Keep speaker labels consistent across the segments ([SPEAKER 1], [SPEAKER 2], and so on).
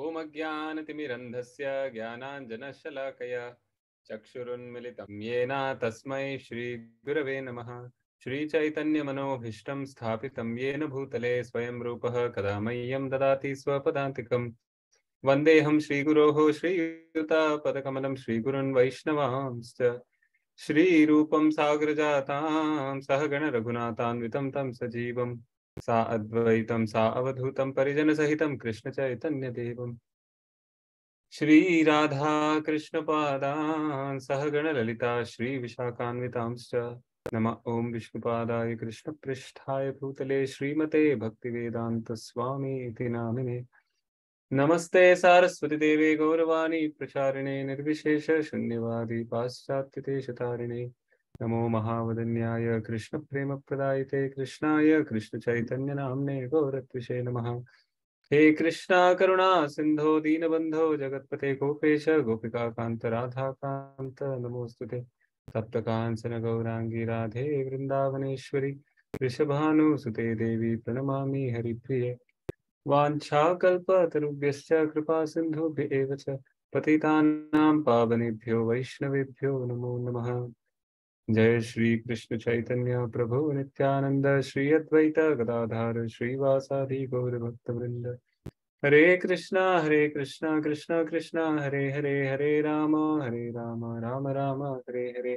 [SPEAKER 1] ॐ अज्ञानतिमिरन्धस्य ज्ञानाञ्जनशलाकया चक्षुरुन्मिलितं येन तस्मै श्रीगुरवे नमः श्रीचैतन्यमनोभीष्टं स्थापितं येन भूतले स्वयं रूपः कदा मह्यं ददाति स्वपदान्तिकं वन्देऽहं श्रीगुरोः श्रीयुतापदकमलं श्रीगुरुन् वैष्णवांश्च श्रीरूपं सागरजातां सहगणरघुनाथान्वितं तं सजीवम् सा अद्वैतं सा अवधूतं परिजनसहितं कृष्णचैतन्यदेवम् श्रीराधा ललिता श्री विशाखान्विता नम ओं विष्णुपादाय कृष्णपृष्ठाय भूतले श्रीमते स्वामी नामिने नमस्ते सारस्वतीदेव गौरवाणी प्रचारिणे निर्विशेष निर्विशेषशून्यवादी पाश्चात्यदेशतारिणे नमो महावदन्याय कृष्णप्रेमप्रदायिते कृष्णाय कृष्णचैतन्यनाम्ने गौरत्षे नम हे कृष्णा करुणा सिंधो दीनबंधो जगत्पते गोपेश गोपिकान्त राधाकान्त नमोऽस्तुते तप्तकाञ्चन गौरांगी राधे वृन्दावनेश्वरि वृषभानुसुते देवी प्रणमा हरिप्रिये वाञ्छाकल्पतरुभ्यश्च कृपा सिंधु पतिता पावनेभ्यो वैष्णवेभ्यो नमो नमः जय श्री कृष्ण चैतन्य प्रभु नित्यानंद श्री अद्वैत गदाधार श्रीवासादि गौर भक्त वृंद हरे कृष्णा हरे कृष्णा कृष्णा कृष्णा हरे हरे हरे राम हरे राम राम राम हरे हरे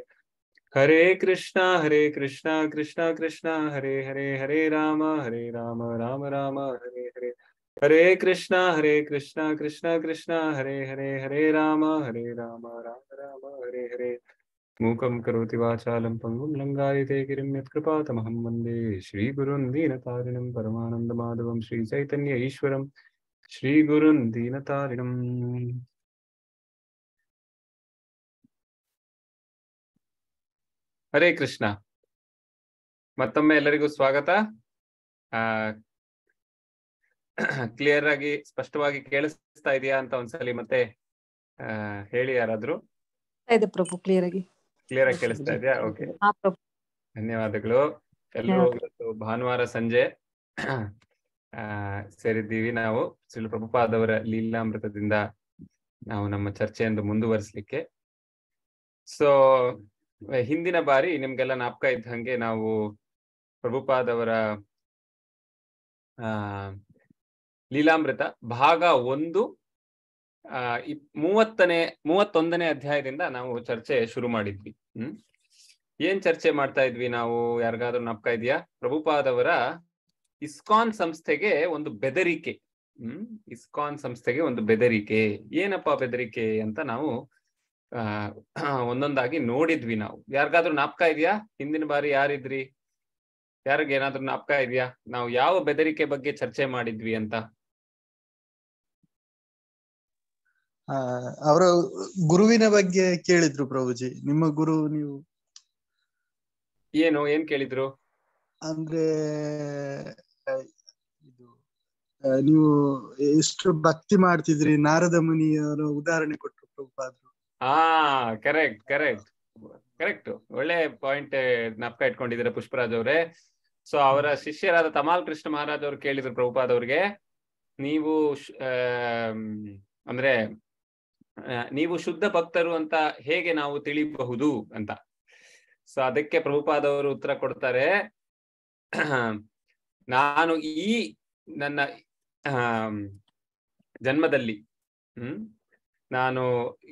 [SPEAKER 1] हरे कृष्णा हरे कृष्णा कृष्णा कृष्णा हरे हरे हरे राम हरे राम राम राम हरे हरे हरे कृष्णा हरे कृष्णा कृष्णा कृष्णा हरे हरे हरे राम हरे राम राम राम हरे हरे ಮೂಕಂ ಕರೋತಿ ವಾಚಾಲಂ ಪಂಗುಂ ಲಂಗಾಯಿತೇ ಗಿರಿಂ ಯತ್ಕೃಪಾತಮಹಂ ವಂದೇ ಶ್ರೀ ಗುರುನ್ ದೀನತಾರಿಣಂ ಪರಮಾನಂದ ಮಾಧವಂ ಶ್ರೀ ಚೈತನ್ಯ ಈಶ್ವರಂ ಶ್ರೀ ಗುರುನ್ ದೀನತಾರಿಣಂ ಹರೇ ಕೃಷ್ಣ ಮತ್ತೊಮ್ಮೆ ಎಲ್ಲರಿಗೂ ಸ್ವಾಗತ ಕ್ಲಿಯರ್ ಆಗಿ ಸ್ಪಷ್ಟವಾಗಿ ಕೇಳಿಸ್ತಾ ಇದೀಯಾ ಅಂತ ಒಂದ್ಸಲಿ ಮತ್ತೆ ಹೇಳಿ ಯಾರಾದ್ರೂ
[SPEAKER 2] ಪ್ರಭು ಕ್ಲಿಯರ್ ಆಗಿ
[SPEAKER 1] ಕ್ಲಿಯರ್ ಆಗಿ ಕೇಳಿಸ್ತಾ ಇದೆಯಾ ಓಕೆ ಧನ್ಯವಾದಗಳು ಎಲ್ಲರೂ ಭಾನುವಾರ ಸಂಜೆ ಸೇರಿದ್ದೀವಿ ನಾವು ಶ್ರೀ ಪ್ರಭುಪಾದವರ ಲೀಲಾಮೃತದಿಂದ ನಾವು ನಮ್ಮ ಚರ್ಚೆಯನ್ನು ಮುಂದುವರಿಸಲಿಕ್ಕೆ ಸೊ ಹಿಂದಿನ ಬಾರಿ ನಿಮ್ಗೆಲ್ಲ ಇದ್ದ ಇದ್ದಂಗೆ ನಾವು ಪ್ರಭುಪಾದವರ ಆ ಲೀಲಾಮೃತ ಭಾಗ ಒಂದು ಆ ಮೂವತ್ತನೇ ಮೂವತ್ತೊಂದನೇ ಅಧ್ಯಾಯದಿಂದ ನಾವು ಚರ್ಚೆ ಶುರು ಮಾಡಿದ್ವಿ ಹ್ಮ್ ಏನ್ ಚರ್ಚೆ ಮಾಡ್ತಾ ಇದ್ವಿ ನಾವು ಯಾರಿಗಾದ್ರೂ ನಾಪ್ಕಾ ಇದೆಯಾ ಪ್ರಭುಪಾದವರ ಇಸ್ಕಾನ್ ಸಂಸ್ಥೆಗೆ ಒಂದು ಬೆದರಿಕೆ ಹ್ಮ್ ಇಸ್ಕಾನ್ ಸಂಸ್ಥೆಗೆ ಒಂದು ಬೆದರಿಕೆ ಏನಪ್ಪಾ ಬೆದರಿಕೆ ಅಂತ ನಾವು ಆ ಒಂದೊಂದಾಗಿ ನೋಡಿದ್ವಿ ನಾವು ಯಾರಿಗಾದ್ರೂ ನಾಪ್ಕಾ ಇದೆಯಾ ಹಿಂದಿನ ಬಾರಿ ಯಾರಿದ್ರಿ ಯಾರಿಗೇನಾದ್ರೂ ನಾಪ್ಕಾ ಇದೆಯಾ ನಾವು ಯಾವ ಬೆದರಿಕೆ ಬಗ್ಗೆ ಚರ್ಚೆ ಮಾಡಿದ್ವಿ ಅಂತ
[SPEAKER 3] ಅವರ ಗುರುವಿನ ಬಗ್ಗೆ ಕೇಳಿದ್ರು ಪ್ರಭುಜಿ ನಿಮ್ಮ ಗುರು ನೀವು
[SPEAKER 1] ಏನು ಏನ್ ಕೇಳಿದ್ರು
[SPEAKER 3] ಅಂದ್ರೆ ಇದು ನೀವು ಎಷ್ಟು ಭಕ್ತಿ ಮಾಡ್ತಿದ್ರಿ ನಾರದ ಮುನಿಯವರ ಉದಾಹರಣೆ ಕೊಟ್ಟರು ಪ್ರಭುಪಾದ್ರು
[SPEAKER 1] ಹಾ ಕರೆಕ್ಟ್ ಕರೆಕ್ಟ್ ಕರೆಕ್ಟ್ ಒಳ್ಳೆ ಪಾಯಿಂಟ್ ನಪ್ಪ ಇಟ್ಕೊಂಡಿದ್ರೆ ಪುಷ್ಪರಾಜ್ ಅವರೇ ಸೊ ಅವರ ಶಿಷ್ಯರಾದ ತಮಾಲ್ ಕೃಷ್ಣ ಮಹಾರಾಜ್ ಅವರು ಕೇಳಿದ್ರು ಪ್ರಭುಪಾದ್ ಅವ್ರಿಗೆ ನೀವು ಅಂದ್ರೆ ನೀವು ಶುದ್ಧ ಭಕ್ತರು ಅಂತ ಹೇಗೆ ನಾವು ತಿಳಿಬಹುದು ಅಂತ ಸೊ ಅದಕ್ಕೆ ಪ್ರಭುಪಾದವರು ಉತ್ತರ ಕೊಡ್ತಾರೆ ನಾನು ಈ ನನ್ನ ಜನ್ಮದಲ್ಲಿ ಹ್ಮ್ ನಾನು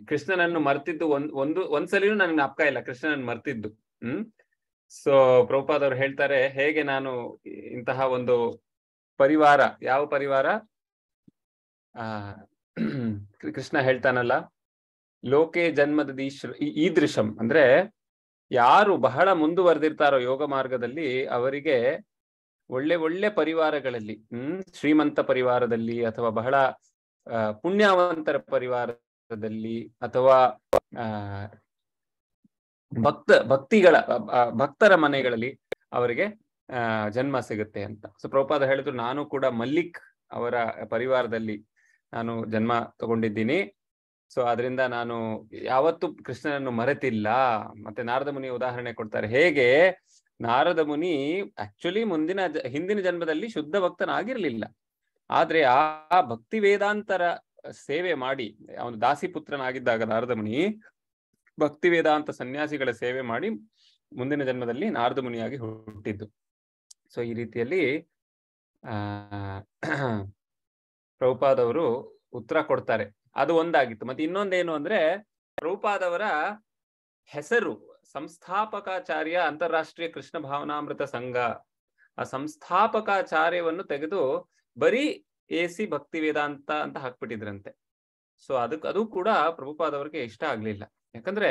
[SPEAKER 1] ಕೃಷ್ಣನನ್ನು ಮರ್ತಿದ್ದು ಒಂದ್ ಒಂದು ಒಂದ್ಸಲೂ ನನಗೆ ಜ್ಞಾಪಕ ಇಲ್ಲ ಕೃಷ್ಣನನ್ನು ಮರ್ತಿದ್ದು ಹ್ಮ್ ಸೊ ಪ್ರಭುಪಾದವ್ರು ಹೇಳ್ತಾರೆ ಹೇಗೆ ನಾನು ಇಂತಹ ಒಂದು ಪರಿವಾರ ಯಾವ ಪರಿವಾರ ಆ ಕೃಷ್ಣ ಹೇಳ್ತಾನಲ್ಲ ಲೋಕೆ ಜನ್ಮದ ಈ ದೃಶ್ಯಂ ಅಂದ್ರೆ ಯಾರು ಬಹಳ ಮುಂದುವರೆದಿರ್ತಾರೋ ಯೋಗ ಮಾರ್ಗದಲ್ಲಿ ಅವರಿಗೆ ಒಳ್ಳೆ ಒಳ್ಳೆ ಪರಿವಾರಗಳಲ್ಲಿ ಹ್ಮ್ ಶ್ರೀಮಂತ ಪರಿವಾರದಲ್ಲಿ ಅಥವಾ ಬಹಳ ಪುಣ್ಯವಂತರ ಪರಿವಾರದಲ್ಲಿ ಅಥವಾ ಭಕ್ತ ಭಕ್ತಿಗಳ ಭಕ್ತರ ಮನೆಗಳಲ್ಲಿ ಅವರಿಗೆ ಜನ್ಮ ಸಿಗುತ್ತೆ ಅಂತ ಸೊ ಪ್ರಭುಪಾದ ಹೇಳಿದ್ರು ನಾನು ಕೂಡ ಮಲ್ಲಿಕ್ ಅವರ ಪರಿವಾರದಲ್ಲಿ ನಾನು ಜನ್ಮ ತಗೊಂಡಿದ್ದೀನಿ ಸೊ ಅದರಿಂದ ನಾನು ಯಾವತ್ತು ಕೃಷ್ಣನನ್ನು ಮರೆತಿಲ್ಲ ಮತ್ತೆ ನಾರದ ಮುನಿ ಉದಾಹರಣೆ ಕೊಡ್ತಾರೆ ಹೇಗೆ ನಾರದ ಮುನಿ ಆಕ್ಚುಲಿ ಮುಂದಿನ ಹಿಂದಿನ ಜನ್ಮದಲ್ಲಿ ಶುದ್ಧ ಭಕ್ತನಾಗಿರ್ಲಿಲ್ಲ ಆದ್ರೆ ಆ ಭಕ್ತಿ ವೇದಾಂತರ ಸೇವೆ ಮಾಡಿ ಅವನು ದಾಸಿ ಪುತ್ರನಾಗಿದ್ದಾಗ ನಾರದ ಮುನಿ ಭಕ್ತಿ ವೇದಾಂತ ಸನ್ಯಾಸಿಗಳ ಸೇವೆ ಮಾಡಿ ಮುಂದಿನ ಜನ್ಮದಲ್ಲಿ ನಾರದ ಮುನಿಯಾಗಿ ಹುಟ್ಟಿದ್ದು ಸೊ ಈ ರೀತಿಯಲ್ಲಿ ಆ ಪ್ರಭುಪಾದ್ ಉತ್ತರ ಕೊಡ್ತಾರೆ ಅದು ಒಂದಾಗಿತ್ತು ಮತ್ತೆ ಇನ್ನೊಂದೇನು ಅಂದ್ರೆ ಪ್ರಭುಪಾದ್ ಹೆಸರು ಸಂಸ್ಥಾಪಕಾಚಾರ್ಯ ಅಂತಾರಾಷ್ಟ್ರೀಯ ಕೃಷ್ಣ ಭಾವನಾಮೃತ ಸಂಘ ಆ ಸಂಸ್ಥಾಪಕಾಚಾರ್ಯವನ್ನು ತೆಗೆದು ಬರೀ ಎ ಸಿ ಭಕ್ತಿ ವೇದಾಂತ ಅಂತ ಹಾಕ್ಬಿಟ್ಟಿದ್ರಂತೆ ಸೊ ಅದಕ್ಕೆ ಅದು ಕೂಡ ಪ್ರಭುಪಾದವ್ರಿಗೆ ಇಷ್ಟ ಆಗ್ಲಿಲ್ಲ ಯಾಕಂದ್ರೆ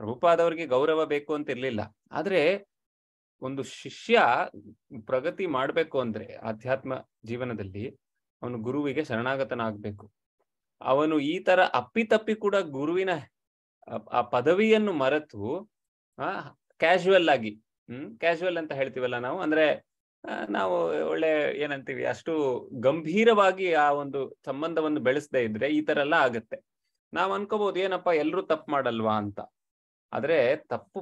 [SPEAKER 1] ಪ್ರಭುಪಾದವ್ರಿಗೆ ಗೌರವ ಬೇಕು ಅಂತ ಇರ್ಲಿಲ್ಲ ಆದ್ರೆ ಒಂದು ಶಿಷ್ಯ ಪ್ರಗತಿ ಮಾಡ್ಬೇಕು ಅಂದ್ರೆ ಆಧ್ಯಾತ್ಮ ಜೀವನದಲ್ಲಿ ಅವನು ಗುರುವಿಗೆ ಶರಣಾಗತನಾಗಬೇಕು ಅವನು ಈ ತರ ಅಪ್ಪಿತಪ್ಪಿ ಕೂಡ ಗುರುವಿನ ಆ ಪದವಿಯನ್ನು ಮರೆತು ಆ ಕ್ಯಾಶುವಲ್ ಆಗಿ ಹ್ಮ್ ಕ್ಯಾಶುವಲ್ ಅಂತ ಹೇಳ್ತೀವಲ್ಲ ನಾವು ಅಂದ್ರೆ ನಾವು ಒಳ್ಳೆ ಏನಂತೀವಿ ಅಷ್ಟು ಗಂಭೀರವಾಗಿ ಆ ಒಂದು ಸಂಬಂಧವನ್ನು ಬೆಳೆಸದೇ ಇದ್ರೆ ಈ ತರ ಎಲ್ಲ ಆಗತ್ತೆ ನಾವ್ ಅನ್ಕೋಬಹುದು ಏನಪ್ಪಾ ಎಲ್ರು ತಪ್ಪು ಮಾಡಲ್ವಾ ಅಂತ ಆದ್ರೆ ತಪ್ಪು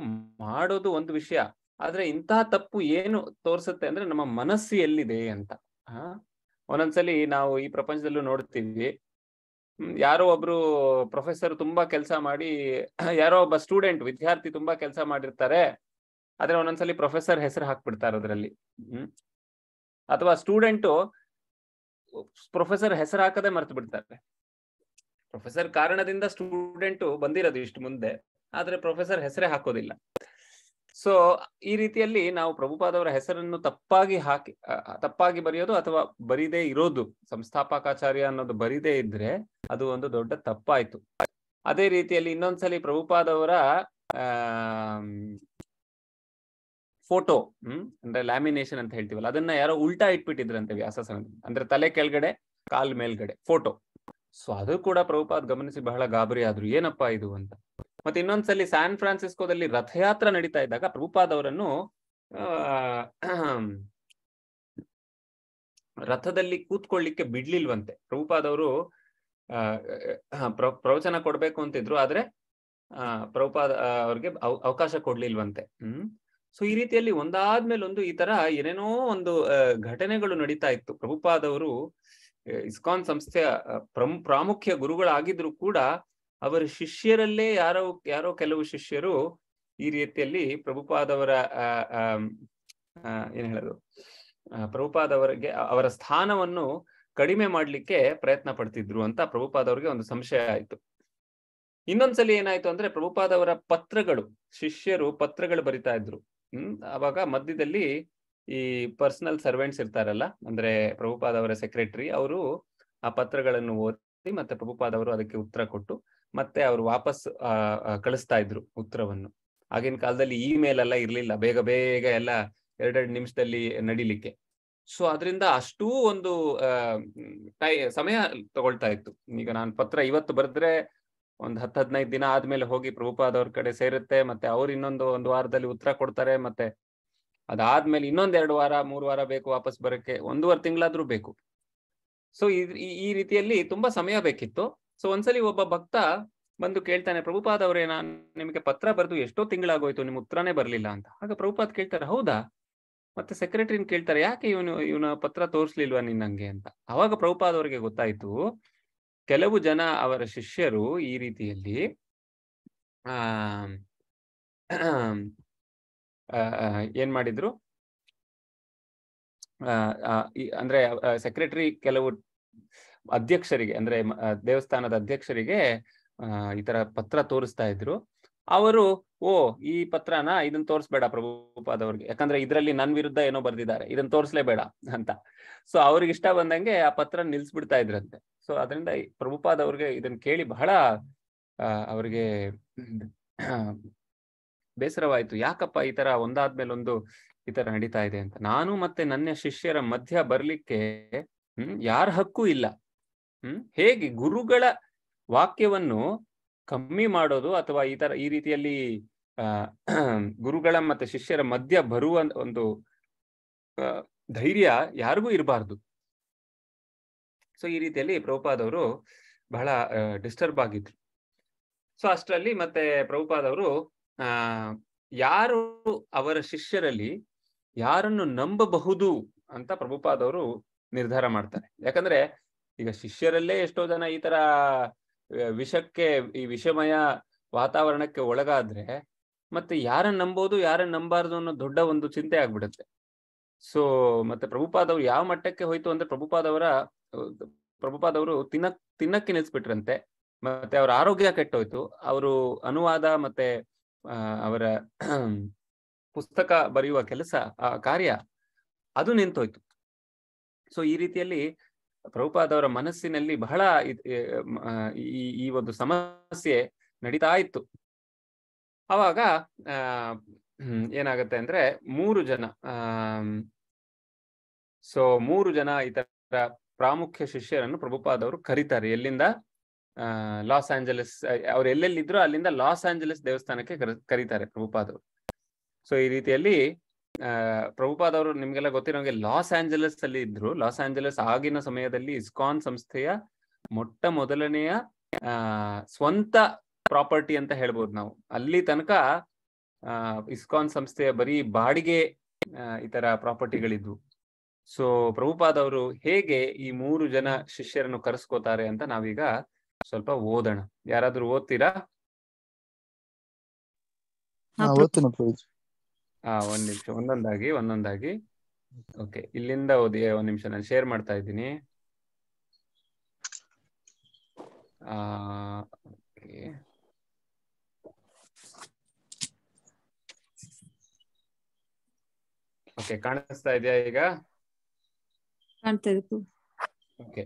[SPEAKER 1] ಮಾಡೋದು ಒಂದು ವಿಷಯ ಆದ್ರೆ ಇಂತಹ ತಪ್ಪು ಏನು ತೋರ್ಸುತ್ತೆ ಅಂದ್ರೆ ನಮ್ಮ ಮನಸ್ಸು ಎಲ್ಲಿದೆ ಅಂತ ಒಂದೊಂದ್ಸಲಿ ನಾವು ಈ ಪ್ರಪಂಚದಲ್ಲೂ ನೋಡ್ತೀವಿ ಯಾರೋ ಒಬ್ರು ಪ್ರೊಫೆಸರ್ ತುಂಬಾ ಕೆಲಸ ಮಾಡಿ ಯಾರೋ ಒಬ್ಬ ಸ್ಟೂಡೆಂಟ್ ವಿದ್ಯಾರ್ಥಿ ತುಂಬಾ ಕೆಲಸ ಮಾಡಿರ್ತಾರೆ ಆದ್ರೆ ಒಂದೊಂದ್ಸಲಿ ಪ್ರೊಫೆಸರ್ ಹೆಸರು ಹಾಕ್ಬಿಡ್ತಾರೆ ಅದರಲ್ಲಿ ಹ್ಮ್ ಅಥವಾ ಸ್ಟೂಡೆಂಟು ಪ್ರೊಫೆಸರ್ ಹೆಸರು ಹಾಕದೆ ಮರ್ತು ಬಿಡ್ತಾರೆ ಪ್ರೊಫೆಸರ್ ಕಾರಣದಿಂದ ಸ್ಟೂಡೆಂಟು ಬಂದಿರೋದು ಇಷ್ಟು ಮುಂದೆ ಆದ್ರೆ ಪ್ರೊಫೆಸರ್ ಹೆಸರೇ ಹಾಕೋದಿಲ್ಲ ಸೊ ಈ ರೀತಿಯಲ್ಲಿ ನಾವು ಪ್ರಭುಪಾದವರ ಹೆಸರನ್ನು ತಪ್ಪಾಗಿ ಹಾಕಿ ತಪ್ಪಾಗಿ ಬರೆಯೋದು ಅಥವಾ ಬರೀದೇ ಇರೋದು ಸಂಸ್ಥಾಪಕಾಚಾರ್ಯ ಅನ್ನೋದು ಬರೀದೇ ಇದ್ರೆ ಅದು ಒಂದು ದೊಡ್ಡ ತಪ್ಪಾಯ್ತು ಅದೇ ರೀತಿಯಲ್ಲಿ ಇನ್ನೊಂದ್ಸಲಿ ಪ್ರಭುಪಾದವರ ಆ ಫೋಟೋ ಹ್ಮ್ ಅಂದ್ರೆ ಲ್ಯಾಮಿನೇಷನ್ ಅಂತ ಹೇಳ್ತೀವಲ್ಲ ಅದನ್ನ ಯಾರೋ ಉಲ್ಟಾ ಇಟ್ಬಿಟ್ಟಿದ್ರಂತೆ ವ್ಯಾಸಸನ ಅಂದ್ರೆ ತಲೆ ಕೆಳಗಡೆ ಕಾಲ್ ಮೇಲ್ಗಡೆ ಫೋಟೋ ಸೊ ಅದು ಕೂಡ ಪ್ರಭುಪಾದ್ ಗಮನಿಸಿ ಬಹಳ ಗಾಬರಿ ಆದ್ರು ಏನಪ್ಪಾ ಇದು ಅಂತ ಮತ್ತೆ ಇನ್ನೊಂದ್ಸಲಿ ಸ್ಯಾನ್ ಫ್ರಾನ್ಸಿಸ್ಕೋದಲ್ಲಿ ರಥಯಾತ್ರ ನಡೀತಾ ಇದ್ದಾಗ ಪ್ರಭುಪಾದ್ ಅವರನ್ನು ರಥದಲ್ಲಿ ಕೂತ್ಕೊಳ್ಳಿಕ್ಕೆ ಬಿಡ್ಲಿಲ್ವಂತೆ ಪ್ರಭುಪಾದ್ ಅವರು ಪ್ರವಚನ ಕೊಡ್ಬೇಕು ಅಂತಿದ್ರು ಆದ್ರೆ ಆ ಪ್ರಭುಪಾದ ಅವ್ರಿಗೆ ಅವಕಾಶ ಕೊಡ್ಲಿಲ್ವಂತೆ ಹ್ಮ್ ಸೊ ಈ ರೀತಿಯಲ್ಲಿ ಒಂದಾದ್ಮೇಲೆ ಒಂದು ಈ ತರ ಏನೇನೋ ಒಂದು ಘಟನೆಗಳು ನಡೀತಾ ಇತ್ತು ಪ್ರಭುಪಾದ್ ಅವರು ಇಸ್ಕಾನ್ ಸಂಸ್ಥೆಯ ಪ್ರಮು ಪ್ರಾಮುಖ್ಯ ಗುರುಗಳಾಗಿದ್ರು ಕೂಡ ಅವರ ಶಿಷ್ಯರಲ್ಲೇ ಯಾರೋ ಯಾರೋ ಕೆಲವು ಶಿಷ್ಯರು ಈ ರೀತಿಯಲ್ಲಿ ಪ್ರಭುಪಾದವರ ಏನ್ ಹೇಳೋದು ಪ್ರಭುಪಾದವರಿಗೆ ಅವರ ಸ್ಥಾನವನ್ನು ಕಡಿಮೆ ಮಾಡ್ಲಿಕ್ಕೆ ಪ್ರಯತ್ನ ಪಡ್ತಿದ್ರು ಅಂತ ಪ್ರಭುಪಾದವರಿಗೆ ಒಂದು ಸಂಶಯ ಆಯ್ತು ಇನ್ನೊಂದ್ಸಲಿ ಏನಾಯ್ತು ಅಂದ್ರೆ ಪ್ರಭುಪಾದವರ ಪತ್ರಗಳು ಶಿಷ್ಯರು ಪತ್ರಗಳು ಬರಿತಾ ಇದ್ರು ಹ್ಮ್ ಅವಾಗ ಮಧ್ಯದಲ್ಲಿ ಈ ಪರ್ಸನಲ್ ಸರ್ವೆಂಟ್ಸ್ ಇರ್ತಾರಲ್ಲ ಅಂದ್ರೆ ಪ್ರಭುಪಾದವರ ಸೆಕ್ರೆಟರಿ ಅವರು ಆ ಪತ್ರಗಳನ್ನು ಓದಿ ಮತ್ತೆ ಪ್ರಭುಪಾದವರು ಅದಕ್ಕೆ ಉತ್ತರ ಕೊಟ್ಟು ಮತ್ತೆ ಅವ್ರು ವಾಪಸ್ ಕಳಿಸ್ತಾ ಇದ್ರು ಉತ್ತರವನ್ನು ಆಗಿನ ಕಾಲದಲ್ಲಿ ಇಮೇಲ್ ಎಲ್ಲ ಇರ್ಲಿಲ್ಲ ಬೇಗ ಬೇಗ ಎಲ್ಲ ಎರಡೆರಡು ನಿಮಿಷದಲ್ಲಿ ನಡಿಲಿಕ್ಕೆ ಸೊ ಅದರಿಂದ ಅಷ್ಟೂ ಒಂದು ಟೈ ಸಮಯ ತಗೊಳ್ತಾ ಇತ್ತು ಈಗ ನಾನು ಪತ್ರ ಇವತ್ತು ಬರೆದ್ರೆ ಒಂದು ಹತ್ತು ಹದಿನೈದು ದಿನ ಆದ್ಮೇಲೆ ಹೋಗಿ ಪ್ರಭುಪಾದ ಅವ್ರ ಕಡೆ ಸೇರುತ್ತೆ ಮತ್ತೆ ಅವ್ರು ಇನ್ನೊಂದು ಒಂದು ವಾರದಲ್ಲಿ ಉತ್ತರ ಕೊಡ್ತಾರೆ ಮತ್ತೆ ಅದಾದ್ಮೇಲೆ ಇನ್ನೊಂದ್ ಎರಡು ವಾರ ಮೂರು ವಾರ ಬೇಕು ವಾಪಸ್ ಬರಕ್ಕೆ ಒಂದೂವರೆ ತಿಂಗಳಾದ್ರೂ ಬೇಕು ಸೊ ಈ ರೀತಿಯಲ್ಲಿ ತುಂಬಾ ಸಮಯ ಬೇಕಿತ್ತು ಸೊ ಒಂದ್ಸಲಿ ಒಬ್ಬ ಭಕ್ತ ಬಂದು ಕೇಳ್ತಾನೆ ಪ್ರಭುಪಾದ ಅವರೇ ನಾನು ನಿಮಗೆ ಪತ್ರ ಬರೆದು ಎಷ್ಟೋ ತಿಂಗಳಾಗೋಯ್ತು ನಿಮ್ ಉತ್ತರನೇ ಬರ್ಲಿಲ್ಲ ಅಂತ ಆಗ ಪ್ರಭುಪಾದ್ ಕೇಳ್ತಾರೆ ಹೌದಾ ಮತ್ತೆ ಸೆಕ್ರೆಟರಿನ್ ಕೇಳ್ತಾರೆ ಯಾಕೆ ಇವನು ಇವನ ಪತ್ರ ತೋರಿಸ್ಲಿಲ್ವಾ ನಿನ್ನಂಗೆ ನಂಗೆ ಅಂತ ಅವಾಗ ಪ್ರಭುಪಾದ್ ಅವರಿಗೆ ಗೊತ್ತಾಯ್ತು ಕೆಲವು ಜನ ಅವರ ಶಿಷ್ಯರು ಈ ರೀತಿಯಲ್ಲಿ ಆ ಏನ್ ಮಾಡಿದ್ರು ಅಂದ್ರೆ ಸೆಕ್ರೆಟರಿ ಕೆಲವು ಅಧ್ಯಕ್ಷರಿಗೆ ಅಂದ್ರೆ ದೇವಸ್ಥಾನದ ಅಧ್ಯಕ್ಷರಿಗೆ ಈ ತರ ಪತ್ರ ತೋರಿಸ್ತಾ ಇದ್ರು ಅವರು ಓ ಈ ಪತ್ರನ ಇದನ್ನ ತೋರಿಸ್ಬೇಡ ಪ್ರಭುಪಾದವ್ರಿಗೆ ಯಾಕಂದ್ರೆ ಇದರಲ್ಲಿ ನನ್ ವಿರುದ್ಧ ಏನೋ ಬರ್ದಿದ್ದಾರೆ ಇದನ್ನ ಬೇಡ ಅಂತ ಸೊ ಅವ್ರಿಗೆ ಇಷ್ಟ ಬಂದಂಗೆ ಆ ಪತ್ರ ನಿಲ್ಸ್ಬಿಡ್ತಾ ಇದ್ರಂತೆ ಸೊ ಅದರಿಂದ ಪ್ರಭುಪಾದ ಅವ್ರಿಗೆ ಇದನ್ ಕೇಳಿ ಬಹಳ ಅವ್ರಿಗೆ ಬೇಸರವಾಯ್ತು ಯಾಕಪ್ಪ ಈ ತರ ಒಂದಾದ್ಮೇಲೆ ಒಂದು ಈ ತರ ನಡೀತಾ ಇದೆ ಅಂತ ನಾನು ಮತ್ತೆ ನನ್ನ ಶಿಷ್ಯರ ಮಧ್ಯ ಬರ್ಲಿಕ್ಕೆ ಹ್ಮ್ ಯಾರ ಹಕ್ಕು ಇಲ್ಲ ಹೇಗೆ ಗುರುಗಳ ವಾಕ್ಯವನ್ನು ಕಮ್ಮಿ ಮಾಡೋದು ಅಥವಾ ಈ ತರ ಈ ರೀತಿಯಲ್ಲಿ ಗುರುಗಳ ಮತ್ತೆ ಶಿಷ್ಯರ ಮಧ್ಯ ಬರುವ ಒಂದು ಧೈರ್ಯ ಯಾರಿಗೂ ಇರಬಾರ್ದು ಸೊ ಈ ರೀತಿಯಲ್ಲಿ ಪ್ರಭುಪಾದವರು ಬಹಳ ಡಿಸ್ಟರ್ಬ್ ಆಗಿದ್ರು ಸೊ ಅಷ್ಟರಲ್ಲಿ ಮತ್ತೆ ಪ್ರಭುಪಾದವರು ಆ ಯಾರು ಅವರ ಶಿಷ್ಯರಲ್ಲಿ ಯಾರನ್ನು ನಂಬಬಹುದು ಅಂತ ಪ್ರಭುಪಾದವರು ನಿರ್ಧಾರ ಮಾಡ್ತಾರೆ ಯಾಕಂದ್ರೆ ಈಗ ಶಿಷ್ಯರಲ್ಲೇ ಎಷ್ಟೋ ಜನ ಈ ತರ ವಿಷಕ್ಕೆ ಈ ವಿಷಮಯ ವಾತಾವರಣಕ್ಕೆ ಒಳಗಾದ್ರೆ ಮತ್ತೆ ಯಾರನ್ನ ನಂಬೋದು ಯಾರನ್ನ ನಂಬಾರ್ದು ಅನ್ನೋ ದೊಡ್ಡ ಒಂದು ಚಿಂತೆ ಆಗ್ಬಿಡುತ್ತೆ ಸೊ ಮತ್ತೆ ಪ್ರಭುಪಾದವ್ರು ಯಾವ ಮಟ್ಟಕ್ಕೆ ಹೋಯ್ತು ಅಂದ್ರೆ ಪ್ರಭುಪಾದವರ ಪ್ರಭುಪಾದವರು ತಿನ್ನಕ್ ತಿನ್ನಕ್ಕೆ ನಿಲ್ಸ್ಬಿಟ್ರಂತೆ ಮತ್ತೆ ಅವ್ರ ಆರೋಗ್ಯ ಕೆಟ್ಟೋಯ್ತು ಅವರು ಅನುವಾದ ಮತ್ತೆ ಅವರ ಪುಸ್ತಕ ಬರೆಯುವ ಕೆಲಸ ಆ ಕಾರ್ಯ ಅದು ನಿಂತೋಯ್ತು ಸೊ ಈ ರೀತಿಯಲ್ಲಿ ಪ್ರಭುಪಾದವರ ಮನಸ್ಸಿನಲ್ಲಿ ಬಹಳ ಈ ಒಂದು ಸಮಸ್ಯೆ ನಡೀತಾ ಇತ್ತು ಅವಾಗ ಏನಾಗತ್ತೆ ಅಂದ್ರೆ ಮೂರು ಜನ ಸೊ ಮೂರು ಜನ ಇತರ ಪ್ರಾಮುಖ್ಯ ಶಿಷ್ಯರನ್ನು ಪ್ರಭುಪಾದವರು ಕರೀತಾರೆ ಎಲ್ಲಿಂದ ಲಾಸ್ ಆಂಜಲಸ್ ಅವ್ರು ಎಲ್ಲೆಲ್ಲಿದ್ರು ಅಲ್ಲಿಂದ ಲಾಸ್ ಆಂಜಲಸ್ ದೇವಸ್ಥಾನಕ್ಕೆ ಕರೀತಾರೆ ಪ್ರಭುಪಾದವರು ಸೊ ಈ ರೀತಿಯಲ್ಲಿ ಪ್ರಭುಪಾದ ಅವರು ನಿಮ್ಗೆಲ್ಲ ಗೊತ್ತಿರೋಂಗೆ ಲಾಸ್ ಆಂಜಲಸ್ ಅಲ್ಲಿ ಇದ್ರು ಲಾಸ್ ಆಂಜಲಸ್ ಆಗಿನ ಸಮಯದಲ್ಲಿ ಇಸ್ಕಾನ್ ಸಂಸ್ಥೆಯ ಮೊಟ್ಟ ಮೊದಲನೆಯ ಸ್ವಂತ ಪ್ರಾಪರ್ಟಿ ಅಂತ ಹೇಳ್ಬೋದು ನಾವು ಅಲ್ಲಿ ತನಕ ಇಸ್ಕಾನ್ ಸಂಸ್ಥೆಯ ಬರೀ ಬಾಡಿಗೆ ಇತರ ತರ ಪ್ರಾಪರ್ಟಿಗಳಿದ್ವು ಸೊ ಪ್ರಭುಪಾದ್ ಅವರು ಹೇಗೆ ಈ ಮೂರು ಜನ ಶಿಷ್ಯರನ್ನು ಕರೆಸ್ಕೋತಾರೆ ಅಂತ ನಾವೀಗ ಸ್ವಲ್ಪ ಓದೋಣ ಯಾರಾದ್ರೂ ಓದ್ತೀರಾ ಹಾ ಒಂದ್ ನಿಮಿಷ ಒಂದೊಂದಾಗಿ ಒಂದೊಂದಾಗಿ ಓಕೆ ಇಲ್ಲಿಂದ ಓದಿ ಒಂದ್ ನಿಮಿಷ ನಾನು ಶೇರ್ ಮಾಡ್ತಾ ಇದ್ದೀನಿ ಓಕೆ ಕಾಣಿಸ್ತಾ ಇದೆಯಾ ಈಗ ಓಕೆ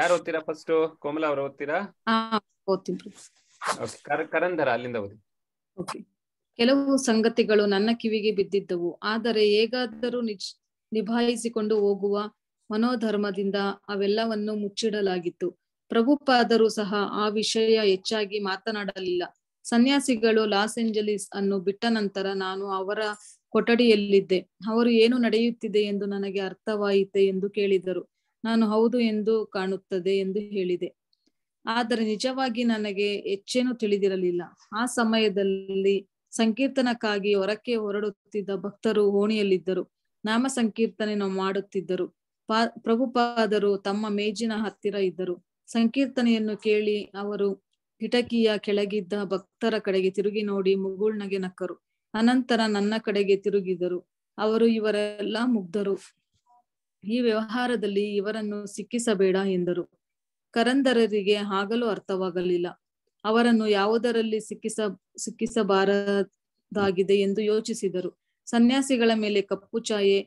[SPEAKER 1] ಯಾರು ಓದ್ತೀರಾ ಫಸ್ಟ್ ಕೋಮಲ ಅವರು ಓದ್ತೀರಾ ಓಕೆ ಕರಂದರ ಅಲ್ಲಿಂದ ಓದಿ
[SPEAKER 2] ಓಕೆ ಕೆಲವು ಸಂಗತಿಗಳು ನನ್ನ ಕಿವಿಗೆ ಬಿದ್ದಿದ್ದವು ಆದರೆ ಹೇಗಾದರೂ ನಿಜ್ ನಿಭಾಯಿಸಿಕೊಂಡು ಹೋಗುವ ಮನೋಧರ್ಮದಿಂದ ಅವೆಲ್ಲವನ್ನು ಮುಚ್ಚಿಡಲಾಗಿತ್ತು ಪ್ರಭುಪಾದರು ಸಹ ಆ ವಿಷಯ ಹೆಚ್ಚಾಗಿ ಮಾತನಾಡಲಿಲ್ಲ ಸನ್ಯಾಸಿಗಳು ಲಾಸ್ ಏಂಜಲೀಸ್ ಅನ್ನು ಬಿಟ್ಟ ನಂತರ ನಾನು ಅವರ ಕೊಠಡಿಯಲ್ಲಿದ್ದೆ ಅವರು ಏನು ನಡೆಯುತ್ತಿದೆ ಎಂದು ನನಗೆ ಅರ್ಥವಾಯಿತೆ ಎಂದು ಕೇಳಿದರು ನಾನು ಹೌದು ಎಂದು ಕಾಣುತ್ತದೆ ಎಂದು ಹೇಳಿದೆ ಆದರೆ ನಿಜವಾಗಿ ನನಗೆ ಹೆಚ್ಚೇನು ತಿಳಿದಿರಲಿಲ್ಲ ಆ ಸಮಯದಲ್ಲಿ ಸಂಕೀರ್ತನಕ್ಕಾಗಿ ಹೊರಕ್ಕೆ ಹೊರಡುತ್ತಿದ್ದ ಭಕ್ತರು ಓಣಿಯಲ್ಲಿದ್ದರು ನಾಮ ಸಂಕೀರ್ತನೆ ಮಾಡುತ್ತಿದ್ದರು ಪಾ ಪ್ರಭುಪಾದರು ತಮ್ಮ ಮೇಜಿನ ಹತ್ತಿರ ಇದ್ದರು ಸಂಕೀರ್ತನೆಯನ್ನು ಕೇಳಿ ಅವರು ಕಿಟಕಿಯ ಕೆಳಗಿದ್ದ ಭಕ್ತರ ಕಡೆಗೆ ತಿರುಗಿ ನೋಡಿ ಮುಗುಳ್ನಗೆ ನಕ್ಕರು ಅನಂತರ ನನ್ನ ಕಡೆಗೆ ತಿರುಗಿದರು ಅವರು ಇವರೆಲ್ಲ ಮುಗ್ಧರು ಈ ವ್ಯವಹಾರದಲ್ಲಿ ಇವರನ್ನು ಸಿಕ್ಕಿಸಬೇಡ ಎಂದರು ಕರಂದರರಿಗೆ ಆಗಲು ಅರ್ಥವಾಗಲಿಲ್ಲ ಅವರನ್ನು ಯಾವುದರಲ್ಲಿ ಸಿಕ್ಕಿಸ ಸಿಕ್ಕಿಸಬಾರದಾಗಿದೆ ಎಂದು ಯೋಚಿಸಿದರು ಸನ್ಯಾಸಿಗಳ ಮೇಲೆ ಕಪ್ಪು ಛಾಯೆ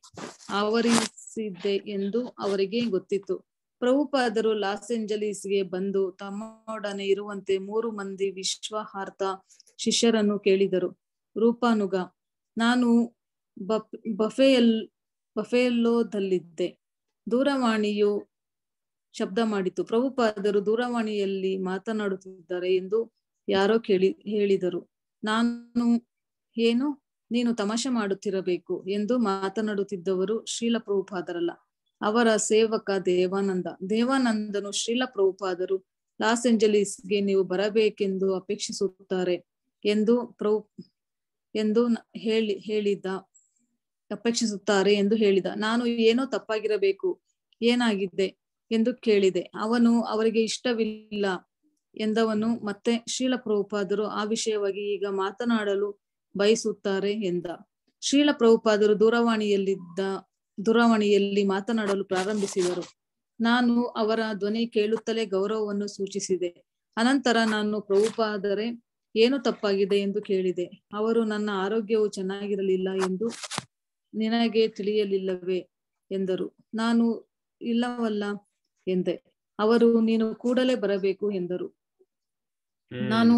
[SPEAKER 2] ಆವರಿಸಿದ್ದೆ ಎಂದು ಅವರಿಗೆ ಗೊತ್ತಿತ್ತು ಪ್ರಭುಪಾದರು ಲಾಸ್ ಏಂಜಲೀಸ್ಗೆ ಬಂದು ತಮ್ಮೊಡನೆ ಇರುವಂತೆ ಮೂರು ಮಂದಿ ವಿಶ್ವಾರ್ಥ ಶಿಷ್ಯರನ್ನು ಕೇಳಿದರು ರೂಪಾನುಗ ನಾನು ಬಫೆಯಲ್ ಬಫೆಯಲ್ಲೋದಲ್ಲಿದ್ದೆ ದೂರವಾಣಿಯು ಶಬ್ದ ಮಾಡಿತು ಪ್ರಭುಪಾದರು ದೂರವಾಣಿಯಲ್ಲಿ ಮಾತನಾಡುತ್ತಿದ್ದಾರೆ ಎಂದು ಯಾರೋ ಕೇಳಿ ಹೇಳಿದರು ನಾನು ಏನು ನೀನು ತಮಾಷೆ ಮಾಡುತ್ತಿರಬೇಕು ಎಂದು ಮಾತನಾಡುತ್ತಿದ್ದವರು ಶ್ರೀಲ ಪ್ರಭುಪಾದರಲ್ಲ ಅವರ ಸೇವಕ ದೇವಾನಂದ ದೇವಾನಂದನು ಶ್ರೀಲ ಪ್ರಭುಪಾದರು ಲಾಸ್ ಏಂಜಲೀಸ್ಗೆ ನೀವು ಬರಬೇಕೆಂದು ಅಪೇಕ್ಷಿಸುತ್ತಾರೆ ಎಂದು ಪ್ರಭು ಎಂದು ಹೇಳಿ ಹೇಳಿದ್ದ ಅಪೇಕ್ಷಿಸುತ್ತಾರೆ ಎಂದು ಹೇಳಿದ ನಾನು ಏನೋ ತಪ್ಪಾಗಿರಬೇಕು ಏನಾಗಿದೆ ಎಂದು ಕೇಳಿದೆ ಅವನು ಅವರಿಗೆ ಇಷ್ಟವಿಲ್ಲ ಎಂದವನು ಮತ್ತೆ ಶೀಲ ಪ್ರಭುಪಾದರು ಆ ವಿಷಯವಾಗಿ ಈಗ ಮಾತನಾಡಲು ಬಯಸುತ್ತಾರೆ ಎಂದ ಶೀಲ ಪ್ರಭುಪಾದರು ದೂರವಾಣಿಯಲ್ಲಿದ್ದ ದೂರವಾಣಿಯಲ್ಲಿ ಮಾತನಾಡಲು ಪ್ರಾರಂಭಿಸಿದರು ನಾನು ಅವರ ಧ್ವನಿ ಕೇಳುತ್ತಲೇ ಗೌರವವನ್ನು ಸೂಚಿಸಿದೆ ಅನಂತರ ನಾನು ಪ್ರಭುಪಾದರೆ ಏನು ತಪ್ಪಾಗಿದೆ ಎಂದು ಕೇಳಿದೆ ಅವರು ನನ್ನ ಆರೋಗ್ಯವು ಚೆನ್ನಾಗಿರಲಿಲ್ಲ ಎಂದು ನಿನಗೆ ತಿಳಿಯಲಿಲ್ಲವೇ ಎಂದರು ನಾನು ಇಲ್ಲವಲ್ಲ ಎಂದೆ ಅವರು ನೀನು ಕೂಡಲೇ ಬರಬೇಕು ಎಂದರು
[SPEAKER 1] ನಾನು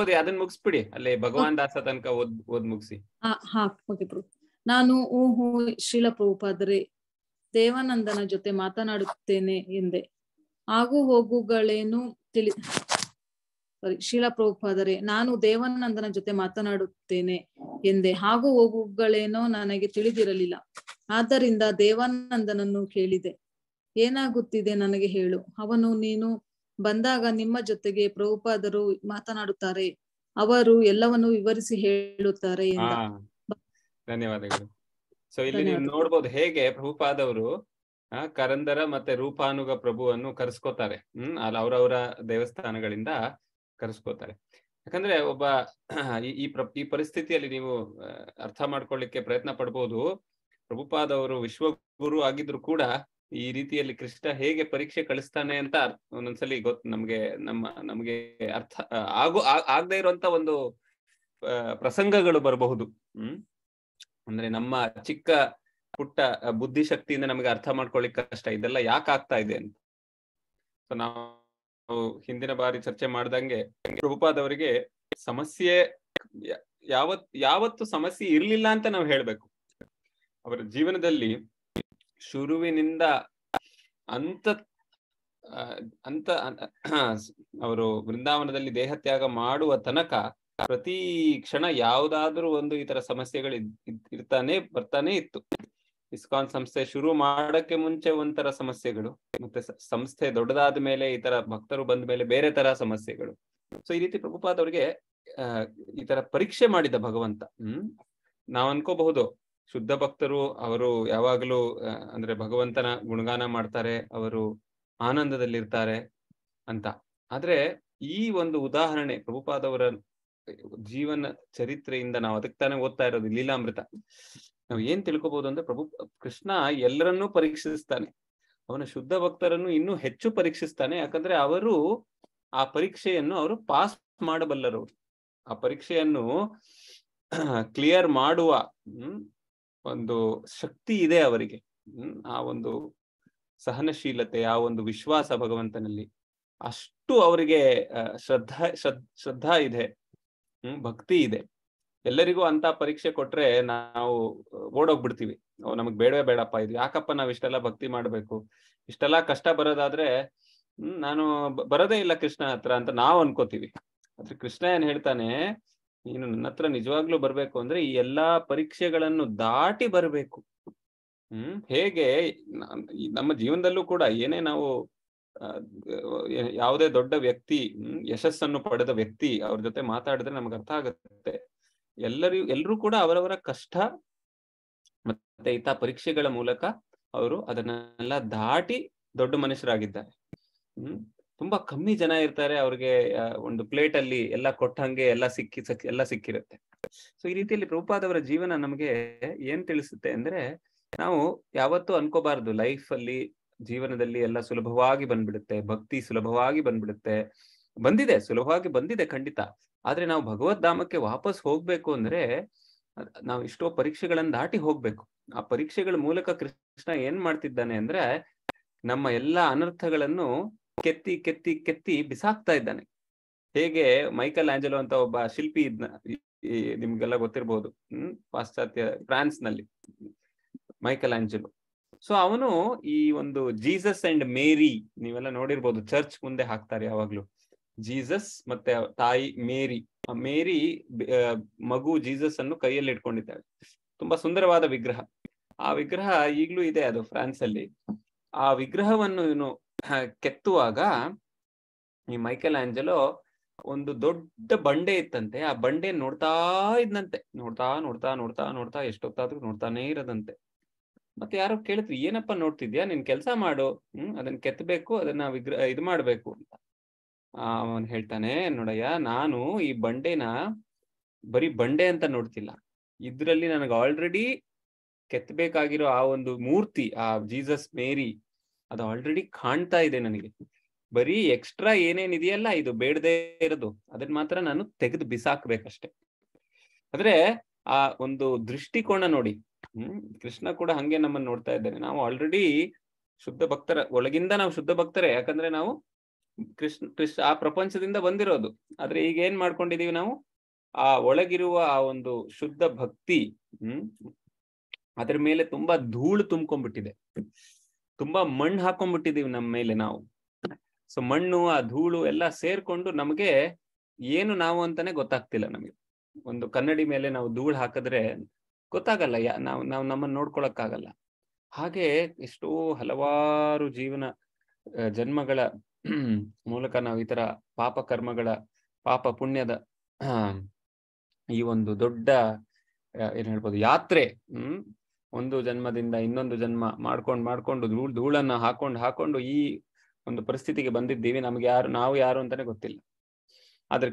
[SPEAKER 1] ಓದಿ ಅದನ್ನ ಮುಗಿಸ್ಬಿಡಿ ಭಗವಾನ್ ದಾಸ ತನಕ
[SPEAKER 2] ಹಾ ಓಕೆ ನಾನು ಶ್ರೀಲ ಪ್ರಭುಪಾದರೆ ದೇವಾನಂದನ ಜೊತೆ ಮಾತನಾಡುತ್ತೇನೆ ಎಂದೆ ಆಗು ಹೋಗುಗಳೇನು ತಿಳಿ ಸಾರಿ ಶೀಲಾ ಪ್ರಭುಪಾದರೆ ನಾನು ದೇವಾನಂದನ ಜೊತೆ ಮಾತನಾಡುತ್ತೇನೆ ಎಂದೆ ಹಾಗೂ ಹೋಗುಗಳೇನೋ ನನಗೆ ತಿಳಿದಿರಲಿಲ್ಲ ಆದ್ದರಿಂದ ದೇವಾನಂದನನ್ನು ಕೇಳಿದೆ ಏನಾಗುತ್ತಿದೆ ನನಗೆ ಹೇಳು ಅವನು ನೀನು ಬಂದಾಗ ನಿಮ್ಮ ಜೊತೆಗೆ ಪ್ರಭುಪಾದರು ಮಾತನಾಡುತ್ತಾರೆ ಅವರು ಎಲ್ಲವನ್ನು ವಿವರಿಸಿ ಹೇಳುತ್ತಾರೆ
[SPEAKER 1] ಧನ್ಯವಾದಗಳು ಸೊ ಇಲ್ಲಿ ನೀವು ನೋಡ್ಬೋದು ಹೇಗೆ ಪ್ರಭುಪಾದವರು ಕರಂದರ ಮತ್ತೆ ರೂಪಾನುಗ ಪ್ರಭುವನ್ನು ಕರೆಸ್ಕೋತಾರೆ ಹ್ಮ್ ಅಲ್ಲಿ ಅವರವರ ದೇವಸ್ಥಾನಗಳಿಂದ ಕರೆಸ್ಕೋತಾರೆ ಯಾಕಂದ್ರೆ ಒಬ್ಬ ಈ ಈ ಪರಿಸ್ಥಿತಿಯಲ್ಲಿ ನೀವು ಅರ್ಥ ಮಾಡ್ಕೊಳ್ಳಿಕ್ಕೆ ಪ್ರಯತ್ನ ಪಡ್ಬೋದು ಪ್ರಭುಪಾದವರು ವಿಶ್ವಗುರು ಆಗಿದ್ರು ಕೂಡ ಈ ರೀತಿಯಲ್ಲಿ ಕೃಷ್ಣ ಹೇಗೆ ಪರೀಕ್ಷೆ ಕಳಿಸ್ತಾನೆ ಅಂತ ಒಂದೊಂದ್ಸಲಿ ಗೊತ್ತ ನಮ್ಗೆ ನಮ್ಮ ನಮ್ಗೆ ಅರ್ಥ ಆಗು ಆಗದೆ ಇರುವಂತ ಒಂದು ಪ್ರಸಂಗಗಳು ಬರಬಹುದು ಹ್ಮ್ ಅಂದ್ರೆ ನಮ್ಮ ಚಿಕ್ಕ ಪುಟ್ಟ ಬುದ್ಧಿಶಕ್ತಿಯಿಂದ ನಮಗೆ ಅರ್ಥ ಮಾಡ್ಕೊಳ್ಳಿಕ್ ಕಷ್ಟ ಇದೆಲ್ಲ ಯಾಕೆ ಆಗ್ತಾ ಇದೆ ಅಂತ ಸೊ ನಾವು ಹಿಂದಿನ ಬಾರಿ ಚರ್ಚೆ ಮಾಡ್ದಂಗೆ ಪ್ರಭುಪಾದವರಿಗೆ ಸಮಸ್ಯೆ ಯಾವತ್ ಯಾವತ್ತು ಸಮಸ್ಯೆ ಇರ್ಲಿಲ್ಲ ಅಂತ ನಾವು ಹೇಳ್ಬೇಕು ಅವರ ಜೀವನದಲ್ಲಿ ಶುರುವಿನಿಂದ ಅಂತ ಅಂತ ಅವರು ವೃಂದಾವನದಲ್ಲಿ ದೇಹತ್ಯಾಗ ಮಾಡುವ ತನಕ ಪ್ರತಿ ಕ್ಷಣ ಯಾವ್ದಾದ್ರೂ ಒಂದು ಈ ತರ ಸಮಸ್ಯೆಗಳು ಇರ್ತಾನೆ ಬರ್ತಾನೆ ಇತ್ತು ಇಸ್ಕಾನ್ ಸಂಸ್ಥೆ ಶುರು ಮಾಡಕ್ಕೆ ಮುಂಚೆ ಒಂಥರ ಸಮಸ್ಯೆಗಳು ಮತ್ತೆ ಸಂಸ್ಥೆ ದೊಡ್ಡದಾದ ಮೇಲೆ ಈ ತರ ಭಕ್ತರು ಬಂದ ಮೇಲೆ ಬೇರೆ ತರ ಸಮಸ್ಯೆಗಳು ಸೊ ಈ ರೀತಿ ಪ್ರಭುಪಾದ ಅಹ್ ಈ ತರ ಪರೀಕ್ಷೆ ಮಾಡಿದ ಭಗವಂತ ಹ್ಮ್ ನಾವ್ ಅನ್ಕೋಬಹುದು ಶುದ್ಧ ಭಕ್ತರು ಅವರು ಯಾವಾಗಲೂ ಅಂದ್ರೆ ಭಗವಂತನ ಗುಣಗಾನ ಮಾಡ್ತಾರೆ ಅವರು ಆನಂದದಲ್ಲಿರ್ತಾರೆ ಅಂತ ಆದ್ರೆ ಈ ಒಂದು ಉದಾಹರಣೆ ಪ್ರಭುಪಾದವರ ಜೀವನ ಚರಿತ್ರೆಯಿಂದ ನಾವು ಅದಕ್ಕೆ ತಾನೇ ಓದ್ತಾ ಇರೋದು ಲೀಲಾಮೃತ ನಾವು ಏನ್ ತಿಳ್ಕೋಬಹುದು ಅಂದ್ರೆ ಪ್ರಭು ಕೃಷ್ಣ ಎಲ್ಲರನ್ನೂ ಪರೀಕ್ಷಿಸ್ತಾನೆ ಅವನ ಶುದ್ಧ ಭಕ್ತರನ್ನು ಇನ್ನೂ ಹೆಚ್ಚು ಪರೀಕ್ಷಿಸ್ತಾನೆ ಯಾಕಂದ್ರೆ ಅವರು ಆ ಪರೀಕ್ಷೆಯನ್ನು ಅವರು ಪಾಸ್ ಮಾಡಬಲ್ಲರು ಆ ಪರೀಕ್ಷೆಯನ್ನು ಕ್ಲಿಯರ್ ಮಾಡುವ ಒಂದು ಶಕ್ತಿ ಇದೆ ಅವರಿಗೆ ಹ್ಮ್ ಆ ಒಂದು ಸಹನಶೀಲತೆ ಆ ಒಂದು ವಿಶ್ವಾಸ ಭಗವಂತನಲ್ಲಿ ಅಷ್ಟು ಅವರಿಗೆ ಶ್ರದ್ಧಾ ಶ್ರದ್ ಶ್ರದ್ಧಾ ಇದೆ ಹ್ಮ್ ಭಕ್ತಿ ಇದೆ ಎಲ್ಲರಿಗೂ ಅಂತ ಪರೀಕ್ಷೆ ಕೊಟ್ರೆ ನಾವು ಓಡೋಗ್ಬಿಡ್ತೀವಿ ನಮಗ್ ಬೇಡವೇ ಬೇಡಪ್ಪ ಇದು ಯಾಕಪ್ಪ ನಾವ್ ಇಷ್ಟೆಲ್ಲ ಭಕ್ತಿ ಮಾಡ್ಬೇಕು ಇಷ್ಟೆಲ್ಲಾ ಕಷ್ಟ ಬರೋದಾದ್ರೆ ಹ್ಮ್ ನಾನು ಬರೋದೇ ಇಲ್ಲ ಕೃಷ್ಣ ಹತ್ರ ಅಂತ ನಾವ್ ಅನ್ಕೋತೀವಿ ಆದ್ರೆ ಕೃಷ್ಣ ಏನ್ ಹೇಳ್ತಾನೆ ನೀನು ನನ್ನ ಹತ್ರ ನಿಜವಾಗ್ಲೂ ಬರ್ಬೇಕು ಅಂದ್ರೆ ಈ ಎಲ್ಲಾ ಪರೀಕ್ಷೆಗಳನ್ನು ದಾಟಿ
[SPEAKER 3] ಬರ್ಬೇಕು ಹ್ಮ್
[SPEAKER 1] ಹೇಗೆ ನಮ್ಮ ಜೀವನದಲ್ಲೂ ಕೂಡ ಏನೇ ನಾವು ಯಾವುದೇ ದೊಡ್ಡ ವ್ಯಕ್ತಿ ಯಶಸ್ಸನ್ನು ಪಡೆದ ವ್ಯಕ್ತಿ ಅವ್ರ ಜೊತೆ ಮಾತಾಡಿದ್ರೆ ನಮ್ಗೆ ಅರ್ಥ ಆಗುತ್ತೆ ಎಲ್ಲರಿಗೂ ಎಲ್ಲರೂ ಕೂಡ ಅವರವರ ಕಷ್ಟ ಮತ್ತೆ ಇತ ಪರೀಕ್ಷೆಗಳ ಮೂಲಕ ಅವರು ಅದನ್ನೆಲ್ಲ ದಾಟಿ ದೊಡ್ಡ ಮನುಷ್ಯರಾಗಿದ್ದಾರೆ ಹ್ಮ್ ತುಂಬಾ ಕಮ್ಮಿ ಜನ ಇರ್ತಾರೆ ಅವ್ರಿಗೆ ಒಂದು ಪ್ಲೇಟ್ ಅಲ್ಲಿ ಎಲ್ಲ ಕೊಟ್ಟಂಗೆ ಎಲ್ಲ ಸಿಕ್ಕಿ ಎಲ್ಲ ಸಿಕ್ಕಿರುತ್ತೆ ಸೊ ಈ ರೀತಿಯಲ್ಲಿ ಪ್ರಭುಪಾದವರ ಜೀವನ ನಮಗೆ ಏನ್ ತಿಳಿಸುತ್ತೆ ಅಂದ್ರೆ ನಾವು ಯಾವತ್ತೂ ಅನ್ಕೋಬಾರ್ದು ಲೈಫ್ ಅಲ್ಲಿ ಜೀವನದಲ್ಲಿ ಎಲ್ಲ ಸುಲಭವಾಗಿ ಬಂದ್ಬಿಡುತ್ತೆ ಭಕ್ತಿ ಸುಲಭವಾಗಿ ಬಂದ್ಬಿಡುತ್ತೆ ಬಂದಿದೆ ಸುಲಭವಾಗಿ ಬಂದಿದೆ ಖಂಡಿತ ಆದ್ರೆ ನಾವು ಭಗವದ್ಧಾಮಕ್ಕೆ ವಾಪಸ್ ಹೋಗ್ಬೇಕು ಅಂದ್ರೆ ನಾವು ಇಷ್ಟೋ ಪರೀಕ್ಷೆಗಳನ್ನ ದಾಟಿ ಹೋಗ್ಬೇಕು ಆ ಪರೀಕ್ಷೆಗಳ ಮೂಲಕ ಕೃಷ್ಣ ಏನ್ ಮಾಡ್ತಿದ್ದಾನೆ ಅಂದ್ರೆ ನಮ್ಮ ಎಲ್ಲಾ ಅನರ್ಥಗಳನ್ನು ಕೆತ್ತಿ ಕೆತ್ತಿ ಕೆತ್ತಿ ಬಿಸಾಕ್ತಾ ಇದ್ದಾನೆ ಹೇಗೆ ಮೈಕಲ್ ಆಂಜಲೋ ಅಂತ ಒಬ್ಬ ಶಿಲ್ಪಿ ಇದ್ನ ನಿಮ್ಗೆಲ್ಲ ಗೊತ್ತಿರ್ಬೋದು ಹ್ಮ್ ಪಾಶ್ಚಾತ್ಯ ಫ್ರಾನ್ಸ್ ನಲ್ಲಿ ಮೈಕಲ್ ಆಂಜಲೋ ಸೊ ಅವನು ಈ ಒಂದು ಜೀಸಸ್ ಅಂಡ್ ಮೇರಿ ನೀವೆಲ್ಲ ನೋಡಿರ್ಬೋದು ಚರ್ಚ್ ಮುಂದೆ ಹಾಕ್ತಾರೆ ಯಾವಾಗ್ಲೂ ಜೀಸಸ್ ಮತ್ತೆ ತಾಯಿ ಮೇರಿ ಮೇರಿ ಮಗು ಜೀಸಸ್ ಅನ್ನು ಕೈಯಲ್ಲಿ ಇಟ್ಕೊಂಡಿದ್ದಾಳೆ ತುಂಬಾ ಸುಂದರವಾದ ವಿಗ್ರಹ ಆ ವಿಗ್ರಹ ಈಗ್ಲೂ ಇದೆ ಅದು ಫ್ರಾನ್ಸ್ ಅಲ್ಲಿ ಆ ವಿಗ್ರಹವನ್ನು ಇವನು ಕೆತ್ತುವಾಗ ಈ ಮೈಕೆಲ್ ಆಂಜಲೋ ಒಂದು ದೊಡ್ಡ ಬಂಡೆ ಇತ್ತಂತೆ ಆ ಬಂಡೆ ನೋಡ್ತಾ ಇದ್ನಂತೆ ನೋಡ್ತಾ ನೋಡ್ತಾ ನೋಡ್ತಾ ನೋಡ್ತಾ ಎಷ್ಟೊತ್ತಾದ್ರು ನೋಡ್ತಾನೆ ಇರದಂತೆ ಮತ್ತೆ ಯಾರೋ ಕೇಳಿದ್ರು ಏನಪ್ಪ ನೋಡ್ತಿದ್ಯಾ ನೀನ್ ಕೆಲಸ ಮಾಡು ಹ್ಮ್ ಅದನ್ನ ಕೆತ್ತಬೇಕು ಅದನ್ನ ವಿಗ್ರಹ ಇದು ಮಾಡ್ಬೇಕು ಅಂತ ಅವನ್ ಹೇಳ್ತಾನೆ ನೋಡಯ್ಯ ನಾನು ಈ ಬಂಡೆನ ಬರೀ ಬಂಡೆ ಅಂತ ನೋಡ್ತಿಲ್ಲ ಇದ್ರಲ್ಲಿ ನನಗೆ ಆಲ್ರೆಡಿ ಕೆತ್ತಬೇಕಾಗಿರೋ ಆ ಒಂದು ಮೂರ್ತಿ ಆ ಜೀಸಸ್ ಮೇರಿ ಅದು ಆಲ್ರೆಡಿ ಕಾಣ್ತಾ ಇದೆ ನನಗೆ ಬರೀ ಎಕ್ಸ್ಟ್ರಾ ಏನೇನ್ ಇದೆಯಲ್ಲ ಇದು ಬೇಡದೇ ಇರೋದು ಅದನ್ನ ಮಾತ್ರ ನಾನು ತೆಗೆದು ಬಿಸಾಕ್ಬೇಕಷ್ಟೆ ಆದ್ರೆ ಆ ಒಂದು ದೃಷ್ಟಿಕೋನ ನೋಡಿ ಹ್ಮ್ ಕೃಷ್ಣ ಕೂಡ ಹಂಗೆ ನಮ್ಮನ್ನ ನೋಡ್ತಾ ಇದ್ದಾನೆ ನಾವು ಆಲ್ರೆಡಿ ಶುದ್ಧ ಭಕ್ತರ ಒಳಗಿಂದ ನಾವು ಶುದ್ಧ ಭಕ್ತರೇ ಯಾಕಂದ್ರೆ ನಾವು ಕೃಷ್ಣ ಕೃಷ್ಣ ಆ ಪ್ರಪಂಚದಿಂದ ಬಂದಿರೋದು ಆದ್ರೆ ಈಗ ಏನ್ ಮಾಡ್ಕೊಂಡಿದೀವಿ ನಾವು ಆ ಒಳಗಿರುವ ಆ ಒಂದು ಶುದ್ಧ ಭಕ್ತಿ ಹ್ಮ್ ಅದ್ರ ಮೇಲೆ ತುಂಬಾ ಧೂಳು ತುಂಬ್ಕೊಂಡ್ಬಿಟ್ಟಿದೆ ತುಂಬಾ ಮಣ್ಣು ಹಾಕೊಂಡ್ಬಿಟ್ಟಿದೀವಿ ನಮ್ಮ ಮೇಲೆ ನಾವು ಸೊ ಮಣ್ಣು ಆ ಧೂಳು ಎಲ್ಲ ಸೇರ್ಕೊಂಡು ನಮಗೆ ಏನು ನಾವು ಅಂತಾನೆ ಗೊತ್ತಾಗ್ತಿಲ್ಲ ನಮಗೆ ಒಂದು ಕನ್ನಡಿ ಮೇಲೆ ನಾವು ಧೂಳು ಹಾಕಿದ್ರೆ ಗೊತ್ತಾಗಲ್ಲ ಯಾ ನಾವು ನಾವು ನಮ್ಮನ್ನ ನೋಡ್ಕೊಳಕ್ಕಾಗಲ್ಲ ಹಾಗೆ ಎಷ್ಟೋ ಹಲವಾರು ಜೀವನ ಜನ್ಮಗಳ ಮೂಲಕ ನಾವು ಈ ತರ ಪಾಪ ಕರ್ಮಗಳ ಪಾಪ ಪುಣ್ಯದ ಈ ಒಂದು ದೊಡ್ಡ ಏನ್ ಹೇಳ್ಬೋದು ಯಾತ್ರೆ ಹ್ಮ್ ಒಂದು ಜನ್ಮದಿಂದ ಇನ್ನೊಂದು ಜನ್ಮ ಮಾಡ್ಕೊಂಡು ಮಾಡ್ಕೊಂಡು ಧೂಳ್ ಧೂಳನ್ನ ಹಾಕೊಂಡು ಹಾಕೊಂಡು ಈ ಒಂದು ಪರಿಸ್ಥಿತಿಗೆ ಬಂದಿದ್ದೀವಿ ನಮ್ಗೆ ಯಾರು ನಾವು ಯಾರು ಅಂತಾನೆ ಗೊತ್ತಿಲ್ಲ ಆದ್ರೆ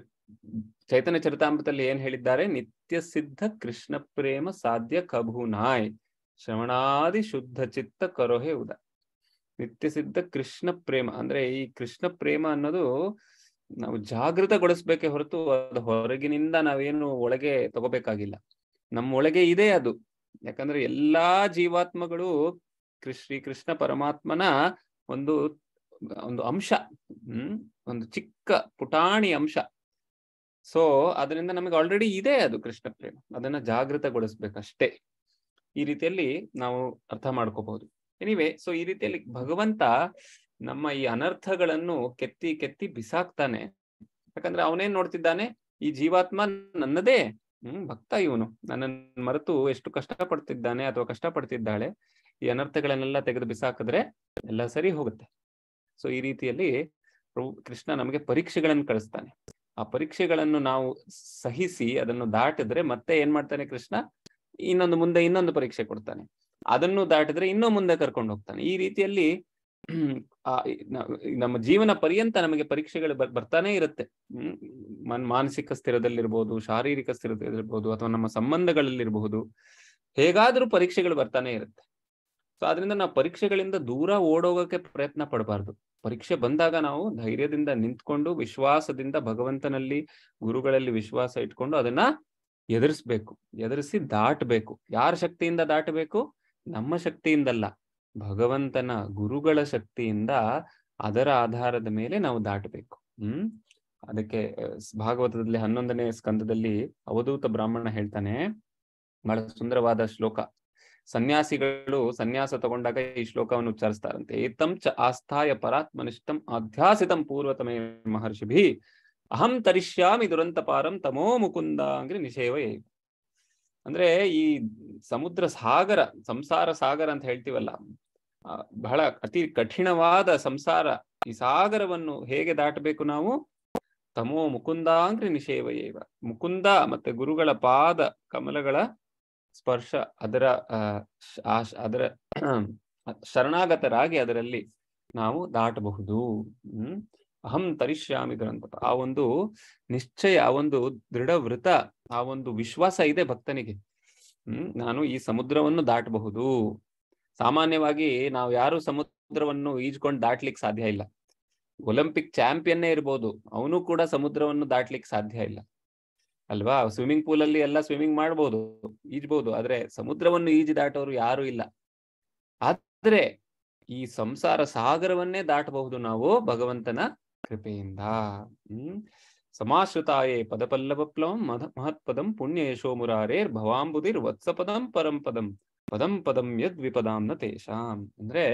[SPEAKER 1] ಚೈತನ್ಯ ಚರಿತಾಮೃತದಲ್ಲಿ ಏನ್ ಹೇಳಿದ್ದಾರೆ ನಿತ್ಯ ಸಿದ್ಧ ಕೃಷ್ಣ ಪ್ರೇಮ ಸಾಧ್ಯ ಕಭು ನಾಯ್ ಶ್ರವಣಾದಿ ಶುದ್ಧ ಚಿತ್ತ ಕರೋಹೆ ಉದ ನಿತ್ಯ ಸಿದ್ಧ ಕೃಷ್ಣ ಪ್ರೇಮ ಅಂದ್ರೆ ಈ ಕೃಷ್ಣ ಪ್ರೇಮ ಅನ್ನೋದು ನಾವು ಜಾಗೃತಗೊಳಿಸ್ಬೇಕೆ ಹೊರತು ಅದು ಹೊರಗಿನಿಂದ ನಾವೇನು ಒಳಗೆ ತಗೋಬೇಕಾಗಿಲ್ಲ ನಮ್ಮ ಒಳಗೆ ಇದೆ ಅದು ಯಾಕಂದ್ರೆ ಎಲ್ಲಾ ಜೀವಾತ್ಮಗಳು ಶ್ರೀ ಕೃಷ್ಣ ಪರಮಾತ್ಮನ ಒಂದು ಒಂದು ಅಂಶ ಹ್ಮ್ ಒಂದು ಚಿಕ್ಕ ಪುಟಾಣಿ ಅಂಶ ಸೊ ಅದರಿಂದ ನಮಗೆ ಆಲ್ರೆಡಿ ಇದೆ ಅದು ಕೃಷ್ಣ ಪ್ರೇಮ ಅದನ್ನ ಜಾಗೃತಗೊಳಿಸ್ಬೇಕಷ್ಟೇ ಈ ರೀತಿಯಲ್ಲಿ ನಾವು ಅರ್ಥ ಮಾಡ್ಕೋಬಹುದು ಎನಿವೆ ಸೊ ಈ ರೀತಿಯಲ್ಲಿ ಭಗವಂತ ನಮ್ಮ ಈ ಅನರ್ಥಗಳನ್ನು ಕೆತ್ತಿ ಕೆತ್ತಿ ಬಿಸಾಕ್ತಾನೆ ಯಾಕಂದ್ರೆ ಅವನೇನ್ ನೋಡ್ತಿದ್ದಾನೆ ಈ ಜೀವಾತ್ಮ ನನ್ನದೇ ಹ್ಮ್ ಭಕ್ತ ಇವನು ನನ್ನ ಮರೆತು ಎಷ್ಟು ಕಷ್ಟ ಪಡ್ತಿದ್ದಾನೆ ಅಥವಾ ಕಷ್ಟ ಪಡ್ತಿದ್ದಾಳೆ ಈ ಅನರ್ಥಗಳನ್ನೆಲ್ಲ ತೆಗೆದು ಬಿಸಾಕಿದ್ರೆ ಎಲ್ಲ ಸರಿ ಹೋಗುತ್ತೆ ಸೊ ಈ ರೀತಿಯಲ್ಲಿ ಕೃಷ್ಣ ನಮಗೆ ಪರೀಕ್ಷೆಗಳನ್ನು ಕಳಿಸ್ತಾನೆ ಆ ಪರೀಕ್ಷೆಗಳನ್ನು ನಾವು ಸಹಿಸಿ ಅದನ್ನು ದಾಟಿದ್ರೆ ಮತ್ತೆ ಏನ್ ಮಾಡ್ತಾನೆ ಕೃಷ್ಣ ಇನ್ನೊಂದು ಮುಂದೆ ಇನ್ನೊಂದು ಪರೀಕ್ಷೆ ಕೊಡ್ತಾನೆ ಅದನ್ನು ದಾಟಿದ್ರೆ ಇನ್ನೂ ಮುಂದೆ ಕರ್ಕೊಂಡು ಹೋಗ್ತಾನೆ ಈ ರೀತಿಯಲ್ಲಿ ನಮ್ಮ ಜೀವನ ಪರ್ಯಂತ ನಮಗೆ ಪರೀಕ್ಷೆಗಳು ಬರ್ತಾನೆ ಇರುತ್ತೆ ಹ್ಮ್ ಮಾನಸಿಕ ಸ್ಥಿರದಲ್ಲಿರ್ಬೋದು ಶಾರೀರಿಕ ಸ್ಥಿರದಲ್ಲಿರ್ಬಹುದು ಅಥವಾ ನಮ್ಮ ಸಂಬಂಧಗಳಲ್ಲಿರಬಹುದು ಹೇಗಾದ್ರೂ ಪರೀಕ್ಷೆಗಳು ಬರ್ತಾನೆ ಇರುತ್ತೆ ಸೊ ಆದ್ರಿಂದ ನಾವು ಪರೀಕ್ಷೆಗಳಿಂದ ದೂರ ಓಡೋಗಕ್ಕೆ ಪ್ರಯತ್ನ ಪಡಬಾರ್ದು ಪರೀಕ್ಷೆ ಬಂದಾಗ ನಾವು ಧೈರ್ಯದಿಂದ ನಿಂತ್ಕೊಂಡು ವಿಶ್ವಾಸದಿಂದ ಭಗವಂತನಲ್ಲಿ ಗುರುಗಳಲ್ಲಿ ವಿಶ್ವಾಸ ಇಟ್ಕೊಂಡು ಅದನ್ನ ಎದುರಿಸ್ಬೇಕು ಎದುರಿಸಿ ದಾಟಬೇಕು ಯಾರ ಶಕ್ತಿಯಿಂದ ದಾಟಬೇಕು ನಮ್ಮ ಶಕ್ತಿಯಿಂದಲ್ಲ ಭಗವಂತನ ಗುರುಗಳ ಶಕ್ತಿಯಿಂದ ಅದರ ಆಧಾರದ ಮೇಲೆ ನಾವು ದಾಟಬೇಕು ಹ್ಮ್ ಅದಕ್ಕೆ ಭಾಗವತದಲ್ಲಿ ಹನ್ನೊಂದನೇ ಸ್ಕಂದದಲ್ಲಿ ಅವಧೂತ ಬ್ರಾಹ್ಮಣ ಹೇಳ್ತಾನೆ ಬಹಳ ಸುಂದರವಾದ ಶ್ಲೋಕ ಸನ್ಯಾಸಿಗಳು ಸನ್ಯಾಸ ತಗೊಂಡಾಗ ಈ ಶ್ಲೋಕವನ್ನು ಉಚ್ಚಾರಿಸ್ತಾರಂತೆ ಏತಂ ಚ ಆಸ್ಥಾಯ ಪರಾತ್ಮನಿಷ್ಠಂ ಅಧ್ಯಾಸಿತಂ ಪೂರ್ವತಮೇ ಮಹರ್ಷಿಭಿ ಅಹಂ ತರಿಷ್ಯಾಮಿ ಪಾರಂ ತಮೋ ಮುಕುಂದ ನಿಷೇವ ಏವ ಅಂದ್ರೆ ಈ ಸಮುದ್ರ ಸಾಗರ ಸಂಸಾರ ಸಾಗರ ಅಂತ ಹೇಳ್ತೀವಲ್ಲ ಬಹಳ ಅತಿ ಕಠಿಣವಾದ ಸಂಸಾರ ಈ ಸಾಗರವನ್ನು ಹೇಗೆ ದಾಟಬೇಕು ನಾವು ತಮೋ ಅಂದ್ರೆ ನಿಷೇವಯೇವ ಮುಕುಂದ ಮತ್ತೆ ಗುರುಗಳ ಪಾದ ಕಮಲಗಳ ಸ್ಪರ್ಶ ಅದರ ಅದರ ಶರಣಾಗತರಾಗಿ ಅದರಲ್ಲಿ ನಾವು ದಾಟಬಹುದು ಹ್ಮ್ ಅಹಂ ತರಿಷ್ಯಾಮಿ ಗ್ರಂಥ ಆ ಒಂದು ನಿಶ್ಚಯ ಆ ಒಂದು ದೃಢವೃತ ಆ ಒಂದು ವಿಶ್ವಾಸ ಇದೆ ಭಕ್ತನಿಗೆ ಹ್ಮ್ ನಾನು ಈ ಸಮುದ್ರವನ್ನು ದಾಟಬಹುದು ಸಾಮಾನ್ಯವಾಗಿ ನಾವು ಯಾರು ಸಮುದ್ರವನ್ನು ಈಜ್ಕೊಂಡು ದಾಟ್ಲಿಕ್ಕೆ ಸಾಧ್ಯ ಇಲ್ಲ ಒಲಿಂಪಿಕ್ ಚಾಂಪಿಯನ್ನೇ ಇರ್ಬೋದು ಅವನು ಕೂಡ ಸಮುದ್ರವನ್ನು ದಾಟ್ಲಿಕ್ಕೆ ಸಾಧ್ಯ ಇಲ್ಲ ಅಲ್ವಾ ಸ್ವಿಮ್ಮಿಂಗ್ ಪೂಲ್ ಅಲ್ಲಿ ಎಲ್ಲ ಸ್ವಿಮ್ಮಿಂಗ್ ಮಾಡ್ಬೋದು ಈಜ್ಬೋದು ಆದ್ರೆ ಸಮುದ್ರವನ್ನು ಈಜಿ ದಾಟೋರು ಯಾರು ಇಲ್ಲ ಆದ್ರೆ ಈ ಸಂಸಾರ ಸಾಗರವನ್ನೇ ದಾಟಬಹುದು ನಾವು ಭಗವಂತನ ಕೃಪೆಯಿಂದ ಹ್ಮ್ ಸಮಾಶ್ರಿತಾಯೇ ಪದಪಲ್ಲವಪ್ಲವಂ ಮಹತ್ಪದಂ ಪುಣ್ಯೇಶೋ ಮುರಾರೇರ್ ಭವಾಂಬುದಿರ್ ವತ್ಸ ಪದಂ ಪರಂ ಪದಂ ಪದಂ ಪದಂ ಯದ್ವಿಪದಾಂನ ತೇಷಾಂ ಅಂದ್ರೆ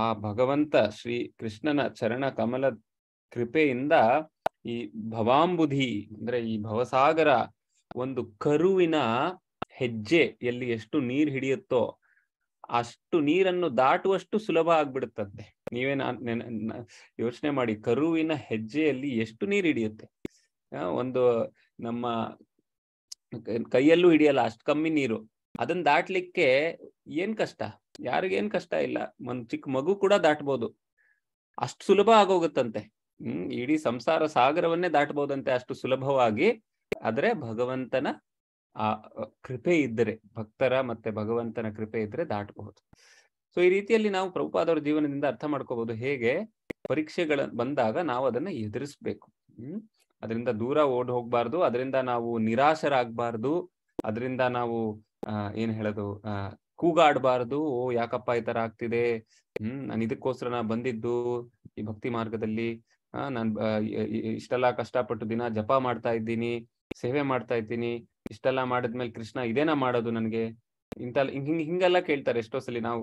[SPEAKER 1] ಆ ಭಗವಂತ ಶ್ರೀ ಕೃಷ್ಣನ ಚರಣ ಕಮಲ ಕೃಪೆಯಿಂದ ಈ ಭವಾಂಬುಧಿ ಅಂದ್ರೆ ಈ ಭವಸಾಗರ ಒಂದು ಕರುವಿನ ಹೆಜ್ಜೆ ಎಲ್ಲಿ ಎಷ್ಟು ನೀರ್ ಹಿಡಿಯುತ್ತೋ ಅಷ್ಟು ನೀರನ್ನು ದಾಟುವಷ್ಟು ಸುಲಭ ಆಗ್ಬಿಡುತ್ತದೆ ನೀವೇನ ಯೋಚನೆ ಮಾಡಿ ಕರುವಿನ ಹೆಜ್ಜೆಯಲ್ಲಿ ಎಷ್ಟು ನೀರು ಹಿಡಿಯುತ್ತೆ ಒಂದು ನಮ್ಮ ಕೈಯಲ್ಲೂ ಹಿಡಿಯಲ್ಲ ಅಷ್ಟು ಕಮ್ಮಿ ನೀರು ಅದನ್ನ ದಾಟ್ಲಿಕ್ಕೆ ಏನ್ ಕಷ್ಟ ಯಾರಿಗೇನ್ ಕಷ್ಟ ಇಲ್ಲ ಒಂದ್ ಚಿಕ್ಕ ಮಗು ಕೂಡ ದಾಟ್ಬೋದು ಅಷ್ಟು ಸುಲಭ ಆಗೋಗುತ್ತಂತೆ ಹ್ಮ್ ಇಡೀ ಸಂಸಾರ ಸಾಗರವನ್ನೇ ದಾಟ್ಬೋದಂತೆ ಅಷ್ಟು ಸುಲಭವಾಗಿ ಆದ್ರೆ ಭಗವಂತನ ಆ ಕೃಪೆ ಇದ್ದರೆ ಭಕ್ತರ ಮತ್ತೆ ಭಗವಂತನ ಕೃಪೆ ಇದ್ರೆ ದಾಟಬಹುದು ಸೊ ಈ ರೀತಿಯಲ್ಲಿ ನಾವು ಪ್ರಭುಪಾದವರ ಜೀವನದಿಂದ ಅರ್ಥ ಮಾಡ್ಕೋಬಹುದು ಹೇಗೆ ಪರೀಕ್ಷೆಗಳ ಬಂದಾಗ ನಾವು ಅದನ್ನ ಎದುರಿಸ್ಬೇಕು ಹ್ಮ್ ಅದರಿಂದ ದೂರ ಓಡ್ ಹೋಗ್ಬಾರ್ದು ಅದರಿಂದ ನಾವು ನಿರಾಶರಾಗ್ಬಾರ್ದು ಅದರಿಂದ ನಾವು ಏನ್ ಹೇಳೋದು ಕೂಗಾಡ್ಬಾರ್ದು ಓ ಯಾಕಪ್ಪ ಈ ತರ ಆಗ್ತಿದೆ ಹ್ಮ್ ನಾನು ಇದಕ್ಕೋಸ್ಕರ ನಾ ಬಂದಿದ್ದು ಈ ಭಕ್ತಿ ಮಾರ್ಗದಲ್ಲಿ ನಾನ್ ಇಷ್ಟೆಲ್ಲಾ ಕಷ್ಟಪಟ್ಟು ದಿನ ಜಪ ಮಾಡ್ತಾ ಇದ್ದೀನಿ ಸೇವೆ ಮಾಡ್ತಾ ಇದ್ದೀನಿ ಇಷ್ಟೆಲ್ಲಾ ಮಾಡಿದ್ಮೇಲೆ ಕೃಷ್ಣ ಇದೇನಾ ಮಾಡೋದು ನನ್ಗೆ ಇಂತ ಹಿಂಗ್ ಹಿಂಗೆಲ್ಲ ಕೇಳ್ತಾರೆ ಎಷ್ಟೋ ಸಲಿ ನಾವು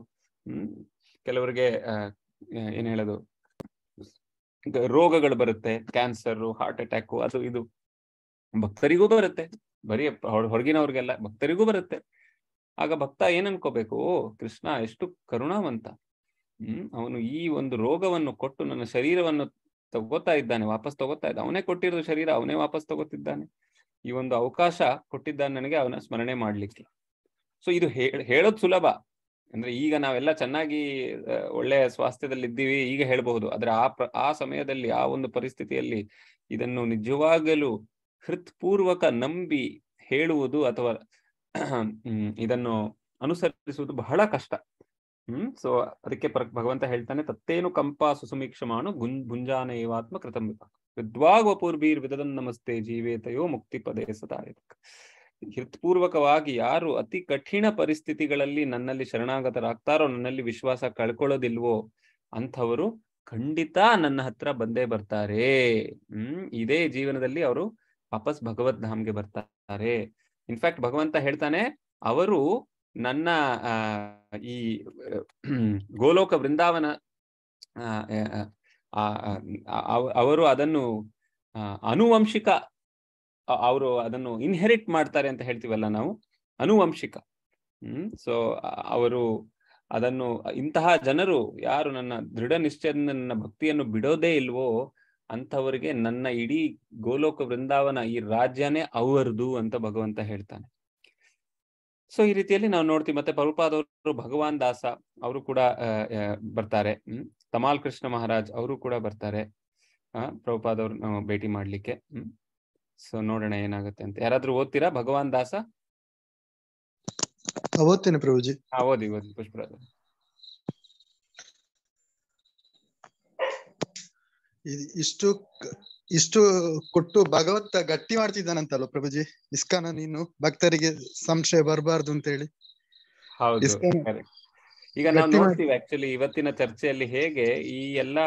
[SPEAKER 1] ಹ್ಮ್ ಕೆಲವರಿಗೆ ಏನ್ ಹೇಳೋದು ರೋಗಗಳು ಬರುತ್ತೆ ಕ್ಯಾನ್ಸರ್ ಹಾರ್ಟ್ ಅಟ್ಯಾಕ್ ಅದು ಇದು ಭಕ್ತರಿಗೂ ಬರುತ್ತೆ ಬರೀ ಹೊರಗಿನವ್ರಿಗೆಲ್ಲ ಭಕ್ತರಿಗೂ ಬರುತ್ತೆ ಆಗ ಭಕ್ತ ಏನ್ ಅನ್ಕೋಬೇಕು ಕೃಷ್ಣ ಎಷ್ಟು ಕರುಣಾವಂತ ಹ್ಮ್ ಅವನು ಈ ಒಂದು ರೋಗವನ್ನು ಕೊಟ್ಟು ನನ್ನ ಶರೀರವನ್ನು ತಗೋತಾ ಇದ್ದಾನೆ ವಾಪಸ್ ತಗೋತಾ ಇದ್ದ ಅವನೇ ಕೊಟ್ಟಿರೋದು ಶರೀರ ಅವನೇ ವಾಪಸ್ ತಗೋತಿದ್ದಾನೆ ಈ ಒಂದು ಅವಕಾಶ ಕೊಟ್ಟಿದ್ದಾನೆ ನನಗೆ ಅವನ ಸ್ಮರಣೆ ಮಾಡ್ಲಿಕ್ಕೆ ಸೊ ಇದು ಹೇಳೋದ್ ಸುಲಭ ಅಂದ್ರೆ ಈಗ ನಾವೆಲ್ಲ ಚೆನ್ನಾಗಿ ಒಳ್ಳೆ ಸ್ವಾಸ್ಥ್ಯದಲ್ಲಿ ಇದ್ದೀವಿ ಈಗ ಹೇಳಬಹುದು ಆದ್ರೆ ಆ ಆ ಸಮಯದಲ್ಲಿ ಆ ಒಂದು ಪರಿಸ್ಥಿತಿಯಲ್ಲಿ ಇದನ್ನು ನಿಜವಾಗಲೂ ಹೃತ್ಪೂರ್ವಕ ನಂಬಿ ಹೇಳುವುದು ಅಥವಾ ಇದನ್ನು ಅನುಸರಿಸುವುದು ಬಹಳ ಕಷ್ಟ ಹ್ಮ್ ಸೊ ಅದಕ್ಕೆ ಭಗವಂತ ಹೇಳ್ತಾನೆ ತತ್ತೇನು ಕಂಪ ಮಾಡು ಗುಂ ಗುಂಜಾನೇವಾತ್ಮ ಕೃತಂಬಿತ ಪೂರ್ವೀರ್ ವಿಧದ ನಮಸ್ತೆ ಜೀವೇತಯೋ ಮುಕ್ತಿ ಪದೇ ಸದಾಯಕ ಹೃತ್ಪೂರ್ವಕವಾಗಿ ಯಾರು ಅತಿ ಕಠಿಣ ಪರಿಸ್ಥಿತಿಗಳಲ್ಲಿ ನನ್ನಲ್ಲಿ ಶರಣಾಗತರಾಗ್ತಾರೋ ನನ್ನಲ್ಲಿ ವಿಶ್ವಾಸ ಕಳ್ಕೊಳ್ಳೋದಿಲ್ವೋ ಅಂಥವರು ಖಂಡಿತ ನನ್ನ ಹತ್ರ ಬಂದೇ ಬರ್ತಾರೆ ಹ್ಮ್ ಇದೇ ಜೀವನದಲ್ಲಿ ಅವರು ವಾಪಸ್ ಭಗವದ್ ಧಾಮ್ಗೆ ಬರ್ತಾರೆ ಇನ್ಫ್ಯಾಕ್ಟ್ ಭಗವಂತ ಹೇಳ್ತಾನೆ ಅವರು ನನ್ನ ಈ ಗೋಲೋಕ ವೃಂದಾವನ ಅವರು ಅದನ್ನು ಅನುವಂಶಿಕ ಅವರು ಅದನ್ನು ಇನ್ಹೆರಿಟ್ ಮಾಡ್ತಾರೆ ಅಂತ ಹೇಳ್ತೀವಲ್ಲ ನಾವು ಅನುವಂಶಿಕ ಹ್ಮ್ ಸೊ ಅವರು ಅದನ್ನು ಇಂತಹ ಜನರು ಯಾರು ನನ್ನ ದೃಢ ನಿಶ್ಚಯದಿಂದ ನನ್ನ ಭಕ್ತಿಯನ್ನು ಬಿಡೋದೇ ಇಲ್ವೋ ಅಂಥವರಿಗೆ ನನ್ನ ಇಡೀ ಗೋಲೋಕ ವೃಂದಾವನ ಈ ರಾಜ್ಯನೇ ಅವರದು ಅಂತ ಭಗವಂತ ಹೇಳ್ತಾನೆ ಸೊ ಈ ರೀತಿಯಲ್ಲಿ ನಾವು ನೋಡ್ತೀವಿ ಮತ್ತೆ ಪರುಪಾದವರು ಭಗವಾನ್ ದಾಸ ಅವರು ಕೂಡ ಬರ್ತಾರೆ ತಮಾಲ್ ಕೃಷ್ಣ ಮಹಾರಾಜ್ ಅವರು ಕೂಡ ಬರ್ತಾರೆ ಪ್ರಭುಪಾದವ್ರು ಭೇಟಿ ಮಾಡ್ಲಿಕ್ಕೆ ಸೊ ನೋಡೋಣ ಏನಾಗುತ್ತೆ ಅಂತ ಯಾರಾದ್ರೂ ಓದ್ತೀರಾ ಭಗವಾನ್ ದಾಸ ಓದ್ತೇನೆ ಪ್ರಭುಜಿ ಓದಿ ಓದಿ ಪುಷ್ಪರಾಜ್
[SPEAKER 3] ಇಷ್ಟು ಇಷ್ಟು ಕೊಟ್ಟು ಭಗವಂತ ಗಟ್ಟಿ ಮಾಡ್ತಿದ್ದಾನಂತಲ್ಲ ಪ್ರಭುಜಿ ಇಸ್ಕಾನ ನೀನು ಭಕ್ತರಿಗೆ ಸಂಶಯ ಬರಬಾರ್ದು ಅಂತ ಹೇಳಿ
[SPEAKER 1] ಈಗ ನಾವು ನೋಡ್ತೀವಿ ಆಕ್ಚುಲಿ ಇವತ್ತಿನ ಚರ್ಚೆಯಲ್ಲಿ ಹೇಗೆ ಈ ಎಲ್ಲಾ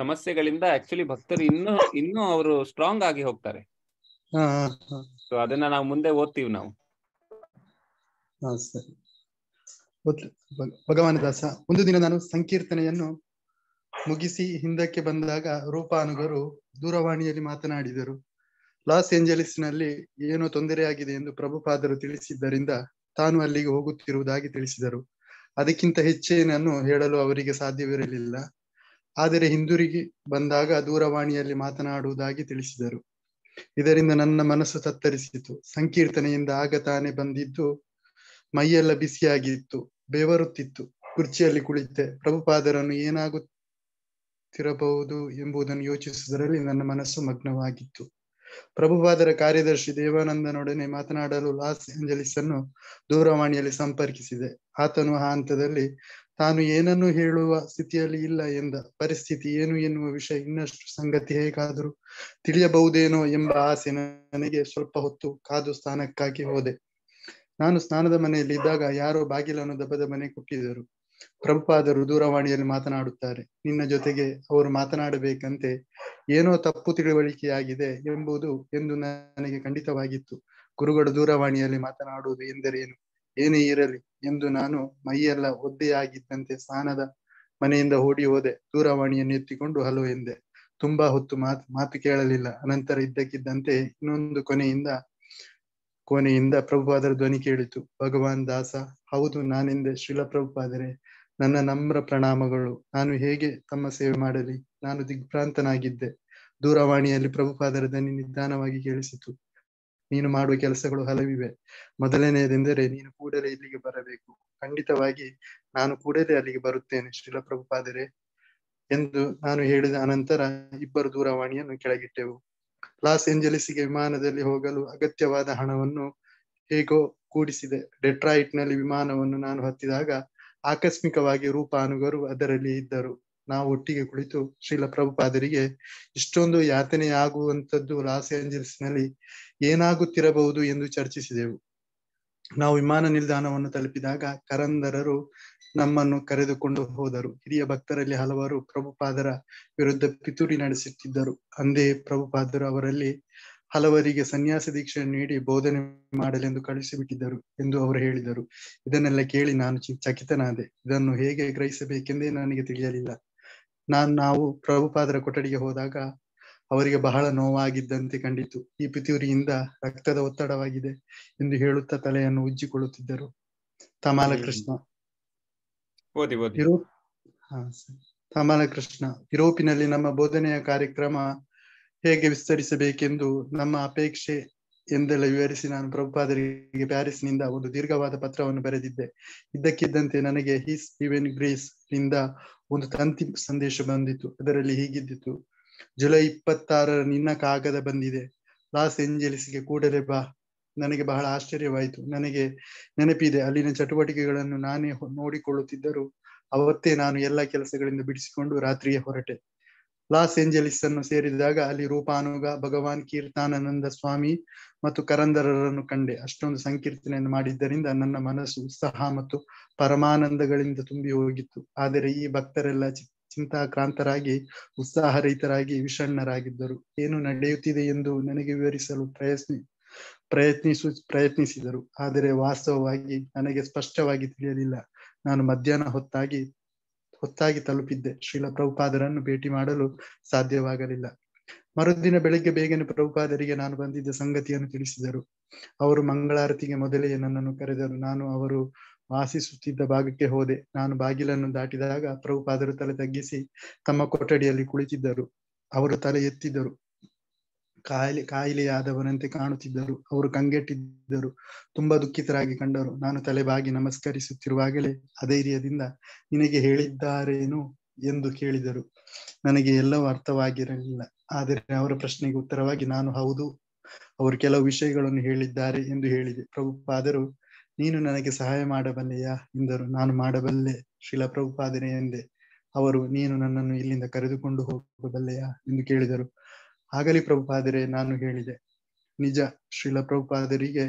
[SPEAKER 1] ಸಮಸ್ಯೆಗಳಿಂದ ಆಕ್ಚುಲಿ ಭಕ್ತರು ಇನ್ನೂ ಇನ್ನೂ ಅವರು ಸ್ಟ್ರಾಂಗ್ ಆಗಿ ಹೋಗ್ತಾರೆ ಸೊ ಅದನ್ನ ನಾವು ಮುಂದೆ ಓದ್ತೀವಿ ನಾವು
[SPEAKER 3] ಸರಿ ದಾಸ ಒಂದು ದಿನ ನಾನು ಸಂಕೀರ್ತನೆಯನ್ನು ಮುಗಿಸಿ ಹಿಂದಕ್ಕೆ ಬಂದಾಗ ರೂಪಾನುಗರು ದೂರವಾಣಿಯಲ್ಲಿ ಮಾತನಾಡಿದರು ಲಾಸ್ ನಲ್ಲಿ ಏನೋ ತೊಂದರೆಯಾಗಿದೆ ಎಂದು ಪ್ರಭುಪಾದರು ತಿಳಿಸಿದ್ದರಿಂದ ತಾನು ಅಲ್ಲಿಗೆ ಹೋಗುತ್ತಿರುವುದಾಗಿ ತಿಳಿಸಿದರು ಅದಕ್ಕಿಂತ ಹೆಚ್ಚೇನನ್ನು ಹೇಳಲು ಅವರಿಗೆ ಸಾಧ್ಯವಿರಲಿಲ್ಲ ಆದರೆ ಹಿಂದಿರುಗಿ ಬಂದಾಗ ದೂರವಾಣಿಯಲ್ಲಿ ಮಾತನಾಡುವುದಾಗಿ ತಿಳಿಸಿದರು ಇದರಿಂದ ನನ್ನ ಮನಸ್ಸು ತತ್ತರಿಸಿತು ಸಂಕೀರ್ತನೆಯಿಂದ ಆಗ ತಾನೇ ಬಂದಿದ್ದು ಮೈಯೆಲ್ಲ ಬಿಸಿಯಾಗಿತ್ತು ಬೆವರುತ್ತಿತ್ತು ಕುರ್ಚಿಯಲ್ಲಿ ಕುಳಿತೆ ಪ್ರಭುಪಾದರನ್ನು ಏನಾಗುತ್ತಿರಬಹುದು ಎಂಬುದನ್ನು ಯೋಚಿಸುವುದರಲ್ಲಿ ನನ್ನ ಮನಸ್ಸು ಮಗ್ನವಾಗಿತ್ತು ಪ್ರಭುಪಾದರ ಕಾರ್ಯದರ್ಶಿ ದೇವಾನಂದನೊಡನೆ ಮಾತನಾಡಲು ಲಾಸ್ ಏಂಜಲೀಸ್ ಅನ್ನು ದೂರವಾಣಿಯಲ್ಲಿ ಸಂಪರ್ಕಿಸಿದೆ ಆತನು ಆ ಹಂತದಲ್ಲಿ ತಾನು ಏನನ್ನು ಹೇಳುವ ಸ್ಥಿತಿಯಲ್ಲಿ ಇಲ್ಲ ಎಂದ ಪರಿಸ್ಥಿತಿ ಏನು ಎನ್ನುವ ವಿಷಯ ಇನ್ನಷ್ಟು ಸಂಗತಿ ಹೇಗಾದರೂ ತಿಳಿಯಬಹುದೇನೋ ಎಂಬ ಆಸೆ ನನಗೆ ಸ್ವಲ್ಪ ಹೊತ್ತು ಕಾದು ಸ್ಥಾನಕ್ಕಾಗಿ ಹೋದೆ ನಾನು ಸ್ನಾನದ ಮನೆಯಲ್ಲಿ ಇದ್ದಾಗ ಯಾರೋ ಬಾಗಿಲನ್ನು ದಬ್ಬದ ಮನೆ ಕೊಟ್ಟಿದ್ದರು ಪ್ರಭುಪಾದರು ದೂರವಾಣಿಯಲ್ಲಿ ಮಾತನಾಡುತ್ತಾರೆ ನಿನ್ನ ಜೊತೆಗೆ ಅವರು ಮಾತನಾಡಬೇಕಂತೆ ಏನೋ ತಪ್ಪು ತಿಳುವಳಿಕೆಯಾಗಿದೆ ಎಂಬುದು ಎಂದು ನನಗೆ ಖಂಡಿತವಾಗಿತ್ತು ಗುರುಗಳು ದೂರವಾಣಿಯಲ್ಲಿ ಮಾತನಾಡುವುದು ಎಂದರೇನು ಏನೇ ಇರಲಿ ಎಂದು ನಾನು ಮೈಯೆಲ್ಲ ಒದ್ದೆಯಾಗಿದ್ದಂತೆ ಸ್ನಾನದ ಮನೆಯಿಂದ ಓಡಿ ಹೋದೆ ದೂರವಾಣಿಯನ್ನು ಎತ್ತಿಕೊಂಡು ಹಲೋ ಎಂದೆ ತುಂಬಾ ಹೊತ್ತು ಮಾತು ಮಾತು ಕೇಳಲಿಲ್ಲ ಅನಂತರ ಇದ್ದಕ್ಕಿದ್ದಂತೆ ಇನ್ನೊಂದು ಕೊನೆಯಿಂದ ಕೊನೆಯಿಂದ ಪ್ರಭುಪಾದರ ಧ್ವನಿ ಕೇಳಿತು ಭಗವಾನ್ ದಾಸ ಹೌದು ನಾನೆಂದೆ ಶ್ರೀಲ ಪ್ರಭುಪಾದರೆ ನನ್ನ ನಮ್ರ ಪ್ರಣಾಮಗಳು ನಾನು ಹೇಗೆ ತಮ್ಮ ಸೇವೆ ಮಾಡಲಿ ನಾನು ದಿಗ್ಭ್ರಾಂತನಾಗಿದ್ದೆ ದೂರವಾಣಿಯಲ್ಲಿ ಪ್ರಭುಪಾದರ ಧ್ವನಿ ನಿಧಾನವಾಗಿ ಕೇಳಿಸಿತು ನೀನು ಮಾಡುವ ಕೆಲಸಗಳು ಹಲವಿವೆ ಮೊದಲನೆಯದೆಂದರೆ ನೀನು ಕೂಡಲೇ ಇಲ್ಲಿಗೆ ಬರಬೇಕು ಖಂಡಿತವಾಗಿ ನಾನು ಕೂಡಲೇ ಅಲ್ಲಿಗೆ ಬರುತ್ತೇನೆ ಶ್ರೀಲ ಪ್ರಭುಪಾದರೆ ಎಂದು ನಾನು ಹೇಳಿದ ಅನಂತರ ಇಬ್ಬರು ದೂರವಾಣಿಯನ್ನು ಕೆಳಗಿಟ್ಟೆವು ಲಾಸ್ ಏಂಜಲೀಸ್ಗೆ ವಿಮಾನದಲ್ಲಿ ಹೋಗಲು ಅಗತ್ಯವಾದ ಹಣವನ್ನು ಹೇಗೋ ಕೂಡಿಸಿದೆ ಡೆಟ್ರಾಯಿಟ್ ನಲ್ಲಿ ವಿಮಾನವನ್ನು ನಾನು ಹತ್ತಿದಾಗ ಆಕಸ್ಮಿಕವಾಗಿ ರೂಪಾನುಗರು ಅದರಲ್ಲಿ ಇದ್ದರು ನಾವು ಒಟ್ಟಿಗೆ ಕುಳಿತು ಶ್ರೀಲ ಪ್ರಭುಪಾದರಿಗೆ ಇಷ್ಟೊಂದು ಯಾತನೆಯಾಗುವಂಥದ್ದು ಲಾಸ್ ಏಂಜಲೀಸ್ ನಲ್ಲಿ ಏನಾಗುತ್ತಿರಬಹುದು ಎಂದು ಚರ್ಚಿಸಿದೆವು ನಾವು ವಿಮಾನ ನಿಲ್ದಾಣವನ್ನು ತಲುಪಿದಾಗ ಕರಂದರರು ನಮ್ಮನ್ನು ಕರೆದುಕೊಂಡು ಹೋದರು ಹಿರಿಯ ಭಕ್ತರಲ್ಲಿ ಹಲವರು ಪ್ರಭುಪಾದರ ವಿರುದ್ಧ ಪಿತೂರಿ ನಡೆಸುತ್ತಿದ್ದರು ಅಂದೇ ಪ್ರಭುಪಾದರು ಅವರಲ್ಲಿ ಹಲವರಿಗೆ ಸನ್ಯಾಸ ದೀಕ್ಷೆ ನೀಡಿ ಬೋಧನೆ ಮಾಡಲೆಂದು ಕಳುಹಿಸಿಬಿಟ್ಟಿದ್ದರು ಎಂದು ಅವರು ಹೇಳಿದರು ಇದನ್ನೆಲ್ಲ ಕೇಳಿ ನಾನು ಚಕಿತನಾದೆ ಇದನ್ನು ಹೇಗೆ ಗ್ರಹಿಸಬೇಕೆಂದೇ ನನಗೆ ತಿಳಿಯಲಿಲ್ಲ ನಾನು ನಾವು ಪ್ರಭುಪಾದರ ಕೊಠಡಿಗೆ ಹೋದಾಗ ಅವರಿಗೆ ಬಹಳ ನೋವಾಗಿದ್ದಂತೆ ಕಂಡಿತು ಈ ಪಿತೂರಿಯಿಂದ ರಕ್ತದ ಒತ್ತಡವಾಗಿದೆ ಎಂದು ಹೇಳುತ್ತಾ ತಲೆಯನ್ನು ಉಜ್ಜಿಕೊಳ್ಳುತ್ತಿದ್ದರು ತಮಾಲಕೃಷ್ಣ ತಮಾಲಕೃಷ್ಣ ಯುರೋಪಿನಲ್ಲಿ ನಮ್ಮ ಬೋಧನೆಯ ಕಾರ್ಯಕ್ರಮ ಹೇಗೆ ವಿಸ್ತರಿಸಬೇಕೆಂದು ನಮ್ಮ ಅಪೇಕ್ಷೆ ಎಂದೆಲ್ಲ ವಿವರಿಸಿ ನಾನು ಪ್ರಭುಪಾದರಿಗೆ ಪ್ಯಾರಿಸ್ನಿಂದ ಒಂದು ದೀರ್ಘವಾದ ಪತ್ರವನ್ನು ಬರೆದಿದ್ದೆ ಇದ್ದಕ್ಕಿದ್ದಂತೆ ನನಗೆ ಹಿಸ್ ಇವೆನ್ ಗ್ರೀಸ್ ನಿಂದ ಒಂದು ತಂತಿ ಸಂದೇಶ ಬಂದಿತ್ತು ಅದರಲ್ಲಿ ಹೀಗಿದ್ದಿತು ಜುಲೈ ಇಪ್ಪತ್ತಾರರ ನಿನ್ನ ಕಾಗದ ಬಂದಿದೆ ಲಾಸ್ ಏಂಜಲಿಸ್ಗೆ ಕೂಡಲೇ ಬಾ ನನಗೆ ಬಹಳ ಆಶ್ಚರ್ಯವಾಯಿತು ನನಗೆ ನೆನಪಿದೆ ಅಲ್ಲಿನ ಚಟುವಟಿಕೆಗಳನ್ನು ನಾನೇ ನೋಡಿಕೊಳ್ಳುತ್ತಿದ್ದರೂ ಅವತ್ತೇ ನಾನು ಎಲ್ಲ ಕೆಲಸಗಳಿಂದ ಬಿಡಿಸಿಕೊಂಡು ರಾತ್ರಿಯೇ ಹೊರಟೆ ಲಾಸ್ ಏಂಜಲಿಸ್ ಅನ್ನು ಸೇರಿದಾಗ ಅಲ್ಲಿ ರೂಪಾನುಗ ಭಗವಾನ್ ಕೀರ್ತಾನಂದ ಸ್ವಾಮಿ ಮತ್ತು ಕರಂದರರನ್ನು ಕಂಡೆ ಅಷ್ಟೊಂದು ಸಂಕೀರ್ತನೆಯನ್ನು ಮಾಡಿದ್ದರಿಂದ ನನ್ನ ಮನಸ್ಸು ಉತ್ಸಾಹ ಮತ್ತು ಪರಮಾನಂದಗಳಿಂದ ತುಂಬಿ ಹೋಗಿತ್ತು ಆದರೆ ಈ ಭಕ್ತರೆಲ್ಲ ಚಿಕ್ಕ ಚಿಂತಾಕ್ರಾಂತರಾಗಿ ಉತ್ಸಾಹರಹಿತರಾಗಿ ವಿಷಣ್ಣರಾಗಿದ್ದರು ಏನು ನಡೆಯುತ್ತಿದೆ ಎಂದು ನನಗೆ ವಿವರಿಸಲು ಪ್ರಯತ್ನ ಪ್ರಯತ್ನಿಸು ಪ್ರಯತ್ನಿಸಿದರು ಆದರೆ ವಾಸ್ತವವಾಗಿ ನನಗೆ ಸ್ಪಷ್ಟವಾಗಿ ತಿಳಿಯಲಿಲ್ಲ ನಾನು ಮಧ್ಯಾಹ್ನ ಹೊತ್ತಾಗಿ ಹೊತ್ತಾಗಿ ತಲುಪಿದ್ದೆ ಶ್ರೀಲ ಪ್ರಭುಪಾದರನ್ನು ಭೇಟಿ ಮಾಡಲು ಸಾಧ್ಯವಾಗಲಿಲ್ಲ ಮರುದಿನ ಬೆಳಿಗ್ಗೆ ಬೇಗನೆ ಪ್ರಭುಪಾದರಿಗೆ ನಾನು ಬಂದಿದ್ದ ಸಂಗತಿಯನ್ನು ತಿಳಿಸಿದರು ಅವರು ಮಂಗಳಾರತಿಗೆ ಮೊದಲೇ ನನ್ನನ್ನು ಕರೆದರು ನಾನು ಅವರು ವಾಸಿಸುತ್ತಿದ್ದ ಭಾಗಕ್ಕೆ ಹೋದೆ ನಾನು ಬಾಗಿಲನ್ನು ದಾಟಿದಾಗ ಪ್ರಭುಪಾದರು ತಲೆ ತಗ್ಗಿಸಿ ತಮ್ಮ ಕೊಠಡಿಯಲ್ಲಿ ಕುಳಿತಿದ್ದರು ಅವರು ತಲೆ ಎತ್ತಿದ್ದರು ಕಾಯಿಲೆ ಕಾಯಿಲೆಯಾದವರಂತೆ ಕಾಣುತ್ತಿದ್ದರು ಅವರು ಕಂಗೆಟ್ಟಿದ್ದರು ತುಂಬಾ ದುಃಖಿತರಾಗಿ ಕಂಡರು ನಾನು ತಲೆ ಬಾಗಿ ನಮಸ್ಕರಿಸುತ್ತಿರುವಾಗಲೇ ಅಧೈರ್ಯದಿಂದ ನಿನಗೆ ಹೇಳಿದ್ದಾರೇನು ಎಂದು ಕೇಳಿದರು ನನಗೆ ಎಲ್ಲವೂ ಅರ್ಥವಾಗಿರಲಿಲ್ಲ ಆದರೆ ಅವರ ಪ್ರಶ್ನೆಗೆ ಉತ್ತರವಾಗಿ ನಾನು ಹೌದು ಅವರು ಕೆಲವು ವಿಷಯಗಳನ್ನು ಹೇಳಿದ್ದಾರೆ ಎಂದು ಹೇಳಿದೆ ಪ್ರಭುಪಾದರು ನೀನು ನನಗೆ ಸಹಾಯ ಮಾಡಬಲ್ಲೆಯಾ ಎಂದರು ನಾನು ಮಾಡಬಲ್ಲೆ ಶ್ರೀಲ ಎಂದೆ ಅವರು ನೀನು ನನ್ನನ್ನು ಇಲ್ಲಿಂದ ಕರೆದುಕೊಂಡು ಹೋಗಬಲ್ಲೆಯಾ ಎಂದು ಕೇಳಿದರು ಆಗಲಿ ಪ್ರಭುಪಾದರೆ ನಾನು ಹೇಳಿದೆ ನಿಜ ಶಿಲಪ್ರಭುಪಾದರಿಗೆ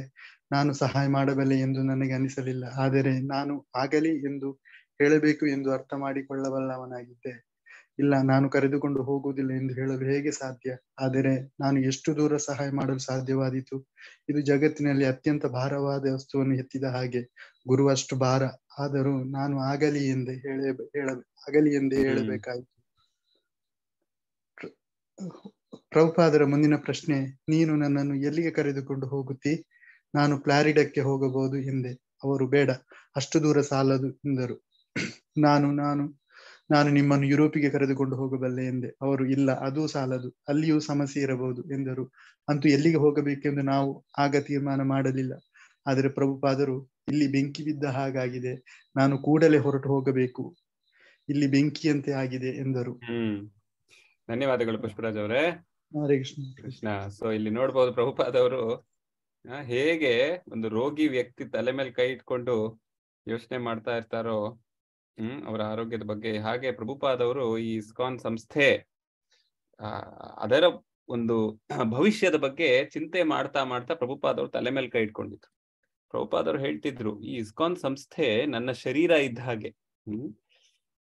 [SPEAKER 3] ನಾನು ಸಹಾಯ ಮಾಡಬಲ್ಲೆ ಎಂದು ನನಗೆ ಅನಿಸಲಿಲ್ಲ ಆದರೆ ನಾನು ಆಗಲಿ ಎಂದು ಹೇಳಬೇಕು ಎಂದು ಅರ್ಥ ಮಾಡಿಕೊಳ್ಳಬಲ್ಲವನಾಗಿದ್ದೆ ಇಲ್ಲ ನಾನು ಕರೆದುಕೊಂಡು ಹೋಗುವುದಿಲ್ಲ ಎಂದು ಹೇಳಲು ಹೇಗೆ ಸಾಧ್ಯ ಆದರೆ ನಾನು ಎಷ್ಟು ದೂರ ಸಹಾಯ ಮಾಡಲು ಸಾಧ್ಯವಾದೀತು ಇದು ಜಗತ್ತಿನಲ್ಲಿ ಅತ್ಯಂತ ಭಾರವಾದ ವಸ್ತುವನ್ನು ಎತ್ತಿದ ಹಾಗೆ ಗುರು ಅಷ್ಟು ಭಾರ ಆದರೂ ನಾನು ಆಗಲಿ ಎಂದೇ ಹೇಳ ಆಗಲಿ ಎಂದೇ ಹೇಳಬೇಕಾಯಿತು ಪ್ರಭುಪಾದರ ಮುಂದಿನ ಪ್ರಶ್ನೆ ನೀನು ನನ್ನನ್ನು ಎಲ್ಲಿಗೆ ಕರೆದುಕೊಂಡು ಹೋಗುತ್ತಿ ನಾನು ಪ್ಲಾರಿಡಕ್ಕೆ ಹೋಗಬಹುದು ಎಂದೆ ಅವರು ಬೇಡ ಅಷ್ಟು ದೂರ ಸಾಲದು ಎಂದರು ನಾನು ನಾನು ನಾನು ನಿಮ್ಮನ್ನು ಯುರೋಪಿಗೆ ಕರೆದುಕೊಂಡು ಹೋಗಬಲ್ಲೆ ಎಂದೆ ಅವರು ಇಲ್ಲ ಅದು ಸಾಲದು ಅಲ್ಲಿಯೂ ಸಮಸ್ಯೆ ಇರಬಹುದು ಎಂದರು ಅಂತೂ ಎಲ್ಲಿಗೆ ಹೋಗಬೇಕೆಂದು ನಾವು ಆಗ ತೀರ್ಮಾನ ಮಾಡಲಿಲ್ಲ ಆದರೆ ಪ್ರಭುಪಾದರು ಇಲ್ಲಿ ಬೆಂಕಿ ಬಿದ್ದ ಹಾಗಾಗಿದೆ ನಾನು ಕೂಡಲೇ ಹೊರಟು ಹೋಗಬೇಕು ಇಲ್ಲಿ ಬೆಂಕಿಯಂತೆ ಆಗಿದೆ ಎಂದರು
[SPEAKER 1] ಧನ್ಯವಾದಗಳು ಪುಷ್ಪರಾಜ್ ಅವರೇ
[SPEAKER 3] ಕೃಷ್ಣ ಕೃಷ್ಣ
[SPEAKER 1] ಸೊ ಇಲ್ಲಿ ನೋಡಬಹುದು ಪ್ರಭುಪಾದವರು ಹೇಗೆ ಒಂದು ರೋಗಿ ವ್ಯಕ್ತಿ ತಲೆ ಮೇಲೆ ಕೈ ಇಟ್ಕೊಂಡು ಯೋಚನೆ ಮಾಡ್ತಾ ಇರ್ತಾರೋ ಹ್ಮ್ ಅವರ ಆರೋಗ್ಯದ ಬಗ್ಗೆ ಹಾಗೆ ಪ್ರಭುಪಾದವರು ಈ ಇಸ್ಕಾನ್ ಸಂಸ್ಥೆ ಅದರ ಒಂದು ಭವಿಷ್ಯದ ಬಗ್ಗೆ ಚಿಂತೆ ಮಾಡ್ತಾ ಮಾಡ್ತಾ ಪ್ರಭುಪಾದವರು ತಲೆ ಮೇಲೆ ಕೈ ಇಟ್ಕೊಂಡಿದ್ರು ಪ್ರಭುಪಾದವರು ಹೇಳ್ತಿದ್ರು ಈ ಇಸ್ಕಾನ್ ಸಂಸ್ಥೆ ನನ್ನ ಶರೀರ ಇದ್ದ ಹಾಗೆ ಹ್ಮ್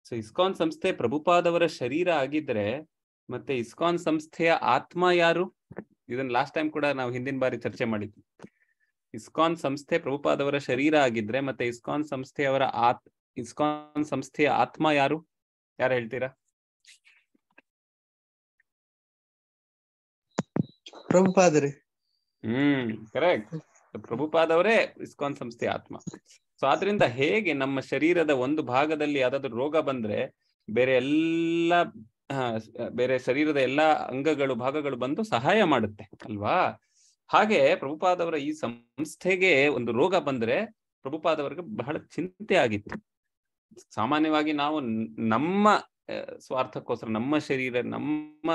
[SPEAKER 1] ಸೊ ಇಸ್ಕಾನ್ ಸಂಸ್ಥೆ ಪ್ರಭುಪಾದವರ ಶರೀರ ಆಗಿದ್ರೆ ಮತ್ತೆ ಇಸ್ಕಾನ್ ಸಂಸ್ಥೆಯ ಆತ್ಮ ಯಾರು ಇದನ್ನ ಲಾಸ್ಟ್ ಟೈಮ್ ಕೂಡ ನಾವು ಹಿಂದಿನ ಬಾರಿ ಚರ್ಚೆ ಮಾಡಿದ್ವಿ ಇಸ್ಕಾನ್ ಸಂಸ್ಥೆ ಪ್ರಭುಪಾದವರ ಶರೀರ ಆಗಿದ್ರೆ ಮತ್ತೆ ಇಸ್ಕಾನ್ ಸಂಸ್ಥೆಯವರ ಆತ್ ಇಸ್ಕಾನ್ ಸಂಸ್ಥೆಯ ಆತ್ಮ ಯಾರು ಯಾರು ಹೇಳ್ತೀರಾ ಪ್ರಭುಪಾದರೆ ಹ್ಮ್ ಕರೆಕ್ಟ್ ಪ್ರಭುಪಾದವರೇ ಅವರೇ ಇಸ್ಕಾನ್ ಸಂಸ್ಥೆಯ ಆತ್ಮ ಸೊ ಆದ್ರಿಂದ ಹೇಗೆ ನಮ್ಮ ಶರೀರದ ಒಂದು ಭಾಗದಲ್ಲಿ ಯಾವ್ದಾದ್ರು ರೋಗ ಬಂದ್ರೆ ಬೇರೆ ಎಲ್ಲ ಬೇರೆ ಶರೀರದ ಎಲ್ಲಾ ಅಂಗಗಳು ಭಾಗಗಳು ಬಂದು ಸಹಾಯ ಮಾಡುತ್ತೆ ಅಲ್ವಾ ಹಾಗೆ ಪ್ರಭುಪಾದವರ ಈ ಸಂಸ್ಥೆಗೆ ಒಂದು ರೋಗ ಬಂದ್ರೆ ಪ್ರಭುಪಾದವರಿಗೆ ಬಹಳ ಚಿಂತೆ ಆಗಿತ್ತು ಸಾಮಾನ್ಯವಾಗಿ ನಾವು ನಮ್ಮ ಸ್ವಾರ್ಥಕ್ಕೋಸ್ಕರ ನಮ್ಮ ಶರೀರ ನಮ್ಮ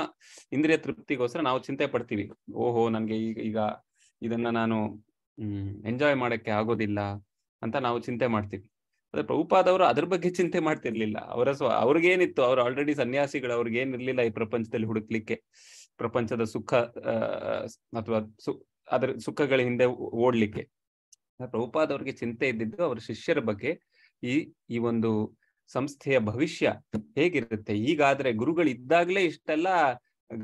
[SPEAKER 1] ಇಂದ್ರಿಯ ತೃಪ್ತಿಗೋಸ್ಕರ ನಾವು ಚಿಂತೆ ಪಡ್ತೀವಿ ಓಹೋ ನನ್ಗೆ ಈಗ ಈಗ ಇದನ್ನ ನಾನು ಎಂಜಾಯ್ ಮಾಡಕ್ಕೆ ಆಗೋದಿಲ್ಲ ಅಂತ ನಾವು ಚಿಂತೆ ಮಾಡ್ತೀವಿ ಅದೇ ಪ್ರಭುಪಾದವರು ಅದ್ರ ಬಗ್ಗೆ ಚಿಂತೆ ಮಾಡ್ತಿರ್ಲಿಲ್ಲ ಅವರ ಸ್ವ ಅವ್ರಿಗೇನಿತ್ತು ಅವ್ರು ಆಲ್ರೆಡಿ ಸನ್ಯಾಸಿಗಳು ಅವ್ರಿಗೇನಿರ್ಲಿಲ್ಲ ಈ ಪ್ರಪಂಚದಲ್ಲಿ ಹುಡುಕ್ಲಿಕ್ಕೆ ಪ್ರಪಂಚದ ಸುಖ ಅಥವಾ ಸು ಅದ್ರ ಸುಖಗಳ ಹಿಂದೆ ಓಡ್ಲಿಕ್ಕೆ ಪ್ರಭುಪಾದವ್ರಿಗೆ ಚಿಂತೆ ಇದ್ದಿದ್ದು ಅವ್ರ ಶಿಷ್ಯರ ಬಗ್ಗೆ ಈ ಈ ಒಂದು ಸಂಸ್ಥೆಯ ಭವಿಷ್ಯ ಹೇಗಿರುತ್ತೆ ಈಗಾದ್ರೆ ಗುರುಗಳು ಇದ್ದಾಗಲೇ ಇಷ್ಟೆಲ್ಲ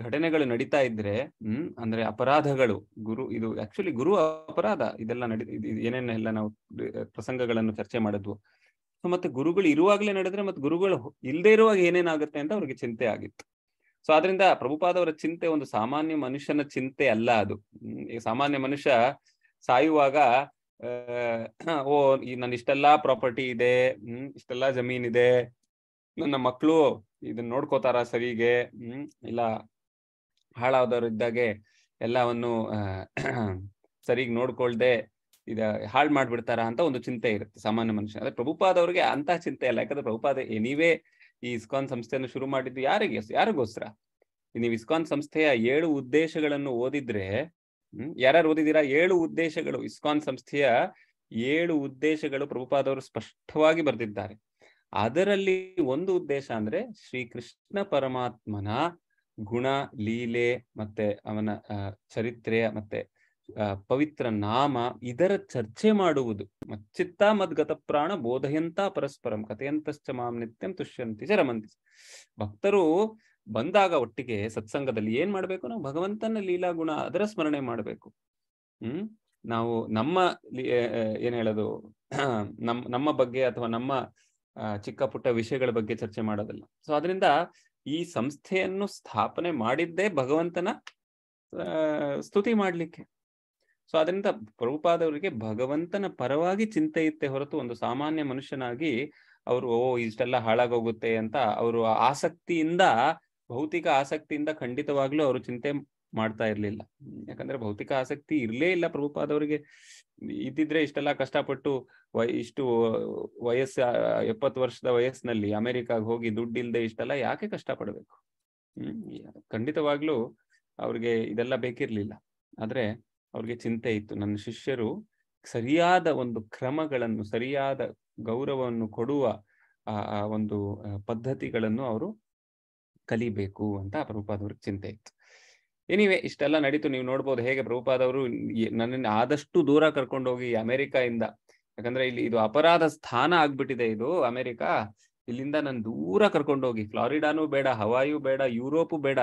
[SPEAKER 1] ಘಟನೆಗಳು ನಡೀತಾ ಇದ್ರೆ ಹ್ಮ್ ಅಂದ್ರೆ ಅಪರಾಧಗಳು ಗುರು ಇದು ಆಕ್ಚುಲಿ ಗುರು ಅಪರಾಧ ಇದೆಲ್ಲ ನಡಿ ಏನೇನೆಲ್ಲ ನಾವು ಪ್ರಸಂಗಗಳನ್ನು ಚರ್ಚೆ ಮಾಡಿದ್ವು ಸೊ ಮತ್ತೆ ಗುರುಗಳು ಇರುವಾಗ್ಲೇ ನಡೆದ್ರೆ ಮತ್ತೆ ಗುರುಗಳು ಇಲ್ಲದೆ ಇರುವಾಗ ಏನೇನಾಗುತ್ತೆ ಅಂತ ಅವ್ರಿಗೆ ಚಿಂತೆ ಆಗಿತ್ತು ಸೊ ಅದರಿಂದ ಪ್ರಭುಪಾದವರ ಚಿಂತೆ ಒಂದು ಸಾಮಾನ್ಯ ಮನುಷ್ಯನ ಚಿಂತೆ ಅಲ್ಲ ಅದು ಸಾಮಾನ್ಯ ಮನುಷ್ಯ ಸಾಯುವಾಗ ಓ ನನ್ ಇಷ್ಟೆಲ್ಲಾ ಪ್ರಾಪರ್ಟಿ ಇದೆ ಹ್ಮ್ ಇಷ್ಟೆಲ್ಲಾ ಜಮೀನ್ ಇದೆ ನನ್ನ ಮಕ್ಕಳು ಇದನ್ನ ನೋಡ್ಕೋತಾರ ಸರಿಗೆ ಹ್ಮ್ ಇಲ್ಲ ಹಾಳಾದವ್ರು ಇದ್ದಾಗೆ ಎಲ್ಲವನ್ನು ಸರಿಗ್ ನೋಡ್ಕೊಳ್ದೆ ಇದ ಹಾಳ್ ಮಾಡ್ಬಿಡ್ತಾರ ಅಂತ ಒಂದು ಚಿಂತೆ ಇರುತ್ತೆ ಸಾಮಾನ್ಯ ಮನುಷ್ಯ ಅದೇ ಪ್ರಭುಪಾದವ್ರಿಗೆ ಅಂತ ಚಿಂತೆ ಇಲ್ಲ ಯಾಕಂದ್ರೆ ಪ್ರಭುಪಾದ ಎನಿವೇ ಈ ಇಸ್ಕಾನ್ ಸಂಸ್ಥೆಯನ್ನು ಶುರು ಮಾಡಿದ್ದು ಯಾರಿಗೆ ಯಾರಿಗೋಸ್ಕರ ನೀವು ಇಸ್ಕಾನ್ ಸಂಸ್ಥೆಯ ಏಳು ಉದ್ದೇಶಗಳನ್ನು ಓದಿದ್ರೆ ಹ್ಮ್ ಯಾರ್ಯಾರು ಓದಿದ್ದೀರಾ ಏಳು ಉದ್ದೇಶಗಳು ಇಸ್ಕಾನ್ ಸಂಸ್ಥೆಯ ಏಳು ಉದ್ದೇಶಗಳು ಪ್ರಭುಪಾದವರು ಸ್ಪಷ್ಟವಾಗಿ ಬರೆದಿದ್ದಾರೆ ಅದರಲ್ಲಿ ಒಂದು ಉದ್ದೇಶ ಅಂದ್ರೆ ಶ್ರೀಕೃಷ್ಣ ಪರಮಾತ್ಮನ ಗುಣ ಲೀಲೆ ಮತ್ತೆ ಅವನ ಚರಿತ್ರೆ ಮತ್ತೆ ಪವಿತ್ರ ನಾಮ ಇದರ ಚರ್ಚೆ ಮಾಡುವುದು ಚಿತ್ತ ಮದ್ಗತ ಪ್ರಾಣ ಬೋಧಯಂತ ಪರಸ್ಪರಂ ಕಥೆಯಂತಶ್ಚ ಮಾಂ ನಿತ್ಯಂ ತುಷ್ಯಂತಿ ಚರಮಂತಿ ಭಕ್ತರು ಬಂದಾಗ ಒಟ್ಟಿಗೆ ಸತ್ಸಂಗದಲ್ಲಿ ಏನ್ ಮಾಡ್ಬೇಕು ನಾವು ಭಗವಂತನ ಲೀಲಾ ಗುಣ ಅದರ ಸ್ಮರಣೆ ಮಾಡ್ಬೇಕು ಹ್ಮ್ ನಾವು ನಮ್ಮ ಏನ್ ಹೇಳೋದು ನಮ್ ನಮ್ಮ ಬಗ್ಗೆ ಅಥವಾ ನಮ್ಮ ಚಿಕ್ಕ ಪುಟ್ಟ ವಿಷಯಗಳ ಬಗ್ಗೆ ಚರ್ಚೆ ಮಾಡೋದಲ್ಲ ಸೊ ಅದರಿಂದ ಈ ಸಂಸ್ಥೆಯನ್ನು ಸ್ಥಾಪನೆ ಮಾಡಿದ್ದೇ ಭಗವಂತನ ಸ್ತುತಿ ಮಾಡ್ಲಿಕ್ಕೆ ಸೊ ಅದರಿಂದ ಪ್ರಭುಪಾದವರಿಗೆ ಭಗವಂತನ ಪರವಾಗಿ ಚಿಂತೆ ಇತ್ತೆ ಹೊರತು ಒಂದು ಸಾಮಾನ್ಯ ಮನುಷ್ಯನಾಗಿ ಅವರು ಓ ಇಷ್ಟೆಲ್ಲ ಹಾಳಾಗೋಗುತ್ತೆ ಅಂತ ಅವರು ಆಸಕ್ತಿಯಿಂದ ಭೌತಿಕ ಆಸಕ್ತಿಯಿಂದ ಖಂಡಿತವಾಗ್ಲೂ ಅವರು ಚಿಂತೆ ಮಾಡ್ತಾ ಇರ್ಲಿಲ್ಲ ಯಾಕಂದ್ರೆ ಭೌತಿಕ ಆಸಕ್ತಿ ಇರ್ಲೇ ಇಲ್ಲ ಪ್ರಭುಪಾದವರಿಗೆ ಇದ್ದಿದ್ರೆ ಇಷ್ಟೆಲ್ಲ ಕಷ್ಟಪಟ್ಟು ಇಷ್ಟು ವಯಸ್ಸ ಎಪ್ಪತ್ತು ವರ್ಷದ ವಯಸ್ಸಿನಲ್ಲಿ ಅಮೆರಿಕಾಗ ಹೋಗಿ ಇಲ್ಲದೆ ಇಷ್ಟೆಲ್ಲ ಯಾಕೆ ಕಷ್ಟ ಪಡ್ಬೇಕು ಹ್ಮ್ ಖಂಡಿತವಾಗ್ಲೂ ಅವ್ರಿಗೆ ಇದೆಲ್ಲ ಬೇಕಿರ್ಲಿಲ್ಲ ಆದ್ರೆ ಅವ್ರಿಗೆ ಚಿಂತೆ ಇತ್ತು ನನ್ನ ಶಿಷ್ಯರು ಸರಿಯಾದ ಒಂದು ಕ್ರಮಗಳನ್ನು ಸರಿಯಾದ ಗೌರವವನ್ನು ಕೊಡುವ ಆ ಒಂದು ಪದ್ಧತಿಗಳನ್ನು ಅವರು ಕಲಿಬೇಕು ಅಂತ ಪ್ರಭುಪಾದವ್ರ ಚಿಂತೆ ಇತ್ತು ಎನಿವೆ ಇಷ್ಟೆಲ್ಲ ನಡೀತು ನೀವು ನೋಡ್ಬೋದು ಹೇಗೆ ಪ್ರಭುಪಾದವರು ನನ್ನ ಆದಷ್ಟು ದೂರ ಕರ್ಕೊಂಡೋಗಿ ಅಮೆರಿಕ ಇಂದ ಯಾಕಂದ್ರೆ ಇಲ್ಲಿ ಇದು ಅಪರಾಧ ಸ್ಥಾನ ಆಗ್ಬಿಟ್ಟಿದೆ ಇದು ಅಮೆರಿಕಾ ಇಲ್ಲಿಂದ ನಾನು ದೂರ ಕರ್ಕೊಂಡೋಗಿ ಫ್ಲಾರಿಡಾನು ಬೇಡ ಹವಾಯು ಬೇಡ ಯುರೋಪು ಬೇಡ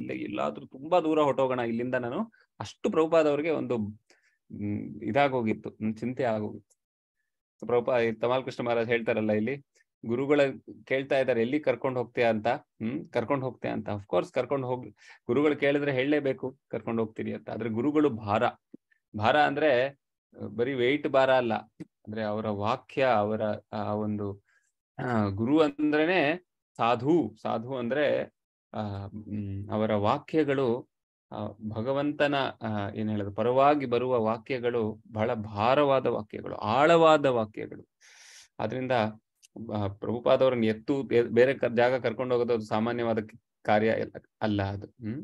[SPEAKER 1] ಇಲ್ಲ ಎಲ್ಲಾದ್ರೂ ತುಂಬಾ ದೂರ ಹೊಟ್ಟೋಗೋಣ ಇಲ್ಲಿಂದ ನಾನು ಅಷ್ಟು ಪ್ರಭುಪಾದವ್ರಿಗೆ ಒಂದು ಇದಾಗೋಗಿತ್ತು ಚಿಂತೆ ಆಗೋಗಿತ್ತು ಪ್ರಭುಪಾ ತಮಾಲ್ ಕೃಷ್ಣ ಮಹಾರಾಜ್ ಹೇಳ್ತಾರಲ್ಲ ಇಲ್ಲಿ ಗುರುಗಳ ಕೇಳ್ತಾ ಇದ್ದಾರೆ ಎಲ್ಲಿ ಕರ್ಕೊಂಡು ಹೋಗ್ತೀಯ ಅಂತ ಹ್ಮ್ ಕರ್ಕೊಂಡ್ ಹೋಗ್ತೀಯ ಅಂತ ಅಫ್ಕೋರ್ಸ್ ಕರ್ಕೊಂಡು ಹೋಗ್ ಗುರುಗಳು ಕೇಳಿದ್ರೆ ಹೇಳಲೇಬೇಕು ಕರ್ಕೊಂಡ್ ಹೋಗ್ತೀರಿ ಅಂತ ಆದ್ರೆ ಗುರುಗಳು ಭಾರ ಭಾರ ಅಂದ್ರೆ ಬರೀ ವೆಯ್ಟ್ ಭಾರ ಅಲ್ಲ ಅಂದ್ರೆ ಅವರ ವಾಕ್ಯ ಅವರ ಆ ಒಂದು ಗುರು ಅಂದ್ರೇನೆ ಸಾಧು ಸಾಧು ಅಂದ್ರೆ ಅವರ ವಾಕ್ಯಗಳು ಭಗವಂತನ ಏನ್ ಹೇಳೋದು ಪರವಾಗಿ ಬರುವ ವಾಕ್ಯಗಳು ಬಹಳ ಭಾರವಾದ ವಾಕ್ಯಗಳು ಆಳವಾದ ವಾಕ್ಯಗಳು ಆದ್ರಿಂದ ಪ್ರಭುಪಾದವ್ರನ್ನ ಎತ್ತು ಬೇರೆ ಜಾಗ ಕರ್ಕೊಂಡು ಹೋಗೋದು ಅದು ಸಾಮಾನ್ಯವಾದ ಕಾರ್ಯ ಅಲ್ಲ ಅದು ಹ್ಮ್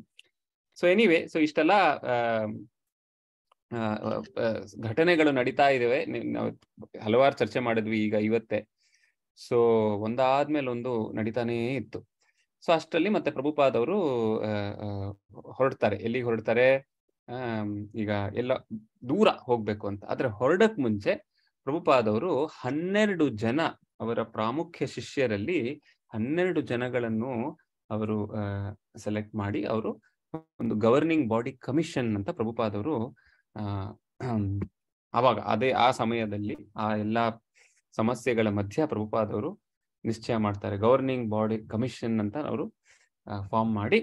[SPEAKER 1] ಸೊ ಎನಿವೆ ಸೊ ಇಷ್ಟೆಲ್ಲ ಘಟನೆಗಳು ನಡೀತಾ ಇದಾವೆ ಹಲವಾರು ಚರ್ಚೆ ಮಾಡಿದ್ವಿ ಈಗ ಇವತ್ತೇ ಸೊ ಒಂದಾದ್ಮೇಲೆ ಒಂದು ನಡೀತಾನೇ ಇತ್ತು ಸೊ ಅಷ್ಟರಲ್ಲಿ ಮತ್ತೆ ಪ್ರಭುಪಾದವರು ಹೊರಡ್ತಾರೆ ಎಲ್ಲಿಗೆ ಹೊರಡ್ತಾರೆ ಈಗ ಎಲ್ಲ ದೂರ ಹೋಗ್ಬೇಕು ಅಂತ ಆದ್ರೆ ಹೊರಡಕ್ ಮುಂಚೆ ಪ್ರಭುಪಾದವರು ಹನ್ನೆರಡು ಜನ ಅವರ ಪ್ರಾಮುಖ್ಯ ಶಿಷ್ಯರಲ್ಲಿ ಹನ್ನೆರಡು ಜನಗಳನ್ನು ಅವರು ಸೆಲೆಕ್ಟ್ ಮಾಡಿ ಅವರು ಒಂದು ಗವರ್ನಿಂಗ್ ಬಾಡಿ ಕಮಿಷನ್ ಅಂತ ಪ್ರಭುಪಾದವರು ಆವಾಗ ಅದೇ ಆ ಸಮಯದಲ್ಲಿ ಆ ಎಲ್ಲ ಸಮಸ್ಯೆಗಳ ಮಧ್ಯ ಪ್ರಭುಪಾದವರು ನಿಶ್ಚಯ ಮಾಡ್ತಾರೆ ಗವರ್ನಿಂಗ್ ಬಾಡಿ ಕಮಿಷನ್ ಅಂತ ಅವರು ಫಾರ್ಮ್ ಮಾಡಿ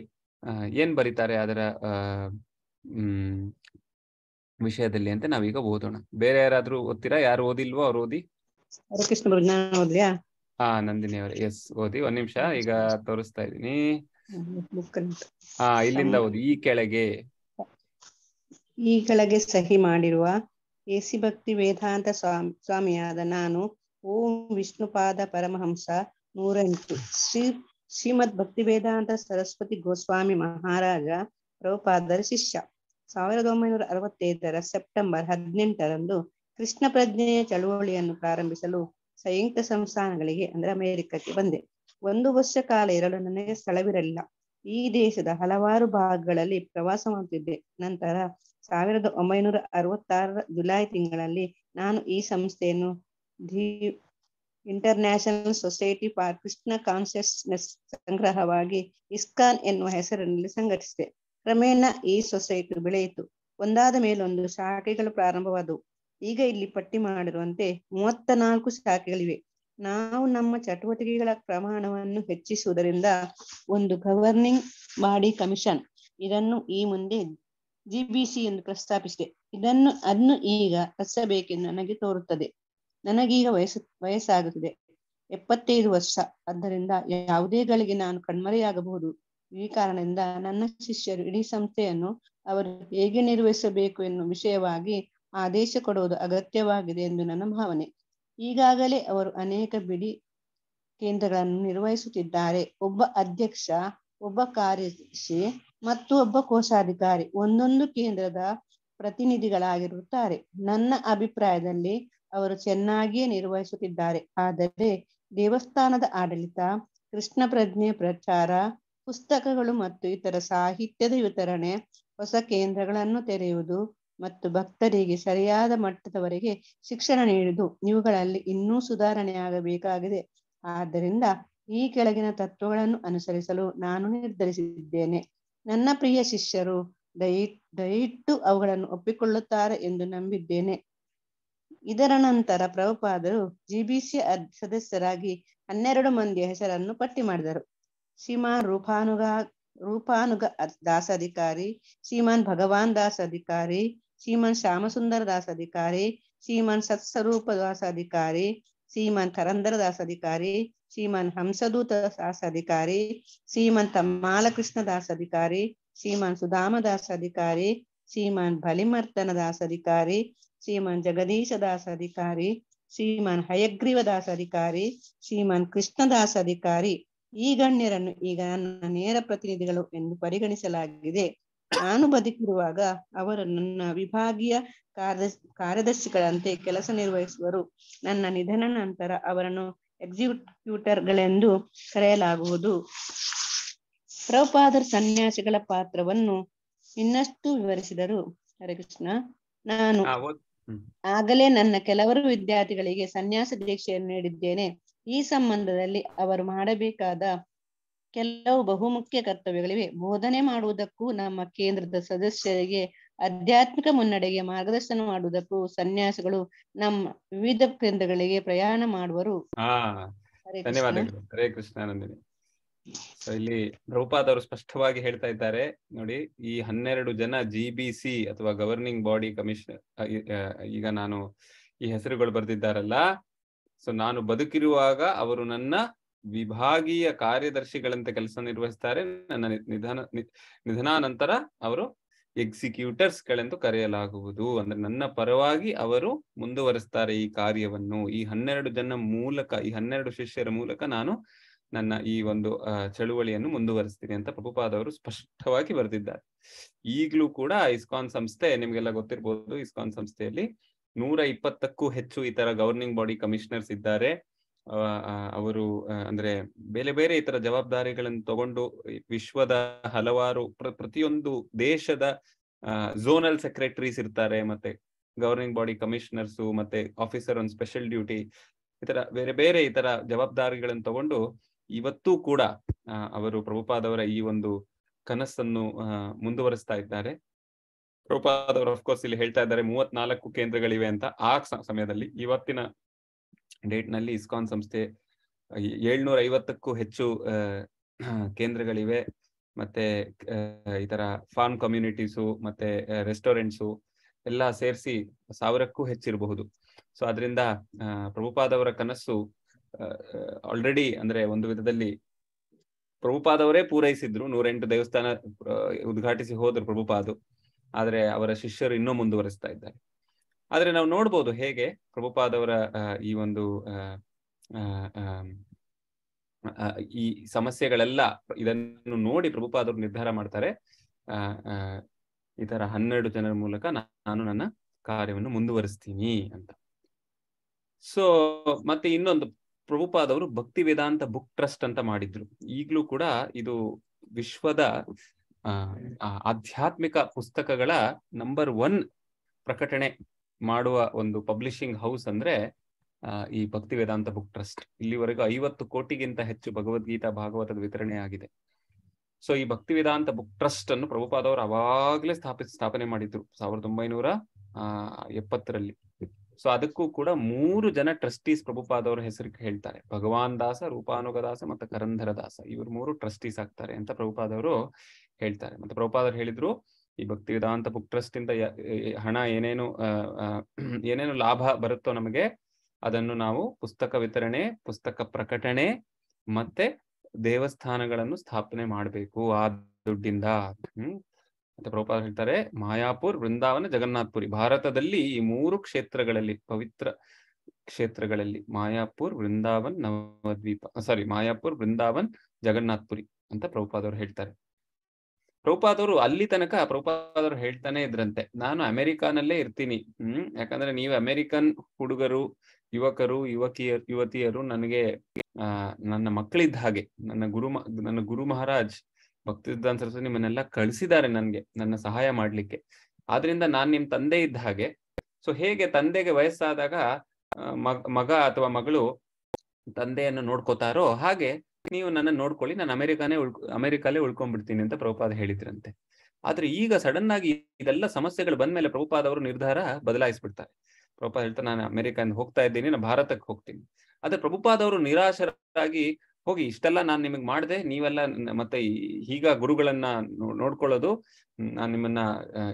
[SPEAKER 1] ಏನ್ ಬರೀತಾರೆ ಅದರ ವಿಷಯದಲ್ಲಿ ಅಂತ ನಾವೀಗ ಓದೋಣ ಬೇರೆ ಯಾರಾದ್ರೂ ಓದ್ತೀರಾ ಯಾರು ಓದಿಲ್ವೋ ಅವ್ರು ಓದಿ ನಂದಿನಿ ಅವರ ಎಸ್ ಓದಿ ಒಂದ್ ನಿಮಿಷ ಈಗ ತೋರಿಸ್ತಾ ಇದೀನಿ ಇಲ್ಲಿಂದ ಓದಿ ಈ ಕೆಳಗೆ
[SPEAKER 4] ಈ ಕೆಳಗೆ ಸಹಿ ಮಾಡಿರುವ ಎಸಿ ಭಕ್ತಿ ವೇದಾಂತ ಸ್ವಾಮಿ ಸ್ವಾಮಿಯಾದ ನಾನು ಓಂ ವಿಷ್ಣುಪಾದ ಪರಮಹಂಸ ನೂರೆಂಟು ಶ್ರೀ ಶ್ರೀಮದ್ ಭಕ್ತಿ ವೇದಾಂತ ಸರಸ್ವತಿ ಗೋಸ್ವಾಮಿ ಮಹಾರಾಜ ಪ್ರಭುಪಾದರ ಶಿಷ್ಯ ಸಾವಿರದ ಒಂಬೈನೂರ ಅರವತ್ತೈದರ ಸೆಪ್ಟೆಂಬರ್ ಹದಿನೆಂಟರಂದು ಕೃಷ್ಣ ಪ್ರಜ್ಞೆಯ ಚಳುವಳಿಯನ್ನು ಪ್ರಾರಂಭಿಸಲು ಸಂಯುಕ್ತ ಸಂಸ್ಥಾನಗಳಿಗೆ ಅಂದ್ರೆ ಅಮೆರಿಕಕ್ಕೆ ಬಂದೆ ಒಂದು ವರ್ಷ ಕಾಲ ಇರಲು ನನಗೆ ಸ್ಥಳವಿರಲಿಲ್ಲ ಈ ದೇಶದ ಹಲವಾರು ಭಾಗಗಳಲ್ಲಿ ಪ್ರವಾಸ ಮಾಡುತ್ತಿದ್ದೆ ನಂತರ ಸಾವಿರದ ಒಂಬೈನೂರ ಅರವತ್ತಾರರ ಜುಲೈ ತಿಂಗಳಲ್ಲಿ ನಾನು ಈ ಸಂಸ್ಥೆಯನ್ನು the national society for Krishna consciousness ಸಂಗ್ರಹವಾಗಿ ಇಸ್ಕಾನ್ ಎನ್ನುವ ಹೆಸರಿನಲ್ಲಿ ಸಂಘಟಿಸಿದೆ ಕ್ರಮೇಣ ಈ ಸೊಸೈಟಿ ಬೆಳೆಯಿತು ಒಂದಾದ ಮೇಲೊಂದು ಶಾಖೆಗಳು ಪ್ರಾರಂಭವಾದವು ಈಗ ಇಲ್ಲಿ ಪಟ್ಟಿ ಮಾಡಿರುವಂತೆ ಮೂವತ್ತ ನಾಲ್ಕು ಶಾಖೆಗಳಿವೆ ನಾವು ನಮ್ಮ ಚಟುವಟಿಕೆಗಳ ಪ್ರಮಾಣವನ್ನು ಹೆಚ್ಚಿಸುವುದರಿಂದ ಒಂದು ಗವರ್ನಿಂಗ್ ಬಾಡಿ ಕಮಿಷನ್ ಇದನ್ನು ಈ ಮುಂದೆ ಜಿಬಿಸಿ ಎಂದು ಪ್ರಸ್ತಾಪಿಸಿದೆ ಇದನ್ನು ಅದನ್ನು ಈಗ ರಚಿಸಬೇಕೆಂದು ನನಗೆ ತೋರುತ್ತದೆ ನನಗೀಗ ವಯಸ್ಸು ವಯಸ್ಸಾಗುತ್ತಿದೆ ಎಪ್ಪತ್ತೈದು ವರ್ಷ ಆದ್ದರಿಂದ ಯಾವುದೇ ಗಳಿಗೆ ನಾನು ಕಣ್ಮರೆಯಾಗಬಹುದು ಈ ಕಾರಣದಿಂದ ನನ್ನ ಶಿಷ್ಯರು ಇಡೀ ಸಂಸ್ಥೆಯನ್ನು ಅವರು ಹೇಗೆ ನಿರ್ವಹಿಸಬೇಕು ಎನ್ನುವ ವಿಷಯವಾಗಿ ಆದೇಶ ಕೊಡುವುದು ಅಗತ್ಯವಾಗಿದೆ ಎಂದು ನನ್ನ ಭಾವನೆ ಈಗಾಗಲೇ ಅವರು ಅನೇಕ ಬಿಡಿ ಕೇಂದ್ರಗಳನ್ನು ನಿರ್ವಹಿಸುತ್ತಿದ್ದಾರೆ ಒಬ್ಬ ಅಧ್ಯಕ್ಷ ಒಬ್ಬ ಕಾರ್ಯದರ್ಶಿ ಮತ್ತು ಒಬ್ಬ ಕೋಶಾಧಿಕಾರಿ ಒಂದೊಂದು ಕೇಂದ್ರದ ಪ್ರತಿನಿಧಿಗಳಾಗಿರುತ್ತಾರೆ ನನ್ನ ಅಭಿಪ್ರಾಯದಲ್ಲಿ ಅವರು ಚೆನ್ನಾಗಿಯೇ ನಿರ್ವಹಿಸುತ್ತಿದ್ದಾರೆ ಆದರೆ ದೇವಸ್ಥಾನದ ಆಡಳಿತ ಕೃಷ್ಣ ಪ್ರಜ್ಞೆ ಪ್ರಚಾರ ಪುಸ್ತಕಗಳು ಮತ್ತು ಇತರ ಸಾಹಿತ್ಯದ ವಿತರಣೆ ಹೊಸ ಕೇಂದ್ರಗಳನ್ನು ತೆರೆಯುವುದು ಮತ್ತು ಭಕ್ತರಿಗೆ ಸರಿಯಾದ ಮಟ್ಟದವರೆಗೆ ಶಿಕ್ಷಣ ನೀಡಿದು ಇವುಗಳಲ್ಲಿ ಇನ್ನೂ ಸುಧಾರಣೆಯಾಗಬೇಕಾಗಿದೆ ಆದ್ದರಿಂದ ಈ ಕೆಳಗಿನ ತತ್ವಗಳನ್ನು ಅನುಸರಿಸಲು ನಾನು ನಿರ್ಧರಿಸಿದ್ದೇನೆ ನನ್ನ ಪ್ರಿಯ ಶಿಷ್ಯರು ದಯ ದಯವಿಟ್ಟು ಅವುಗಳನ್ನು ಒಪ್ಪಿಕೊಳ್ಳುತ್ತಾರೆ ಎಂದು ನಂಬಿದ್ದೇನೆ ಇದರ ನಂತರ ಪ್ರಭುಪಾದರು ಜಿಬಿಸಿ ಸದಸ್ಯರಾಗಿ ಹನ್ನೆರಡು ಮಂದಿಯ ಹೆಸರನ್ನು ಪಟ್ಟಿ ಮಾಡಿದರು ಶ್ರೀಮಾನ್ ರೂಪಾನುಗ ರೂಪಾನುಗ ದಾಸಾಧಿಕಾರಿ ಶ್ರೀಮಾನ್ ಭಗವಾನ್ ದಾಸ್ ಅಧಿಕಾರಿ ಶ್ರೀಮಾನ್ ಶ್ಯಾಮಸುಂದರ ದಾಸ ಅಧಿಕಾರಿ ಶ್ರೀಮನ್ ಸತ್ಸ್ವರೂಪ ದಾಸ ಅಧಿಕಾರಿ ಶ್ರೀಮನ್ ತರಂದರ ದಾಸ ಅಧಿಕಾರಿ ಶ್ರೀಮನ್ ಹಂಸದೂತ ದಾಸ ಅಧಿಕಾರಿ ಶ್ರೀಮನ್ ಮಾಲಕೃಷ್ಣದಾಸ್ ದಾಸ ಅಧಿಕಾರಿ ಶ್ರೀಮನ್ ಸುಧಾಮ ದಾಸ ಅಧಿಕಾರಿ ಶ್ರೀಮನ್ ಬಲಿಮರ್ತನ ದಾಸ ಅಧಿಕಾರಿ ಶ್ರೀಮನ್ ಜಗದೀಶ ದಾಸ ಅಧಿಕಾರಿ ಶ್ರೀಮನ್ ಹಯಗ್ರೀವ ದಾಸ ಅಧಿಕಾರಿ ಶ್ರೀಮನ್ ಕೃಷ್ಣ ಅಧಿಕಾರಿ ಈ ಗಣ್ಯರನ್ನು ಈಗ ನನ್ನ ನೇರ ಪ್ರತಿನಿಧಿಗಳು ಎಂದು ಪರಿಗಣಿಸಲಾಗಿದೆ ನಾನು ಬದುಕಿರುವಾಗ ಅವರು ನನ್ನ ವಿಭಾಗೀಯ ಕಾರ್ಯ ಕಾರ್ಯದರ್ಶಿಗಳಂತೆ ಕೆಲಸ ನಿರ್ವಹಿಸುವರು ನನ್ನ ನಿಧನ ನಂತರ ಅವರನ್ನು ಎಕ್ಸಿಕ್ಯೂಟರ್ಗಳೆಂದು ಕರೆಯಲಾಗುವುದು ಪ್ರಪಾದರ್ ಸನ್ಯಾಸಿಗಳ ಪಾತ್ರವನ್ನು ಇನ್ನಷ್ಟು ವಿವರಿಸಿದರು ಕೃಷ್ಣ ನಾನು ಆಗಲೇ ನನ್ನ ಕೆಲವರು ವಿದ್ಯಾರ್ಥಿಗಳಿಗೆ ಸನ್ಯಾಸ ದೀಕ್ಷೆಯನ್ನು ನೀಡಿದ್ದೇನೆ ಈ ಸಂಬಂಧದಲ್ಲಿ ಅವರು ಮಾಡಬೇಕಾದ ಕೆಲವು ಬಹುಮುಖ್ಯ ಕರ್ತವ್ಯಗಳಿವೆ ಬೋಧನೆ ಮಾಡುವುದಕ್ಕೂ ನಮ್ಮ ಕೇಂದ್ರದ ಸದಸ್ಯರಿಗೆ ಆಧ್ಯಾತ್ಮಿಕ ಮುನ್ನಡೆಗೆ ಮಾರ್ಗದರ್ಶನ ಮಾಡುವುದಕ್ಕೂ ಸನ್ಯಾಸಿಗಳು ನಮ್ಮ ವಿವಿಧ ಕೇಂದ್ರಗಳಿಗೆ ಪ್ರಯಾಣ ಮಾಡುವರು
[SPEAKER 1] ಧನ್ಯವಾದಗಳು ಹರೇ ಕೃಷ್ಣಾನಂದಿನಿ ಇಲ್ಲಿ ರೂಪಾದ್ ಅವರು ಸ್ಪಷ್ಟವಾಗಿ ಹೇಳ್ತಾ ಇದ್ದಾರೆ ನೋಡಿ ಈ ಹನ್ನೆರಡು ಜನ ಜಿ ಬಿ ಸಿ ಅಥವಾ ಗವರ್ನಿಂಗ್ ಬಾಡಿ ಕಮಿಷನ್ ಈಗ ನಾನು ಈ ಹೆಸರುಗಳು ಬರ್ದಿದ್ದಾರಲ್ಲ ಸೊ ನಾನು ಬದುಕಿರುವಾಗ ಅವರು ನನ್ನ ವಿಭಾಗೀಯ ಕಾರ್ಯದರ್ಶಿಗಳಂತೆ ಕೆಲಸ ನಿರ್ವಹಿಸ್ತಾರೆ ನನ್ನ ನಿಧನ ನಿಧನಾನಂತರ ಅವರು ಎಕ್ಸಿಕ್ಯೂಟರ್ಸ್ ಗಳೆಂದು ಕರೆಯಲಾಗುವುದು ಅಂದ್ರೆ ನನ್ನ ಪರವಾಗಿ ಅವರು ಮುಂದುವರಿಸ್ತಾರೆ ಈ ಕಾರ್ಯವನ್ನು ಈ ಹನ್ನೆರಡು ಜನ ಮೂಲಕ ಈ ಹನ್ನೆರಡು ಶಿಷ್ಯರ ಮೂಲಕ ನಾನು ನನ್ನ ಈ ಒಂದು ಚಳುವಳಿಯನ್ನು ಮುಂದುವರಿಸ್ತೀನಿ ಅಂತ ಪ್ರಭುಪಾದ ಅವರು ಸ್ಪಷ್ಟವಾಗಿ ಬರೆದಿದ್ದಾರೆ ಈಗಲೂ ಕೂಡ ಇಸ್ಕಾನ್ ಸಂಸ್ಥೆ ನಿಮಗೆಲ್ಲ ಗೊತ್ತಿರ್ಬೋದು ಇಸ್ಕಾನ್ ಸಂಸ್ಥೆಯಲ್ಲಿ ನೂರ ಇಪ್ಪತ್ತಕ್ಕೂ ಹೆಚ್ಚು ಈ ತರ ಗವರ್ನಿಂಗ್ ಬಾಡಿ ಕಮಿಷನರ್ಸ್ ಇದ್ದಾರೆ ಅವರು ಅಂದ್ರೆ ಬೇರೆ ಬೇರೆ ಇತರ ಜವಾಬ್ದಾರಿಗಳನ್ನು ತಗೊಂಡು ವಿಶ್ವದ ಹಲವಾರು ಪ್ರತಿಯೊಂದು ದೇಶದ ಝೋನಲ್ ಸೆಕ್ರೆಟರೀಸ್ ಇರ್ತಾರೆ ಮತ್ತೆ ಗವರ್ನಿಂಗ್ ಬಾಡಿ ಕಮಿಷನರ್ಸ್ ಮತ್ತೆ ಆಫೀಸರ್ ಒಂದು ಸ್ಪೆಷಲ್ ಡ್ಯೂಟಿ ಇತರ ಬೇರೆ ಬೇರೆ ಇತರ ಜವಾಬ್ದಾರಿಗಳನ್ನು ತಗೊಂಡು ಇವತ್ತು ಕೂಡ ಅವರು ಪ್ರಭುಪಾದವರ ಈ ಒಂದು ಕನಸನ್ನು ಮುಂದುವರಿಸ್ತಾ ಇದ್ದಾರೆ ಅವರು ಅಫ್ಕೋರ್ಸ್ ಇಲ್ಲಿ ಹೇಳ್ತಾ ಇದ್ದಾರೆ ಮೂವತ್ನಾಲ್ಕು ಕೇಂದ್ರಗಳಿವೆ ಅಂತ ಆ ಸಮಯದಲ್ಲಿ ಇವತ್ತಿನ ನಲ್ಲಿ ಇಸ್ಕಾನ್ ಸಂಸ್ಥೆ ಏಳ್ನೂರ ಐವತ್ತಕ್ಕೂ ಹೆಚ್ಚು ಕೇಂದ್ರಗಳಿವೆ ಮತ್ತೆ ಈ ತರ ಫಾರ್ಮ್ ಕಮ್ಯುನಿಟೀಸು ಮತ್ತೆ ರೆಸ್ಟೋರೆಂಟ್ಸು ಎಲ್ಲ ಸೇರಿಸಿ ಸಾವಿರಕ್ಕೂ ಹೆಚ್ಚಿರಬಹುದು ಸೊ ಅದರಿಂದ ಪ್ರಭುಪಾದವರ ಕನಸು ಆಲ್ರೆಡಿ ಅಂದ್ರೆ ಒಂದು ವಿಧದಲ್ಲಿ ಪ್ರಭುಪಾದವರೇ ಪೂರೈಸಿದ್ರು ನೂರೆಂಟು ದೇವಸ್ಥಾನ ಉದ್ಘಾಟಿಸಿ ಹೋದ್ರು ಪ್ರಭುಪಾದು ಆದ್ರೆ ಅವರ ಶಿಷ್ಯರು ಇನ್ನೂ ಮುಂದುವರಿಸ್ತಾ ಇದ್ದಾರೆ ಆದ್ರೆ ನಾವು ನೋಡ್ಬೋದು ಹೇಗೆ ಪ್ರಭುಪಾದವರ ಈ ಒಂದು ಈ ಸಮಸ್ಯೆಗಳೆಲ್ಲ ಇದನ್ನು ನೋಡಿ ಪ್ರಭುಪಾದವರು ನಿರ್ಧಾರ ಮಾಡ್ತಾರೆ ಈ ತರ ಹನ್ನೆರಡು ಜನರ ಮೂಲಕ ನಾನು ನನ್ನ ಕಾರ್ಯವನ್ನು ಮುಂದುವರಿಸ್ತೀನಿ ಅಂತ ಸೊ ಮತ್ತೆ ಇನ್ನೊಂದು ಪ್ರಭುಪಾದವರು ಭಕ್ತಿ ವೇದಾಂತ ಬುಕ್ ಟ್ರಸ್ಟ್ ಅಂತ ಮಾಡಿದ್ರು ಈಗಲೂ ಕೂಡ ಇದು ವಿಶ್ವದ ಆಧ್ಯಾತ್ಮಿಕ ಪುಸ್ತಕಗಳ ನಂಬರ್ ಒನ್ ಪ್ರಕಟಣೆ ಮಾಡುವ ಒಂದು ಪಬ್ಲಿಷಿಂಗ್ ಹೌಸ್ ಅಂದ್ರೆ ಈ ಭಕ್ತಿ ವೇದಾಂತ ಬುಕ್ ಟ್ರಸ್ಟ್ ಇಲ್ಲಿವರೆಗೂ ಐವತ್ತು ಕೋಟಿಗಿಂತ ಹೆಚ್ಚು ಭಗವದ್ಗೀತಾ ಭಾಗವತದ ವಿತರಣೆ ಆಗಿದೆ ಸೊ ಈ ಭಕ್ತಿ ವೇದಾಂತ ಬುಕ್ ಟ್ರಸ್ಟ್ ಅನ್ನು ಪ್ರಭುಪಾದವರು ಅವಾಗಲೇ ಸ್ಥಾಪಿಸಿ ಸ್ಥಾಪನೆ ಮಾಡಿದ್ರು ಸಾವಿರದ ಒಂಬೈನೂರ ಎಪ್ಪತ್ತರಲ್ಲಿ ಸೊ ಅದಕ್ಕೂ ಕೂಡ ಮೂರು ಜನ ಟ್ರಸ್ಟೀಸ್ ಪ್ರಭುಪಾದವರ ಹೆಸರಿಗೆ ಹೇಳ್ತಾರೆ ಭಗವಾನ್ ದಾಸ ರೂಪಾನುಗದಾಸ ಮತ್ತು ಕರಂಧರ ದಾಸ ಇವರು ಮೂರು ಟ್ರಸ್ಟೀಸ್ ಆಗ್ತಾರೆ ಅಂತ ಪ್ರಭುಪಾದವರು ಹೇಳ್ತಾರೆ ಮತ್ತೆ ಪ್ರಭುಪಾದವರು ಹೇಳಿದ್ರು ಈ ಭಕ್ತಿ ವೇದಾಂತ ಬುಕ್ ಟ್ರಸ್ಟ್ ಇಂದ ಹಣ ಏನೇನು ಏನೇನು ಲಾಭ ಬರುತ್ತೋ ನಮಗೆ ಅದನ್ನು ನಾವು ಪುಸ್ತಕ ವಿತರಣೆ ಪುಸ್ತಕ ಪ್ರಕಟಣೆ ಮತ್ತೆ ದೇವಸ್ಥಾನಗಳನ್ನು ಸ್ಥಾಪನೆ ಮಾಡಬೇಕು ಆ ದುಡ್ಡಿಂದ ಹ್ಮ್ ಮತ್ತೆ ಪ್ರಭುಪಾದ ಹೇಳ್ತಾರೆ ಮಾಯಾಪುರ್ ವೃಂದಾವನ ಜಗನ್ನಾಥ್ಪುರಿ ಭಾರತದಲ್ಲಿ ಈ ಮೂರು ಕ್ಷೇತ್ರಗಳಲ್ಲಿ ಪವಿತ್ರ ಕ್ಷೇತ್ರಗಳಲ್ಲಿ ಮಾಯಾಪುರ್ ವೃಂದಾವನ್ ನವದ್ವೀಪ ಸಾರಿ ಮಾಯಾಪುರ್ ವೃಂದಾವನ್ ಜಗನ್ನಾಥ್ಪುರಿ ಅಂತ ಪ್ರಭುಪಾದವರು ಹೇಳ್ತಾರೆ ಪ್ರಭುಪಾದವರು ಅಲ್ಲಿ ತನಕ ಪ್ರಭುಪಾದವರು ಹೇಳ್ತಾನೆ ಇದ್ರಂತೆ ನಾನು ಅಮೆರಿಕಾನಲ್ಲೇ ಇರ್ತೀನಿ ಹ್ಮ್ ಯಾಕಂದ್ರೆ ನೀವು ಅಮೆರಿಕನ್ ಹುಡುಗರು ಯುವಕರು ಯುವಕಿಯ ಯುವತಿಯರು ನನಗೆ ಆ ನನ್ನ ಮಕ್ಕಳಿದ್ದ ಹಾಗೆ ನನ್ನ ಗುರು ನನ್ನ ಗುರು ಮಹಾರಾಜ್ ಭಕ್ತಿ ಸರಸ್ವತಿ ನಿಮ್ಮನ್ನೆಲ್ಲ ಕಳಿಸಿದ್ದಾರೆ ನನ್ಗೆ ನನ್ನ ಸಹಾಯ ಮಾಡ್ಲಿಕ್ಕೆ ಆದ್ರಿಂದ ನಾನ್ ನಿಮ್ ತಂದೆ ಇದ್ದ ಹಾಗೆ ಸೊ ಹೇಗೆ ತಂದೆಗೆ ವಯಸ್ಸಾದಾಗ ಮಗ ಅಥವಾ ಮಗಳು ತಂದೆಯನ್ನು ನೋಡ್ಕೋತಾರೋ ಹಾಗೆ ನೀವು ನನ್ನ ನೋಡ್ಕೊಳ್ಳಿ ನಾನು ಅಮೆರಿಕಾನೇ ಉಳ್ ಅಮೆರಿಕಾಲೇ ಉಳ್ಕೊಂಡ್ಬಿಡ್ತೀನಿ ಅಂತ ಪ್ರಭುಪಾದ ಹೇಳಿದ್ರಂತೆ ಆದ್ರೆ ಈಗ ಸಡನ್ ಆಗಿ ಇದೆಲ್ಲ ಸಮಸ್ಯೆಗಳು ಬಂದ್ಮೇಲೆ ಪ್ರಭುಪಾದ ಅವರು ನಿರ್ಧಾರ ಬದಲಾಯಿಸ್ಬಿಡ್ತಾರೆ ಪ್ರಭುಪಾದ ಹೇಳ್ತಾರೆ ನಾನು ಅಮೆರಿಕ ಹೋಗ್ತಾ ಇದ್ದೀನಿ ನಾನು ಭಾರತಕ್ಕೆ ಹೋಗ್ತೀನಿ ಆದ್ರೆ ಪ್ರಭುಪಾದ ಅವರು ನಿರಾಶರಾಗಿ ಹೋಗಿ ಇಷ್ಟೆಲ್ಲ ನಾನು ನಿಮಗೆ ಮಾಡದೆ ನೀವೆಲ್ಲ ಮತ್ತೆ ಈಗ ಗುರುಗಳನ್ನ ನೋಡ್ಕೊಳ್ಳೋದು ನಾನು ನಿಮ್ಮನ್ನ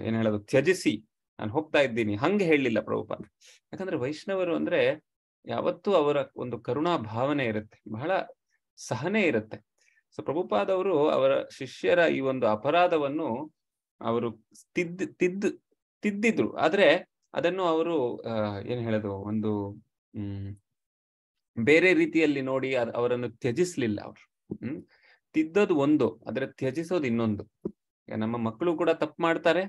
[SPEAKER 1] ಏನ್ ಹೇಳೋದು ತ್ಯಜಿಸಿ ನಾನು ಹೋಗ್ತಾ ಇದ್ದೀನಿ ಹಂಗೆ ಹೇಳಲಿಲ್ಲ ಪ್ರಭುಪಾದ ಯಾಕಂದ್ರೆ ವೈಷ್ಣವರು ಅಂದ್ರೆ ಯಾವತ್ತೂ ಅವರ ಒಂದು ಕರುಣಾ ಭಾವನೆ ಇರುತ್ತೆ ಬಹಳ ಸಹನೆ ಇರುತ್ತೆ ಸೊ ಪ್ರಭುಪಾದವರು ಅವರ ಶಿಷ್ಯರ ಈ ಒಂದು ಅಪರಾಧವನ್ನು ಅವರು ತಿದ್ದ ತಿದ್ದು ತಿದ್ದಿದ್ರು ಆದ್ರೆ ಅದನ್ನು ಅವರು ಏನ್ ಹೇಳೋದು ಒಂದು ಹ್ಮ್ ಬೇರೆ ರೀತಿಯಲ್ಲಿ ನೋಡಿ ಅವರನ್ನು ತ್ಯಜಿಸ್ಲಿಲ್ಲ ಅವರು ಹ್ಮ್ ತಿದ್ದೋದು ಒಂದು ಆದ್ರೆ ತ್ಯಜಿಸೋದು ಇನ್ನೊಂದು ನಮ್ಮ ಮಕ್ಕಳು ಕೂಡ ತಪ್ಪು ಮಾಡ್ತಾರೆ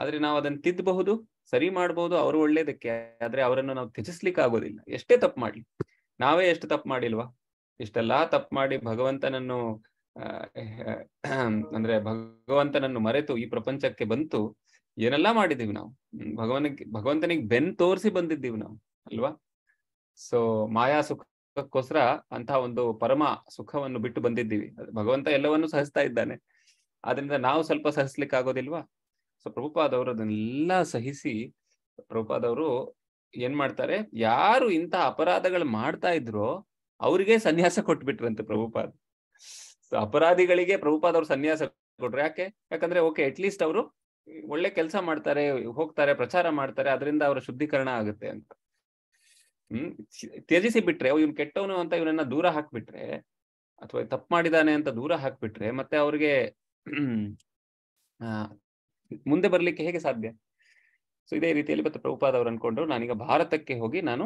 [SPEAKER 1] ಆದ್ರೆ ನಾವು ಅದನ್ನ ತಿದ್ದಬಹುದು ಸರಿ ಮಾಡಬಹುದು ಅವರು ಒಳ್ಳೇದಕ್ಕೆ ಆದ್ರೆ ಅವರನ್ನು ನಾವು ತ್ಯಜಿಸ್ಲಿಕ್ಕೆ ಆಗೋದಿಲ್ಲ ಎಷ್ಟೇ ತಪ್ಪು ಮಾಡ್ಲಿ ನಾವೇ ಎಷ್ಟು ತಪ್ಪು ಮಾಡಿಲ್ವಾ ಇಷ್ಟೆಲ್ಲಾ ತಪ್ಪು ಮಾಡಿ ಭಗವಂತನನ್ನು ಅಂದ್ರೆ ಭಗವಂತನನ್ನು ಮರೆತು ಈ ಪ್ರಪಂಚಕ್ಕೆ ಬಂತು ಏನೆಲ್ಲಾ ಮಾಡಿದೀವಿ ನಾವು ಭಗವನಿಗೆ ಭಗವಂತನಿಗೆ ಬೆನ್ ತೋರಿಸಿ ಬಂದಿದ್ದೀವಿ ನಾವು ಅಲ್ವಾ ಸೊ ಮಾಯಾ ಸುಖಕ್ಕೋಸ್ಕರ ಅಂತ ಒಂದು ಪರಮ ಸುಖವನ್ನು ಬಿಟ್ಟು ಬಂದಿದ್ದೀವಿ ಭಗವಂತ ಎಲ್ಲವನ್ನು ಸಹಿಸ್ತಾ ಇದ್ದಾನೆ ಆದ್ರಿಂದ ನಾವು ಸ್ವಲ್ಪ ಸಹಿಸ್ಲಿಕ್ಕೆ ಆಗೋದಿಲ್ವಾ ಸೊ ಪ್ರಭುಪಾದವರು ಅದನ್ನೆಲ್ಲ ಸಹಿಸಿ ಪ್ರಭುಪಾದವರು ಏನ್ ಮಾಡ್ತಾರೆ ಯಾರು ಇಂತ ಅಪರಾಧಗಳು ಮಾಡ್ತಾ ಇದ್ರೋ ಅವ್ರಿಗೆ ಸನ್ಯಾಸ ಕೊಟ್ಬಿಟ್ರಂತೆ ಪ್ರಭುಪಾದ್ ಅಪರಾಧಿಗಳಿಗೆ ಪ್ರಭುಪಾದ್ ಅವ್ರು ಸನ್ಯಾಸ ಕೊಟ್ರು ಯಾಕೆ ಯಾಕಂದ್ರೆ ಓಕೆ ಅಟ್ಲೀಸ್ಟ್ ಅವರು ಒಳ್ಳೆ ಕೆಲಸ ಮಾಡ್ತಾರೆ ಹೋಗ್ತಾರೆ ಪ್ರಚಾರ ಮಾಡ್ತಾರೆ ಅದರಿಂದ ಅವರ ಶುದ್ಧೀಕರಣ ಆಗುತ್ತೆ ಅಂತ ಹ್ಮ್ ತ್ಯಜಿಸಿ ಬಿಟ್ರೆ ಇವ್ನು ಕೆಟ್ಟವನು ಅಂತ ಇವನನ್ನ ದೂರ ಹಾಕ್ಬಿಟ್ರೆ ಅಥವಾ ತಪ್ಪು ಮಾಡಿದಾನೆ ಅಂತ ದೂರ ಹಾಕ್ಬಿಟ್ರೆ ಮತ್ತೆ ಅವ್ರಿಗೆ ಮುಂದೆ ಬರ್ಲಿಕ್ಕೆ ಹೇಗೆ ಸಾಧ್ಯ ಸೊ ಇದೇ ರೀತಿಯಲ್ಲಿ ಮತ್ತೆ ಪ್ರಭುಪಾದ್ ಅವ್ರು ಅನ್ಕೊಂಡ್ರು ನಾನೀಗ ಭಾರತಕ್ಕೆ ಹೋಗಿ ನಾನು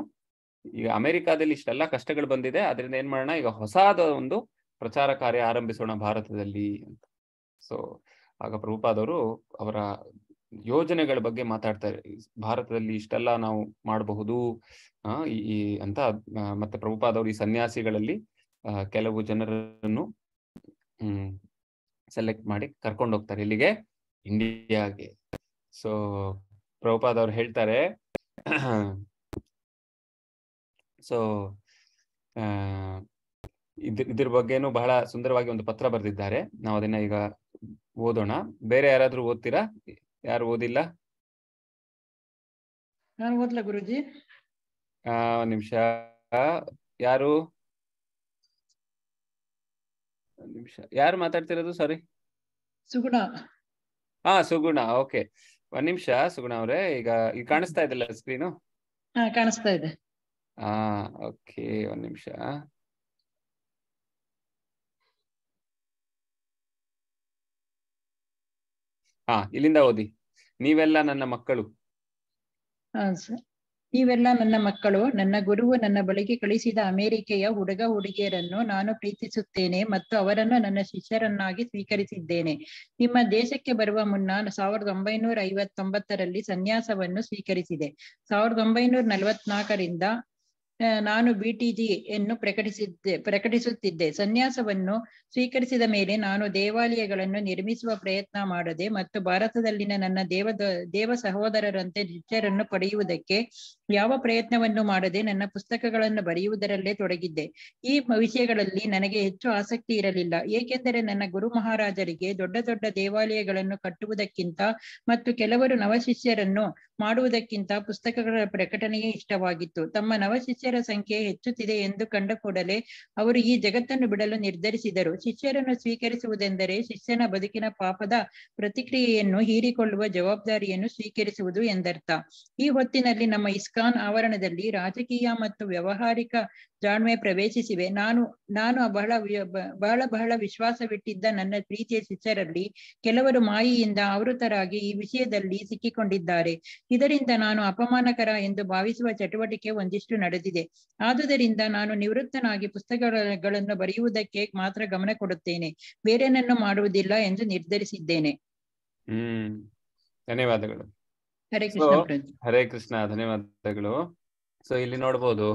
[SPEAKER 1] ಈಗ ಅಮೆರಿಕಾದಲ್ಲಿ ಇಷ್ಟೆಲ್ಲ ಕಷ್ಟಗಳು ಬಂದಿದೆ ಅದರಿಂದ ಏನ್ ಮಾಡೋಣ ಈಗ ಹೊಸಾದ ಒಂದು ಪ್ರಚಾರ ಕಾರ್ಯ ಆರಂಭಿಸೋಣ ಭಾರತದಲ್ಲಿ ಅಂತ ಸೊ ಆಗ ಪ್ರಭುಪಾದವರು ಅವರ ಯೋಜನೆಗಳ ಬಗ್ಗೆ ಮಾತಾಡ್ತಾರೆ ಭಾರತದಲ್ಲಿ ಇಷ್ಟೆಲ್ಲ ನಾವು ಮಾಡಬಹುದು ಈ ಅಂತ ಮತ್ತೆ ಪ್ರಭುಪಾದವರು ಈ ಸನ್ಯಾಸಿಗಳಲ್ಲಿ ಕೆಲವು ಜನರನ್ನು ಹ್ಮ್ ಸೆಲೆಕ್ಟ್ ಮಾಡಿ ಕರ್ಕೊಂಡು ಹೋಗ್ತಾರೆ ಇಲ್ಲಿಗೆ ಇಂಡಿಯಾಗೆ ಸೊ ಪ್ರಭುಪಾದ್ ಅವ್ರು ಹೇಳ್ತಾರೆ ಸೊ ಇದ್ರ ಬಗ್ಗೆನು ಬಹಳ ಸುಂದರವಾಗಿ ಒಂದು ಪತ್ರ ಬರೆದಿದ್ದಾರೆ ನಾವು ಅದನ್ನ ಈಗ ಓದೋಣ ಬೇರೆ ಯಾರಾದ್ರೂ ಓದ್ತೀರಾ ಯಾರು ಓದಿಲ್ಲ
[SPEAKER 5] ನಾನು ಓದ್ಲ ಗುರುಜಿ
[SPEAKER 1] ಆ ನಿಮಿಷ ಯಾರು ನಿಮಿಷ ಯಾರು ಮಾತಾಡ್ತಿರೋದು ಸಾರಿ ಸುಗುಣ ಹಾ ಸುಗುಣ ಓಕೆ ಒಂದ್ ನಿಮಿಷ ಸುಗುಣ ಅವ್ರೆ ಈಗ ಈಗ ಕಾಣಿಸ್ತಾ ಇದೆಲ್ಲ ಸ್ಕ್ರೀನು ಕಾಣಿಸ್ತಾ ಇದೆ ಆ ಓಕೆ ಒಂದು ನಿಮಿಷ ಹಾ ಇಲ್ಲಿಂದ ಓದಿ ನೀವೆಲ್ಲ ನನ್ನ ಮಕ್ಕಳು
[SPEAKER 5] ನೀವೆಲ್ಲ ನನ್ನ ಮಕ್ಕಳು ನನ್ನ ಗುರುವು ನನ್ನ ಬಳಿಗೆ ಕಳಿಸಿದ ಅಮೆರಿಕೆಯ ಹುಡುಗ ಹುಡುಗಿಯರನ್ನು ನಾನು ಪ್ರೀತಿಸುತ್ತೇನೆ ಮತ್ತು ಅವರನ್ನು ನನ್ನ ಶಿಷ್ಯರನ್ನಾಗಿ ಸ್ವೀಕರಿಸಿದ್ದೇನೆ ನಿಮ್ಮ ದೇಶಕ್ಕೆ ಬರುವ ಮುನ್ನ ಸಾವಿರದ ಒಂಬೈನೂರ ಐವತ್ತೊಂಬತ್ತರಲ್ಲಿ ಸನ್ಯಾಸವನ್ನು ಸ್ವೀಕರಿಸಿದೆ ಸಾವಿರದ ಒಂಬೈನೂರ ನಲವತ್ನಾಲ್ಕರಿಂದ ನಾನು ಬಿಟಿಜಿ ಯನ್ನು ಪ್ರಕಟಿಸಿದ್ದೆ ಪ್ರಕಟಿಸುತ್ತಿದ್ದೆ ಸನ್ಯಾಸವನ್ನು ಸ್ವೀಕರಿಸಿದ ಮೇಲೆ ನಾನು ದೇವಾಲಯಗಳನ್ನು ನಿರ್ಮಿಸುವ ಪ್ರಯತ್ನ ಮಾಡದೆ ಮತ್ತು ಭಾರತದಲ್ಲಿನ ನನ್ನ ದೇವ ದೇವ ಸಹೋದರರಂತೆ ಪಡೆಯುವುದಕ್ಕೆ ಯಾವ ಪ್ರಯತ್ನವನ್ನು ಮಾಡದೆ ನನ್ನ ಪುಸ್ತಕಗಳನ್ನು ಬರೆಯುವುದರಲ್ಲೇ ತೊಡಗಿದ್ದೆ ಈ ವಿಷಯಗಳಲ್ಲಿ ನನಗೆ ಹೆಚ್ಚು ಆಸಕ್ತಿ ಇರಲಿಲ್ಲ ಏಕೆಂದರೆ ನನ್ನ ಗುರು ಮಹಾರಾಜರಿಗೆ ದೊಡ್ಡ ದೊಡ್ಡ ದೇವಾಲಯಗಳನ್ನು ಕಟ್ಟುವುದಕ್ಕಿಂತ ಮತ್ತು ಕೆಲವರು ನವಶಿಷ್ಯರನ್ನು ಮಾಡುವುದಕ್ಕಿಂತ ಪುಸ್ತಕಗಳ ಪ್ರಕಟಣೆಯೇ ಇಷ್ಟವಾಗಿತ್ತು ತಮ್ಮ ನವಶಿಷ್ಯರ ಸಂಖ್ಯೆ ಹೆಚ್ಚುತ್ತಿದೆ ಎಂದು ಕಂಡ ಕೂಡಲೇ ಅವರು ಈ ಜಗತ್ತನ್ನು ಬಿಡಲು ನಿರ್ಧರಿಸಿದರು ಶಿಷ್ಯರನ್ನು ಸ್ವೀಕರಿಸುವುದೆಂದರೆ ಶಿಷ್ಯನ ಬದುಕಿನ ಪಾಪದ ಪ್ರತಿಕ್ರಿಯೆಯನ್ನು ಹೀರಿಕೊಳ್ಳುವ ಜವಾಬ್ದಾರಿಯನ್ನು ಸ್ವೀಕರಿಸುವುದು ಎಂದರ್ಥ ಈ ಹೊತ್ತಿನಲ್ಲಿ ನಮ್ಮ ಇಸ್ಕ ಆವರಣದಲ್ಲಿ ರಾಜಕೀಯ ಮತ್ತು ವ್ಯವಹಾರಿಕ ಜಾಣ್ಮೆ ಪ್ರವೇಶಿಸಿವೆ ನಾನು ನಾನು ಬಹಳ ಬಹಳ ಬಹಳ ವಿಶ್ವಾಸವಿಟ್ಟಿದ್ದ ನನ್ನ ಪ್ರೀತಿಯ ಶಿಷ್ಯರಲ್ಲಿ ಕೆಲವರು ಮಾಯಿಯಿಂದ ಆವೃತರಾಗಿ ಈ ವಿಷಯದಲ್ಲಿ ಸಿಕ್ಕಿಕೊಂಡಿದ್ದಾರೆ ಇದರಿಂದ ನಾನು ಅಪಮಾನಕರ ಎಂದು ಭಾವಿಸುವ ಚಟುವಟಿಕೆ ಒಂದಿಷ್ಟು ನಡೆದಿದೆ ಆದುದರಿಂದ ನಾನು ನಿವೃತ್ತನಾಗಿ ಪುಸ್ತಕಗಳನ್ನು ಬರೆಯುವುದಕ್ಕೆ ಮಾತ್ರ ಗಮನ ಕೊಡುತ್ತೇನೆ ಬೇರೆನನ್ನು ಮಾಡುವುದಿಲ್ಲ ಎಂದು ನಿರ್ಧರಿಸಿದ್ದೇನೆ
[SPEAKER 1] ಹ್ಮ್ ಧನ್ಯವಾದಗಳು ಹರೇ ಕೃಷ್ಣ ಧನ್ಯವಾದಗಳು ಸೊ ಇಲ್ಲಿ ನೋಡ್ಬೋದು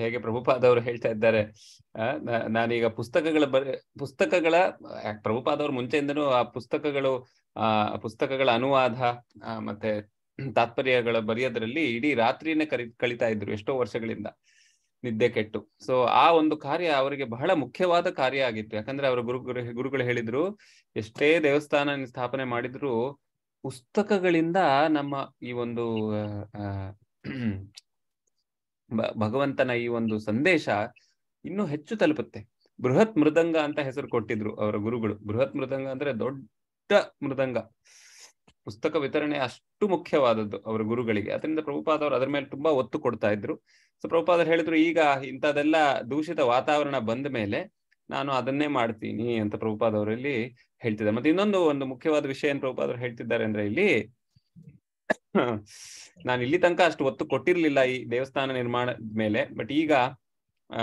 [SPEAKER 1] ಹೇಗೆ ಪ್ರಭುಪಾದ ಅವರು ಹೇಳ್ತಾ ಇದ್ದಾರೆ ನಾನೀಗ ಪುಸ್ತಕಗಳ ಬರೆ ಪುಸ್ತಕಗಳ ಪ್ರಭುಪಾದ ಅವರು ಮುಂಚೆಯಿಂದನೂ ಆ ಪುಸ್ತಕಗಳು ಆ ಪುಸ್ತಕಗಳ ಅನುವಾದ ಮತ್ತೆ ತಾತ್ಪರ್ಯಗಳ ಬರೆಯೋದ್ರಲ್ಲಿ ಇಡೀ ರಾತ್ರಿನೇ ಕರಿ ಕಳಿತಾ ಇದ್ರು ಎಷ್ಟೋ ವರ್ಷಗಳಿಂದ ನಿದ್ದೆ ಕೆಟ್ಟು ಸೊ ಆ ಒಂದು ಕಾರ್ಯ ಅವರಿಗೆ ಬಹಳ ಮುಖ್ಯವಾದ ಕಾರ್ಯ ಆಗಿತ್ತು ಯಾಕಂದ್ರೆ ಅವರ ಗುರು ಗುರುಗಳು ಹೇಳಿದ್ರು ಎಷ್ಟೇ ದೇವಸ್ಥಾನ ಸ್ಥಾಪನೆ ಮಾಡಿದ್ರು ಪುಸ್ತಕಗಳಿಂದ ನಮ್ಮ ಈ ಒಂದು ಭಗವಂತನ ಈ ಒಂದು ಸಂದೇಶ ಇನ್ನೂ ಹೆಚ್ಚು ತಲುಪುತ್ತೆ ಬೃಹತ್ ಮೃದಂಗ ಅಂತ ಹೆಸರು ಕೊಟ್ಟಿದ್ರು ಅವರ ಗುರುಗಳು ಬೃಹತ್ ಮೃದಂಗ ಅಂದ್ರೆ ದೊಡ್ಡ ಮೃದಂಗ ಪುಸ್ತಕ ವಿತರಣೆ ಅಷ್ಟು ಮುಖ್ಯವಾದದ್ದು ಅವರ ಗುರುಗಳಿಗೆ ಅದರಿಂದ ಪ್ರಭುಪಾದವರು ಅದರ ಮೇಲೆ ತುಂಬಾ ಒತ್ತು ಕೊಡ್ತಾ ಇದ್ರು ಸೊ ಪ್ರಭುಪಾದವ್ರು ಹೇಳಿದ್ರು ಈಗ ಇಂಥದೆಲ್ಲ ದೂಷಿತ ವಾತಾವರಣ ಬಂದ ಮೇಲೆ ನಾನು ಅದನ್ನೇ ಮಾಡ್ತೀನಿ ಅಂತ ಅವರಲ್ಲಿ ಹೇಳ್ತಿದ್ದಾರೆ ಮತ್ತೆ ಇನ್ನೊಂದು ಒಂದು ಮುಖ್ಯವಾದ ವಿಷಯ ಏನ್ ಪ್ರಭುಪಾದರು ಹೇಳ್ತಿದ್ದಾರೆ ಅಂದ್ರೆ ಇಲ್ಲಿ ನಾನು ಇಲ್ಲಿ ತನಕ ಅಷ್ಟು ಒತ್ತು ಕೊಟ್ಟಿರ್ಲಿಲ್ಲ ಈ ದೇವಸ್ಥಾನ ನಿರ್ಮಾಣದ ಮೇಲೆ ಬಟ್ ಈಗ ಆ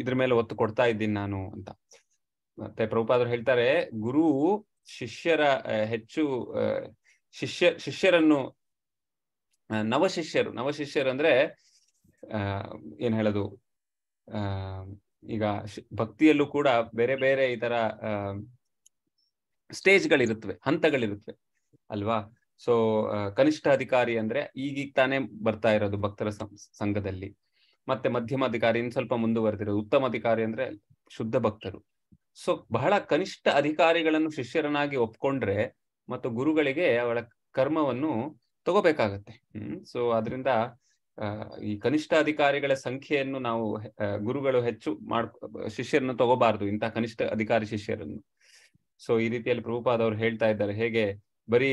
[SPEAKER 1] ಇದ್ರ ಮೇಲೆ ಒತ್ತು ಕೊಡ್ತಾ ಇದ್ದೀನಿ ನಾನು ಅಂತ ಮತ್ತೆ ಪ್ರಭುಪಾದ್ರು ಹೇಳ್ತಾರೆ ಗುರು ಶಿಷ್ಯರ ಹೆಚ್ಚು ಶಿಷ್ಯ ಶಿಷ್ಯರನ್ನು ನವ ಶಿಷ್ಯರು ನವ ಶಿಷ್ಯರು ಅಂದ್ರೆ ಅಹ್ ಏನ್ ಹೇಳೋದು ಅಹ್ ಈಗ ಭಕ್ತಿಯಲ್ಲೂ ಕೂಡ ಬೇರೆ ಬೇರೆ ಈ ತರ ಅಹ್ ಸ್ಟೇಜ್ಗಳಿರುತ್ತವೆ ಹಂತಗಳಿರುತ್ತವೆ ಅಲ್ವಾ ಸೊ ಕನಿಷ್ಠ ಅಧಿಕಾರಿ ಅಂದ್ರೆ ಈಗೀಗ ತಾನೇ ಬರ್ತಾ ಇರೋದು ಭಕ್ತರ ಸಂಘದಲ್ಲಿ ಮತ್ತೆ ಮಧ್ಯಮ ಅಧಿಕಾರಿ ಇನ್ ಸ್ವಲ್ಪ ಮುಂದುವರೆದಿರೋದು ಉತ್ತಮ ಅಧಿಕಾರಿ ಅಂದ್ರೆ ಶುದ್ಧ ಭಕ್ತರು ಸೊ ಬಹಳ ಕನಿಷ್ಠ ಅಧಿಕಾರಿಗಳನ್ನು ಶಿಷ್ಯರನ್ನಾಗಿ ಒಪ್ಕೊಂಡ್ರೆ ಮತ್ತು ಗುರುಗಳಿಗೆ ಅವಳ ಕರ್ಮವನ್ನು ತಗೋಬೇಕಾಗತ್ತೆ ಹ್ಮ್ ಸೊ ಅದರಿಂದ ಈ ಕನಿಷ್ಠ ಅಧಿಕಾರಿಗಳ ಸಂಖ್ಯೆಯನ್ನು ನಾವು ಗುರುಗಳು ಹೆಚ್ಚು ಮಾಡ್ ಶಿಷ್ಯರನ್ನು ತಗೋಬಾರ್ದು ಇಂತಹ ಕನಿಷ್ಠ ಅಧಿಕಾರಿ ಶಿಷ್ಯರನ್ನು ಸೊ ಈ ರೀತಿಯಲ್ಲಿ ಪ್ರಭುಪಾದ ಅವ್ರು ಹೇಳ್ತಾ ಇದ್ದಾರೆ ಹೇಗೆ ಬರೀ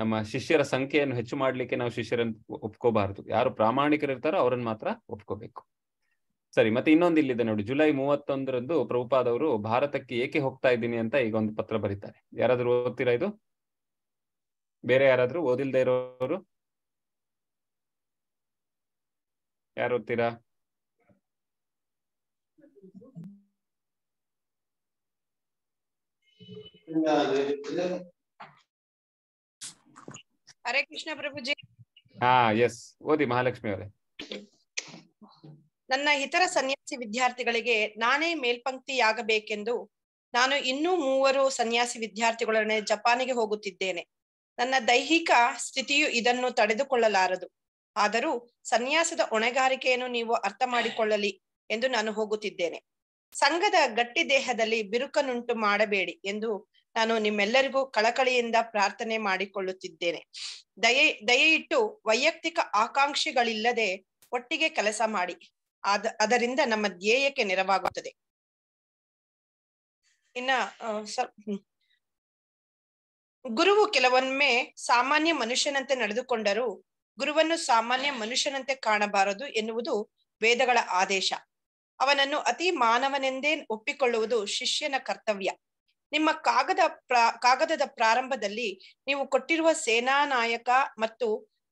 [SPEAKER 1] ನಮ್ಮ ಶಿಷ್ಯರ ಸಂಖ್ಯೆಯನ್ನು ಹೆಚ್ಚು ಮಾಡ್ಲಿಕ್ಕೆ ನಾವು ಶಿಷ್ಯರನ್ನು ಒಪ್ಕೋಬಾರದು ಯಾರು ಪ್ರಾಮಾಣಿಕರಿರ್ತಾರೋ ಅವರನ್ನು ಮಾತ್ರ ಒಪ್ಕೋಬೇಕು ಸರಿ ಮತ್ತೆ ಇನ್ನೊಂದು ಇಲ್ಲಿದೆ ನೋಡಿ ಜುಲೈ ಮೂವತ್ತೊಂದರಂದು ಪ್ರಭುಪಾದ್ ಅವರು ಭಾರತಕ್ಕೆ ಏಕೆ ಹೋಗ್ತಾ ಇದ್ದೀನಿ ಅಂತ ಈಗ ಒಂದು ಪತ್ರ ಬರೀತಾರೆ ಯಾರಾದ್ರೂ ಓದ್ತೀರಾ ಇದು ಬೇರೆ ಯಾರಾದ್ರೂ ಓದಿಲ್ದೇ ಇರೋರು ಯಾರು ಓದ್ತೀರಾ
[SPEAKER 6] ಹರೇ ಕೃಷ್ಣ ಪ್ರಭುಜಿ
[SPEAKER 1] ಹಾ ಎಸ್ ಓದಿ ಮಹಾಲಕ್ಷ್ಮಿ ಅವರೇ
[SPEAKER 6] ನನ್ನ ಇತರ ಸನ್ಯಾಸಿ ವಿದ್ಯಾರ್ಥಿಗಳಿಗೆ ನಾನೇ ಮೇಲ್ಪಂಕ್ತಿಯಾಗಬೇಕೆಂದು ನಾನು ಇನ್ನೂ ಮೂವರು ಸನ್ಯಾಸಿ ವಿದ್ಯಾರ್ಥಿಗಳೊಡನೆ ಜಪಾನಿಗೆ ಹೋಗುತ್ತಿದ್ದೇನೆ ನನ್ನ ದೈಹಿಕ ಸ್ಥಿತಿಯು ಇದನ್ನು ತಡೆದುಕೊಳ್ಳಲಾರದು ಆದರೂ ಸನ್ಯಾಸದ ಹೊಣೆಗಾರಿಕೆಯನ್ನು ನೀವು ಅರ್ಥ ಮಾಡಿಕೊಳ್ಳಲಿ ಎಂದು ನಾನು ಹೋಗುತ್ತಿದ್ದೇನೆ ಸಂಘದ ಗಟ್ಟಿ ದೇಹದಲ್ಲಿ ಬಿರುಕನ್ನುಂಟು ಮಾಡಬೇಡಿ ಎಂದು ನಾನು ನಿಮ್ಮೆಲ್ಲರಿಗೂ ಕಳಕಳಿಯಿಂದ ಪ್ರಾರ್ಥನೆ ಮಾಡಿಕೊಳ್ಳುತ್ತಿದ್ದೇನೆ ದಯೆ ದಯೆಯಿಟ್ಟು ವೈಯಕ್ತಿಕ ಆಕಾಂಕ್ಷೆಗಳಿಲ್ಲದೆ ಒಟ್ಟಿಗೆ ಕೆಲಸ ಮಾಡಿ ಅದ ಅದರಿಂದ ನಮ್ಮ ಧ್ಯೇಯಕ್ಕೆ ನೆರವಾಗುತ್ತದೆ ಇನ್ನ ಗುರುವು ಕೆಲವೊಮ್ಮೆ ಸಾಮಾನ್ಯ ಮನುಷ್ಯನಂತೆ ನಡೆದುಕೊಂಡರೂ ಗುರುವನ್ನು ಸಾಮಾನ್ಯ ಮನುಷ್ಯನಂತೆ ಕಾಣಬಾರದು ಎನ್ನುವುದು ವೇದಗಳ ಆದೇಶ ಅವನನ್ನು ಅತಿ ಮಾನವನೆಂದೇ ಒಪ್ಪಿಕೊಳ್ಳುವುದು ಶಿಷ್ಯನ ಕರ್ತವ್ಯ ನಿಮ್ಮ ಕಾಗದ ಕಾಗದದ ಪ್ರಾರಂಭದಲ್ಲಿ ನೀವು ಕೊಟ್ಟಿರುವ ಸೇನಾ ನಾಯಕ ಮತ್ತು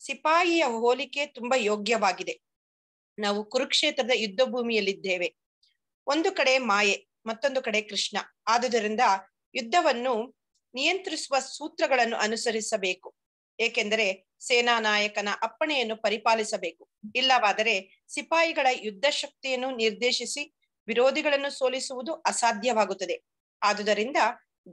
[SPEAKER 6] ಸಿಪಾಯಿಯ ಹೋಲಿಕೆ ತುಂಬಾ ಯೋಗ್ಯವಾಗಿದೆ ನಾವು ಕುರುಕ್ಷೇತ್ರದ ಯುದ್ಧ ಭೂಮಿಯಲ್ಲಿದ್ದೇವೆ ಒಂದು ಕಡೆ ಮಾಯೆ ಮತ್ತೊಂದು ಕಡೆ ಕೃಷ್ಣ ಆದುದರಿಂದ ಯುದ್ಧವನ್ನು ನಿಯಂತ್ರಿಸುವ ಸೂತ್ರಗಳನ್ನು ಅನುಸರಿಸಬೇಕು ಏಕೆಂದರೆ ಸೇನಾ ನಾಯಕನ ಅಪ್ಪಣೆಯನ್ನು ಪರಿಪಾಲಿಸಬೇಕು ಇಲ್ಲವಾದರೆ ಸಿಪಾಯಿಗಳ ಯುದ್ಧ ಶಕ್ತಿಯನ್ನು ನಿರ್ದೇಶಿಸಿ ವಿರೋಧಿಗಳನ್ನು ಸೋಲಿಸುವುದು ಅಸಾಧ್ಯವಾಗುತ್ತದೆ ಆದುದರಿಂದ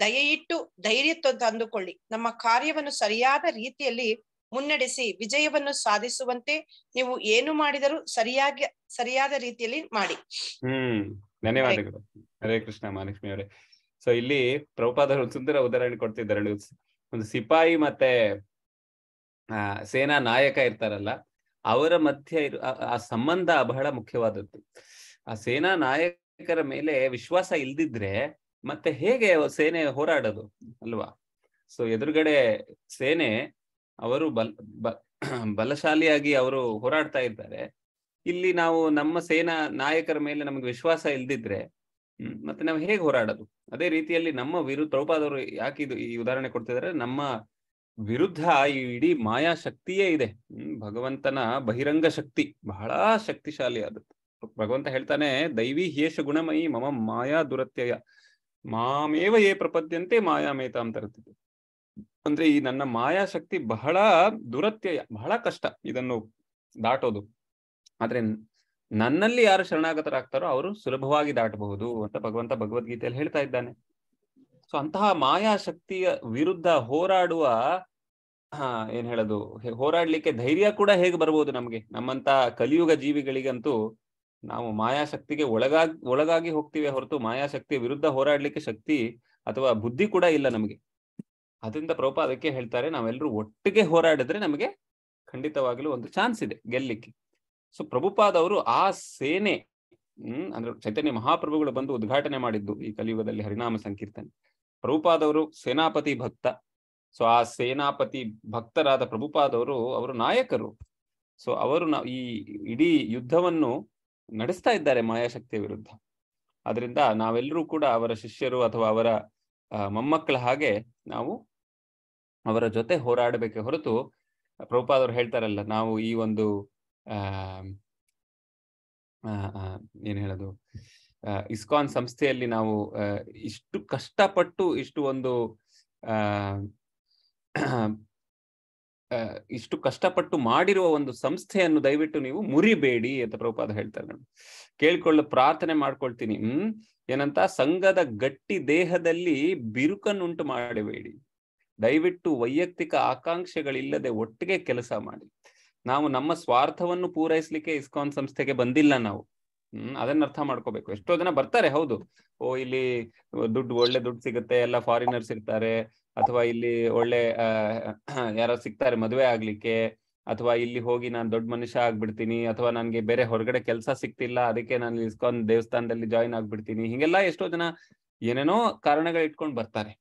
[SPEAKER 6] ದಯೆಯಿಟ್ಟು ಧೈರ್ಯ ತಂದುಕೊಳ್ಳಿ ನಮ್ಮ ಕಾರ್ಯವನ್ನು ಸರಿಯಾದ ರೀತಿಯಲ್ಲಿ ಮುನ್ನಡೆಸಿ ವಿಜಯವನ್ನು ಸಾಧಿಸುವಂತೆ ನೀವು ಏನು ಮಾಡಿದರೂ ಸರಿಯಾಗಿ ಸರಿಯಾದ ರೀತಿಯಲ್ಲಿ ಮಾಡಿ
[SPEAKER 3] ಹ್ಮ್
[SPEAKER 1] ಧನ್ಯವಾದಗಳು ಹರೇ ಕೃಷ್ಣ ಮಹಾಲಕ್ಷ್ಮಿ ಅವರೇ ಸೊ ಇಲ್ಲಿ ಪ್ರಭುಪಾದ ಸುಂದರ ಉದಾಹರಣೆ ಕೊಡ್ತಿದ್ದಾರೆ ಒಂದು ಸಿಪಾಯಿ ಮತ್ತೆ ಆ ಸೇನಾ ನಾಯಕ ಇರ್ತಾರಲ್ಲ ಅವರ ಮಧ್ಯ ಆ ಸಂಬಂಧ ಬಹಳ ಮುಖ್ಯವಾದದ್ದು ಆ ಸೇನಾ ನಾಯಕರ ಮೇಲೆ ವಿಶ್ವಾಸ ಇಲ್ದಿದ್ರೆ ಮತ್ತೆ ಹೇಗೆ ಸೇನೆ ಹೋರಾಡೋದು ಅಲ್ವಾ ಸೊ ಎದುರುಗಡೆ ಸೇನೆ ಅವರು ಬಲ್ ಬಲಶಾಲಿಯಾಗಿ ಅವರು ಹೋರಾಡ್ತಾ ಇದ್ದಾರೆ ಇಲ್ಲಿ ನಾವು ನಮ್ಮ ಸೇನಾ ನಾಯಕರ ಮೇಲೆ ನಮ್ಗೆ ವಿಶ್ವಾಸ ಇಲ್ದಿದ್ರೆ ಮತ್ತೆ ನಾವು ಹೇಗೆ ಹೋರಾಡೋದು ಅದೇ ರೀತಿಯಲ್ಲಿ ನಮ್ಮ ವಿರುದ್ಧ ದ್ರೌಪದವರು ಯಾಕೆ ಇದು ಈ ಉದಾಹರಣೆ ಕೊಡ್ತಿದ್ದಾರೆ ನಮ್ಮ ವಿರುದ್ಧ ಈ ಇಡೀ ಮಾಯಾ ಶಕ್ತಿಯೇ ಇದೆ ಭಗವಂತನ ಬಹಿರಂಗ ಶಕ್ತಿ ಬಹಳ ಶಕ್ತಿಶಾಲಿ ಆದದ್ದು ಭಗವಂತ ಹೇಳ್ತಾನೆ ದೈವಿ ಹೇಷ ಗುಣಮಯಿ ಮಮ ಮಾಯಾ ದುರತ್ಯಯ ಮಾಮೇವ ಏ ಪ್ರಪದ್ಯಂತೆ ಅಂತ ಇರ್ತಿದೆ ಅಂದ್ರೆ ಈ ನನ್ನ ಮಾಯಾಶಕ್ತಿ ಬಹಳ ದುರತ್ಯಯ ಬಹಳ ಕಷ್ಟ ಇದನ್ನು ದಾಟೋದು ಆದ್ರೆ ನನ್ನಲ್ಲಿ ಯಾರು ಶರಣಾಗತರಾಗ್ತಾರೋ ಅವರು ಸುಲಭವಾಗಿ ದಾಟಬಹುದು ಅಂತ ಭಗವಂತ ಭಗವದ್ಗೀತೆಯಲ್ಲಿ ಹೇಳ್ತಾ ಇದ್ದಾನೆ ಸೊ ಅಂತಹ ಶಕ್ತಿಯ ವಿರುದ್ಧ ಹೋರಾಡುವ ಏನ್ ಹೇಳೋದು ಹೋರಾಡ್ಲಿಕ್ಕೆ ಧೈರ್ಯ ಕೂಡ ಹೇಗೆ ಬರ್ಬೋದು ನಮ್ಗೆ ನಮ್ಮಂತ ಕಲಿಯುಗ ಜೀವಿಗಳಿಗಂತೂ ನಾವು ಮಾಯಾಶಕ್ತಿಗೆ ಒಳಗಾಗಿ ಒಳಗಾಗಿ ಹೋಗ್ತೀವಿ ಹೊರತು ಮಾಯಾಶಕ್ತಿಯ ವಿರುದ್ಧ ಹೋರಾಡ್ಲಿಕ್ಕೆ ಶಕ್ತಿ ಅಥವಾ ಬುದ್ಧಿ ಕೂಡ ಇಲ್ಲ ನಮಗೆ ಅದರಿಂದ ಪ್ರಭುಪಾದಕ್ಕೆ ಅದಕ್ಕೆ ಹೇಳ್ತಾರೆ ನಾವೆಲ್ಲರೂ ಒಟ್ಟಿಗೆ ಹೋರಾಡಿದ್ರೆ ನಮಗೆ ಖಂಡಿತವಾಗಲೂ ಒಂದು ಚಾನ್ಸ್ ಇದೆ ಗೆಲ್ಲಿಕ್ಕೆ ಸೊ ಪ್ರಭುಪಾದವರು ಆ ಸೇನೆ ಹ್ಮ್ ಅಂದ್ರೆ ಚೈತನ್ಯ ಮಹಾಪ್ರಭುಗಳು ಬಂದು ಉದ್ಘಾಟನೆ ಮಾಡಿದ್ದು ಈ ಕಲಿಯುಗದಲ್ಲಿ ಹರಿನಾಮ ಸಂಕೀರ್ತನೆ ಪ್ರಭುಪಾದವರು ಸೇನಾಪತಿ ಭಕ್ತ ಸೊ ಆ ಸೇನಾಪತಿ ಭಕ್ತರಾದ ಪ್ರಭುಪಾದವರು ಅವರು ನಾಯಕರು ಸೊ ಅವರು ಈ ಇಡೀ ಯುದ್ಧವನ್ನು ನಡೆಸ್ತಾ ಇದ್ದಾರೆ ಮಾಯಾಶಕ್ತಿಯ ವಿರುದ್ಧ ಆದ್ರಿಂದ ನಾವೆಲ್ಲರೂ ಕೂಡ ಅವರ ಶಿಷ್ಯರು ಅಥವಾ ಅವರ ಮೊಮ್ಮಕ್ಕಳ ಹಾಗೆ ನಾವು ಅವರ ಜೊತೆ ಹೋರಾಡಬೇಕೆ ಹೊರತು ಪ್ರಭುಪಾದವ್ರು ಹೇಳ್ತಾರಲ್ಲ ನಾವು ಈ ಒಂದು ಆ ಏನ್ ಹೇಳೋದು ಇಸ್ಕಾನ್ ಸಂಸ್ಥೆಯಲ್ಲಿ ನಾವು ಇಷ್ಟು ಕಷ್ಟಪಟ್ಟು ಇಷ್ಟು ಒಂದು ಇಷ್ಟು ಕಷ್ಟಪಟ್ಟು ಮಾಡಿರುವ ಒಂದು ಸಂಸ್ಥೆಯನ್ನು ದಯವಿಟ್ಟು ನೀವು ಮುರಿಬೇಡಿ ಅಂತ ಪ್ರಭುಪಾದ ಹೇಳ್ತಾರೆ ನಾನು ಕೇಳ್ಕೊಳ್ಳ ಪ್ರಾರ್ಥನೆ ಮಾಡ್ಕೊಳ್ತೀನಿ ಏನಂತ ಸಂಘದ ಗಟ್ಟಿ ದೇಹದಲ್ಲಿ ಬಿರುಕನ್ನುಂಟು ಮಾಡಬೇಡಿ ದಯವಿಟ್ಟು ವೈಯಕ್ತಿಕ ಆಕಾಂಕ್ಷೆಗಳಿಲ್ಲದೆ ಒಟ್ಟಿಗೆ ಕೆಲಸ ಮಾಡಿ ನಾವು ನಮ್ಮ ಸ್ವಾರ್ಥವನ್ನು ಪೂರೈಸಲಿಕ್ಕೆ ಇಸ್ಕಾನ್ ಸಂಸ್ಥೆಗೆ ಬಂದಿಲ್ಲ ನಾವು ಹ್ಮ್ ಅದನ್ನ ಅರ್ಥ ಮಾಡ್ಕೋಬೇಕು ಎಷ್ಟೋ ಜನ ಬರ್ತಾರೆ ಹೌದು ಓ ಇಲ್ಲಿ ದುಡ್ಡು ಒಳ್ಳೆ ದುಡ್ಡು ಸಿಗುತ್ತೆ ಎಲ್ಲ ಫಾರಿನರ್ಸ್ ಇರ್ತಾರೆ ಅಥವಾ ಇಲ್ಲಿ ಒಳ್ಳೆ ಯಾರೋ ಸಿಗ್ತಾರೆ ಮದುವೆ ಆಗ್ಲಿಕ್ಕೆ ಅಥವಾ ಇಲ್ಲಿ ಹೋಗಿ ನಾನು ದೊಡ್ಡ ಮನುಷ್ಯ ಆಗ್ಬಿಡ್ತೀನಿ ಅಥವಾ ನನಗೆ ಬೇರೆ ಹೊರಗಡೆ ಕೆಲಸ ಸಿಕ್ತಿಲ್ಲ ಅದಕ್ಕೆ ನಾನು ಇಸ್ಕಾನ್ ದೇವಸ್ಥಾನದಲ್ಲಿ ಜಾಯಿನ್ ಆಗ್ಬಿಡ್ತೀನಿ ಹಿಂಗೆಲ್ಲ ಎಷ್ಟೋ ಜನ ಏನೇನೋ ಕಾರಣಗಳು ಇಟ್ಕೊಂಡು ಬರ್ತಾರೆ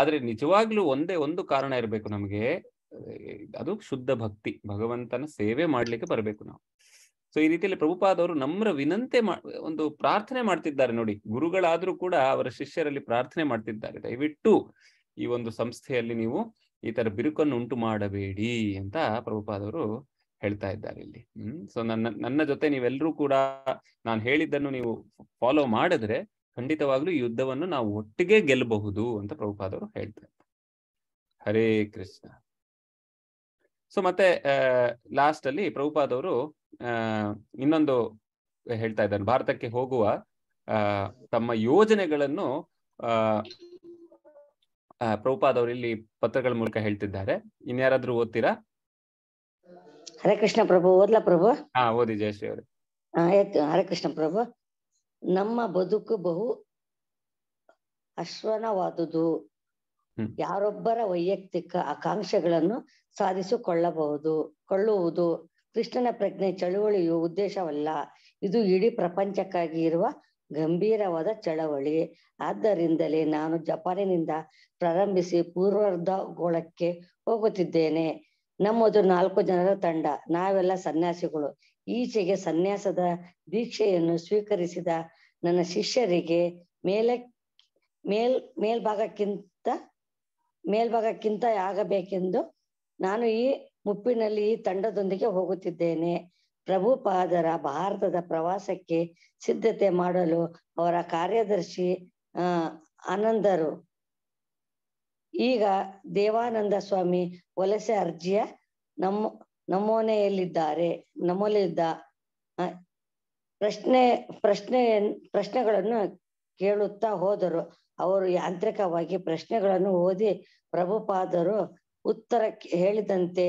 [SPEAKER 1] ಆದ್ರೆ ನಿಜವಾಗ್ಲೂ ಒಂದೇ ಒಂದು ಕಾರಣ ಇರಬೇಕು ನಮಗೆ ಅದು ಶುದ್ಧ ಭಕ್ತಿ ಭಗವಂತನ ಸೇವೆ ಮಾಡ್ಲಿಕ್ಕೆ ಬರಬೇಕು ನಾವು ಸೊ ಈ ರೀತಿಯಲ್ಲಿ ಪ್ರಭುಪಾದವರು ನಮ್ರ ವಿನಂತೆ ಒಂದು ಪ್ರಾರ್ಥನೆ ಮಾಡ್ತಿದ್ದಾರೆ ನೋಡಿ ಗುರುಗಳಾದ್ರೂ ಕೂಡ ಅವರ ಶಿಷ್ಯರಲ್ಲಿ ಪ್ರಾರ್ಥನೆ ಮಾಡ್ತಿದ್ದಾರೆ ದಯವಿಟ್ಟು ಈ ಒಂದು ಸಂಸ್ಥೆಯಲ್ಲಿ ನೀವು ಈ ತರ ಬಿರುಕನ್ನು ಉಂಟು ಮಾಡಬೇಡಿ ಅಂತ ಪ್ರಭುಪಾದವರು ಹೇಳ್ತಾ ಇದ್ದಾರೆ ಇಲ್ಲಿ ಹ್ಮ್ ಸೊ ನನ್ನ ನನ್ನ ಜೊತೆ ನೀವೆಲ್ಲರೂ ಕೂಡ ನಾನು ಹೇಳಿದ್ದನ್ನು ನೀವು ಫಾಲೋ ಮಾಡಿದ್ರೆ ಖಂಡಿತವಾಗ್ಲೂ ಈ ಯುದ್ಧವನ್ನು ನಾವು ಒಟ್ಟಿಗೆ ಗೆಲ್ಲಬಹುದು ಅಂತ ಪ್ರಭುಪಾದವರು ಹೇಳ್ತಾರೆ ಹರೇ ಕೃಷ್ಣ ಸೊ ಮತ್ತೆ ಲಾಸ್ಟ್ ಅಲ್ಲಿ ಪ್ರಭುಪಾದವರು ಇನ್ನೊಂದು ಹೇಳ್ತಾ ಇದ್ದಾರೆ ಭಾರತಕ್ಕೆ ಹೋಗುವ ತಮ್ಮ ಯೋಜನೆಗಳನ್ನು ಪ್ರಭುಪಾದ್ ಅವರು ಇಲ್ಲಿ ಪತ್ರಗಳ ಮೂಲಕ ಹೇಳ್ತಿದ್ದಾರೆ ಇನ್ಯಾರಾದ್ರೂ ಓದ್ತೀರಾ
[SPEAKER 7] ಹರೇ ಕೃಷ್ಣ ಪ್ರಭು ಓದ್ಲಾ ಪ್ರಭು
[SPEAKER 1] ಹಾ ಓದಿ ಜಯಶ್ರೀ ಅವರು
[SPEAKER 7] ಹರೇ ಕೃಷ್ಣ ಪ್ರಭು ನಮ್ಮ ಬದುಕು ಬಹು ಅಶ್ವನವಾದುದು ಯಾರೊಬ್ಬರ ವೈಯಕ್ತಿಕ ಆಕಾಂಕ್ಷೆಗಳನ್ನು ಸಾಧಿಸಿಕೊಳ್ಳಬಹುದು ಕೊಳ್ಳುವುದು ಕೃಷ್ಣನ ಪ್ರಜ್ಞೆ ಚಳುವಳಿಯು ಉದ್ದೇಶವಲ್ಲ ಇದು ಇಡೀ ಪ್ರಪಂಚಕ್ಕಾಗಿ ಇರುವ ಗಂಭೀರವಾದ ಚಳವಳಿ ಆದ್ದರಿಂದಲೇ ನಾನು ಜಪಾನಿನಿಂದ ಪ್ರಾರಂಭಿಸಿ ಗೋಳಕ್ಕೆ ಹೋಗುತ್ತಿದ್ದೇನೆ ನಮ್ಮದು ನಾಲ್ಕು ಜನರ ತಂಡ ನಾವೆಲ್ಲ ಸನ್ಯಾಸಿಗಳು ಈಚೆಗೆ ಸನ್ಯಾಸದ ದೀಕ್ಷೆಯನ್ನು ಸ್ವೀಕರಿಸಿದ ನನ್ನ ಶಿಷ್ಯರಿಗೆ ಮೇಲೆ ಮೇಲ್ ಮೇಲ್ಭಾಗಕ್ಕಿಂತ ಮೇಲ್ಭಾಗಕ್ಕಿಂತ ಆಗಬೇಕೆಂದು ನಾನು ಈ ಮುಪ್ಪಿನಲ್ಲಿ ಈ ತಂಡದೊಂದಿಗೆ ಹೋಗುತ್ತಿದ್ದೇನೆ ಪ್ರಭುಪಾದರ ಭಾರತದ ಪ್ರವಾಸಕ್ಕೆ ಸಿದ್ಧತೆ ಮಾಡಲು ಅವರ ಕಾರ್ಯದರ್ಶಿ ಆನಂದರು ಈಗ ದೇವಾನಂದ ಸ್ವಾಮಿ ವಲಸೆ ಅರ್ಜಿಯ ನಮ್ಮ ನಮೂನೆಯಲ್ಲಿದ್ದಾರೆ ನಮೂಲಿದ್ದ ಪ್ರಶ್ನೆ ಪ್ರಶ್ನೆ ಪ್ರಶ್ನೆಗಳನ್ನು ಕೇಳುತ್ತಾ ಹೋದರು ಅವರು ಯಾಂತ್ರಿಕವಾಗಿ ಪ್ರಶ್ನೆಗಳನ್ನು ಓದಿ ಪ್ರಭುಪಾದರು ಉತ್ತರ ಹೇಳಿದಂತೆ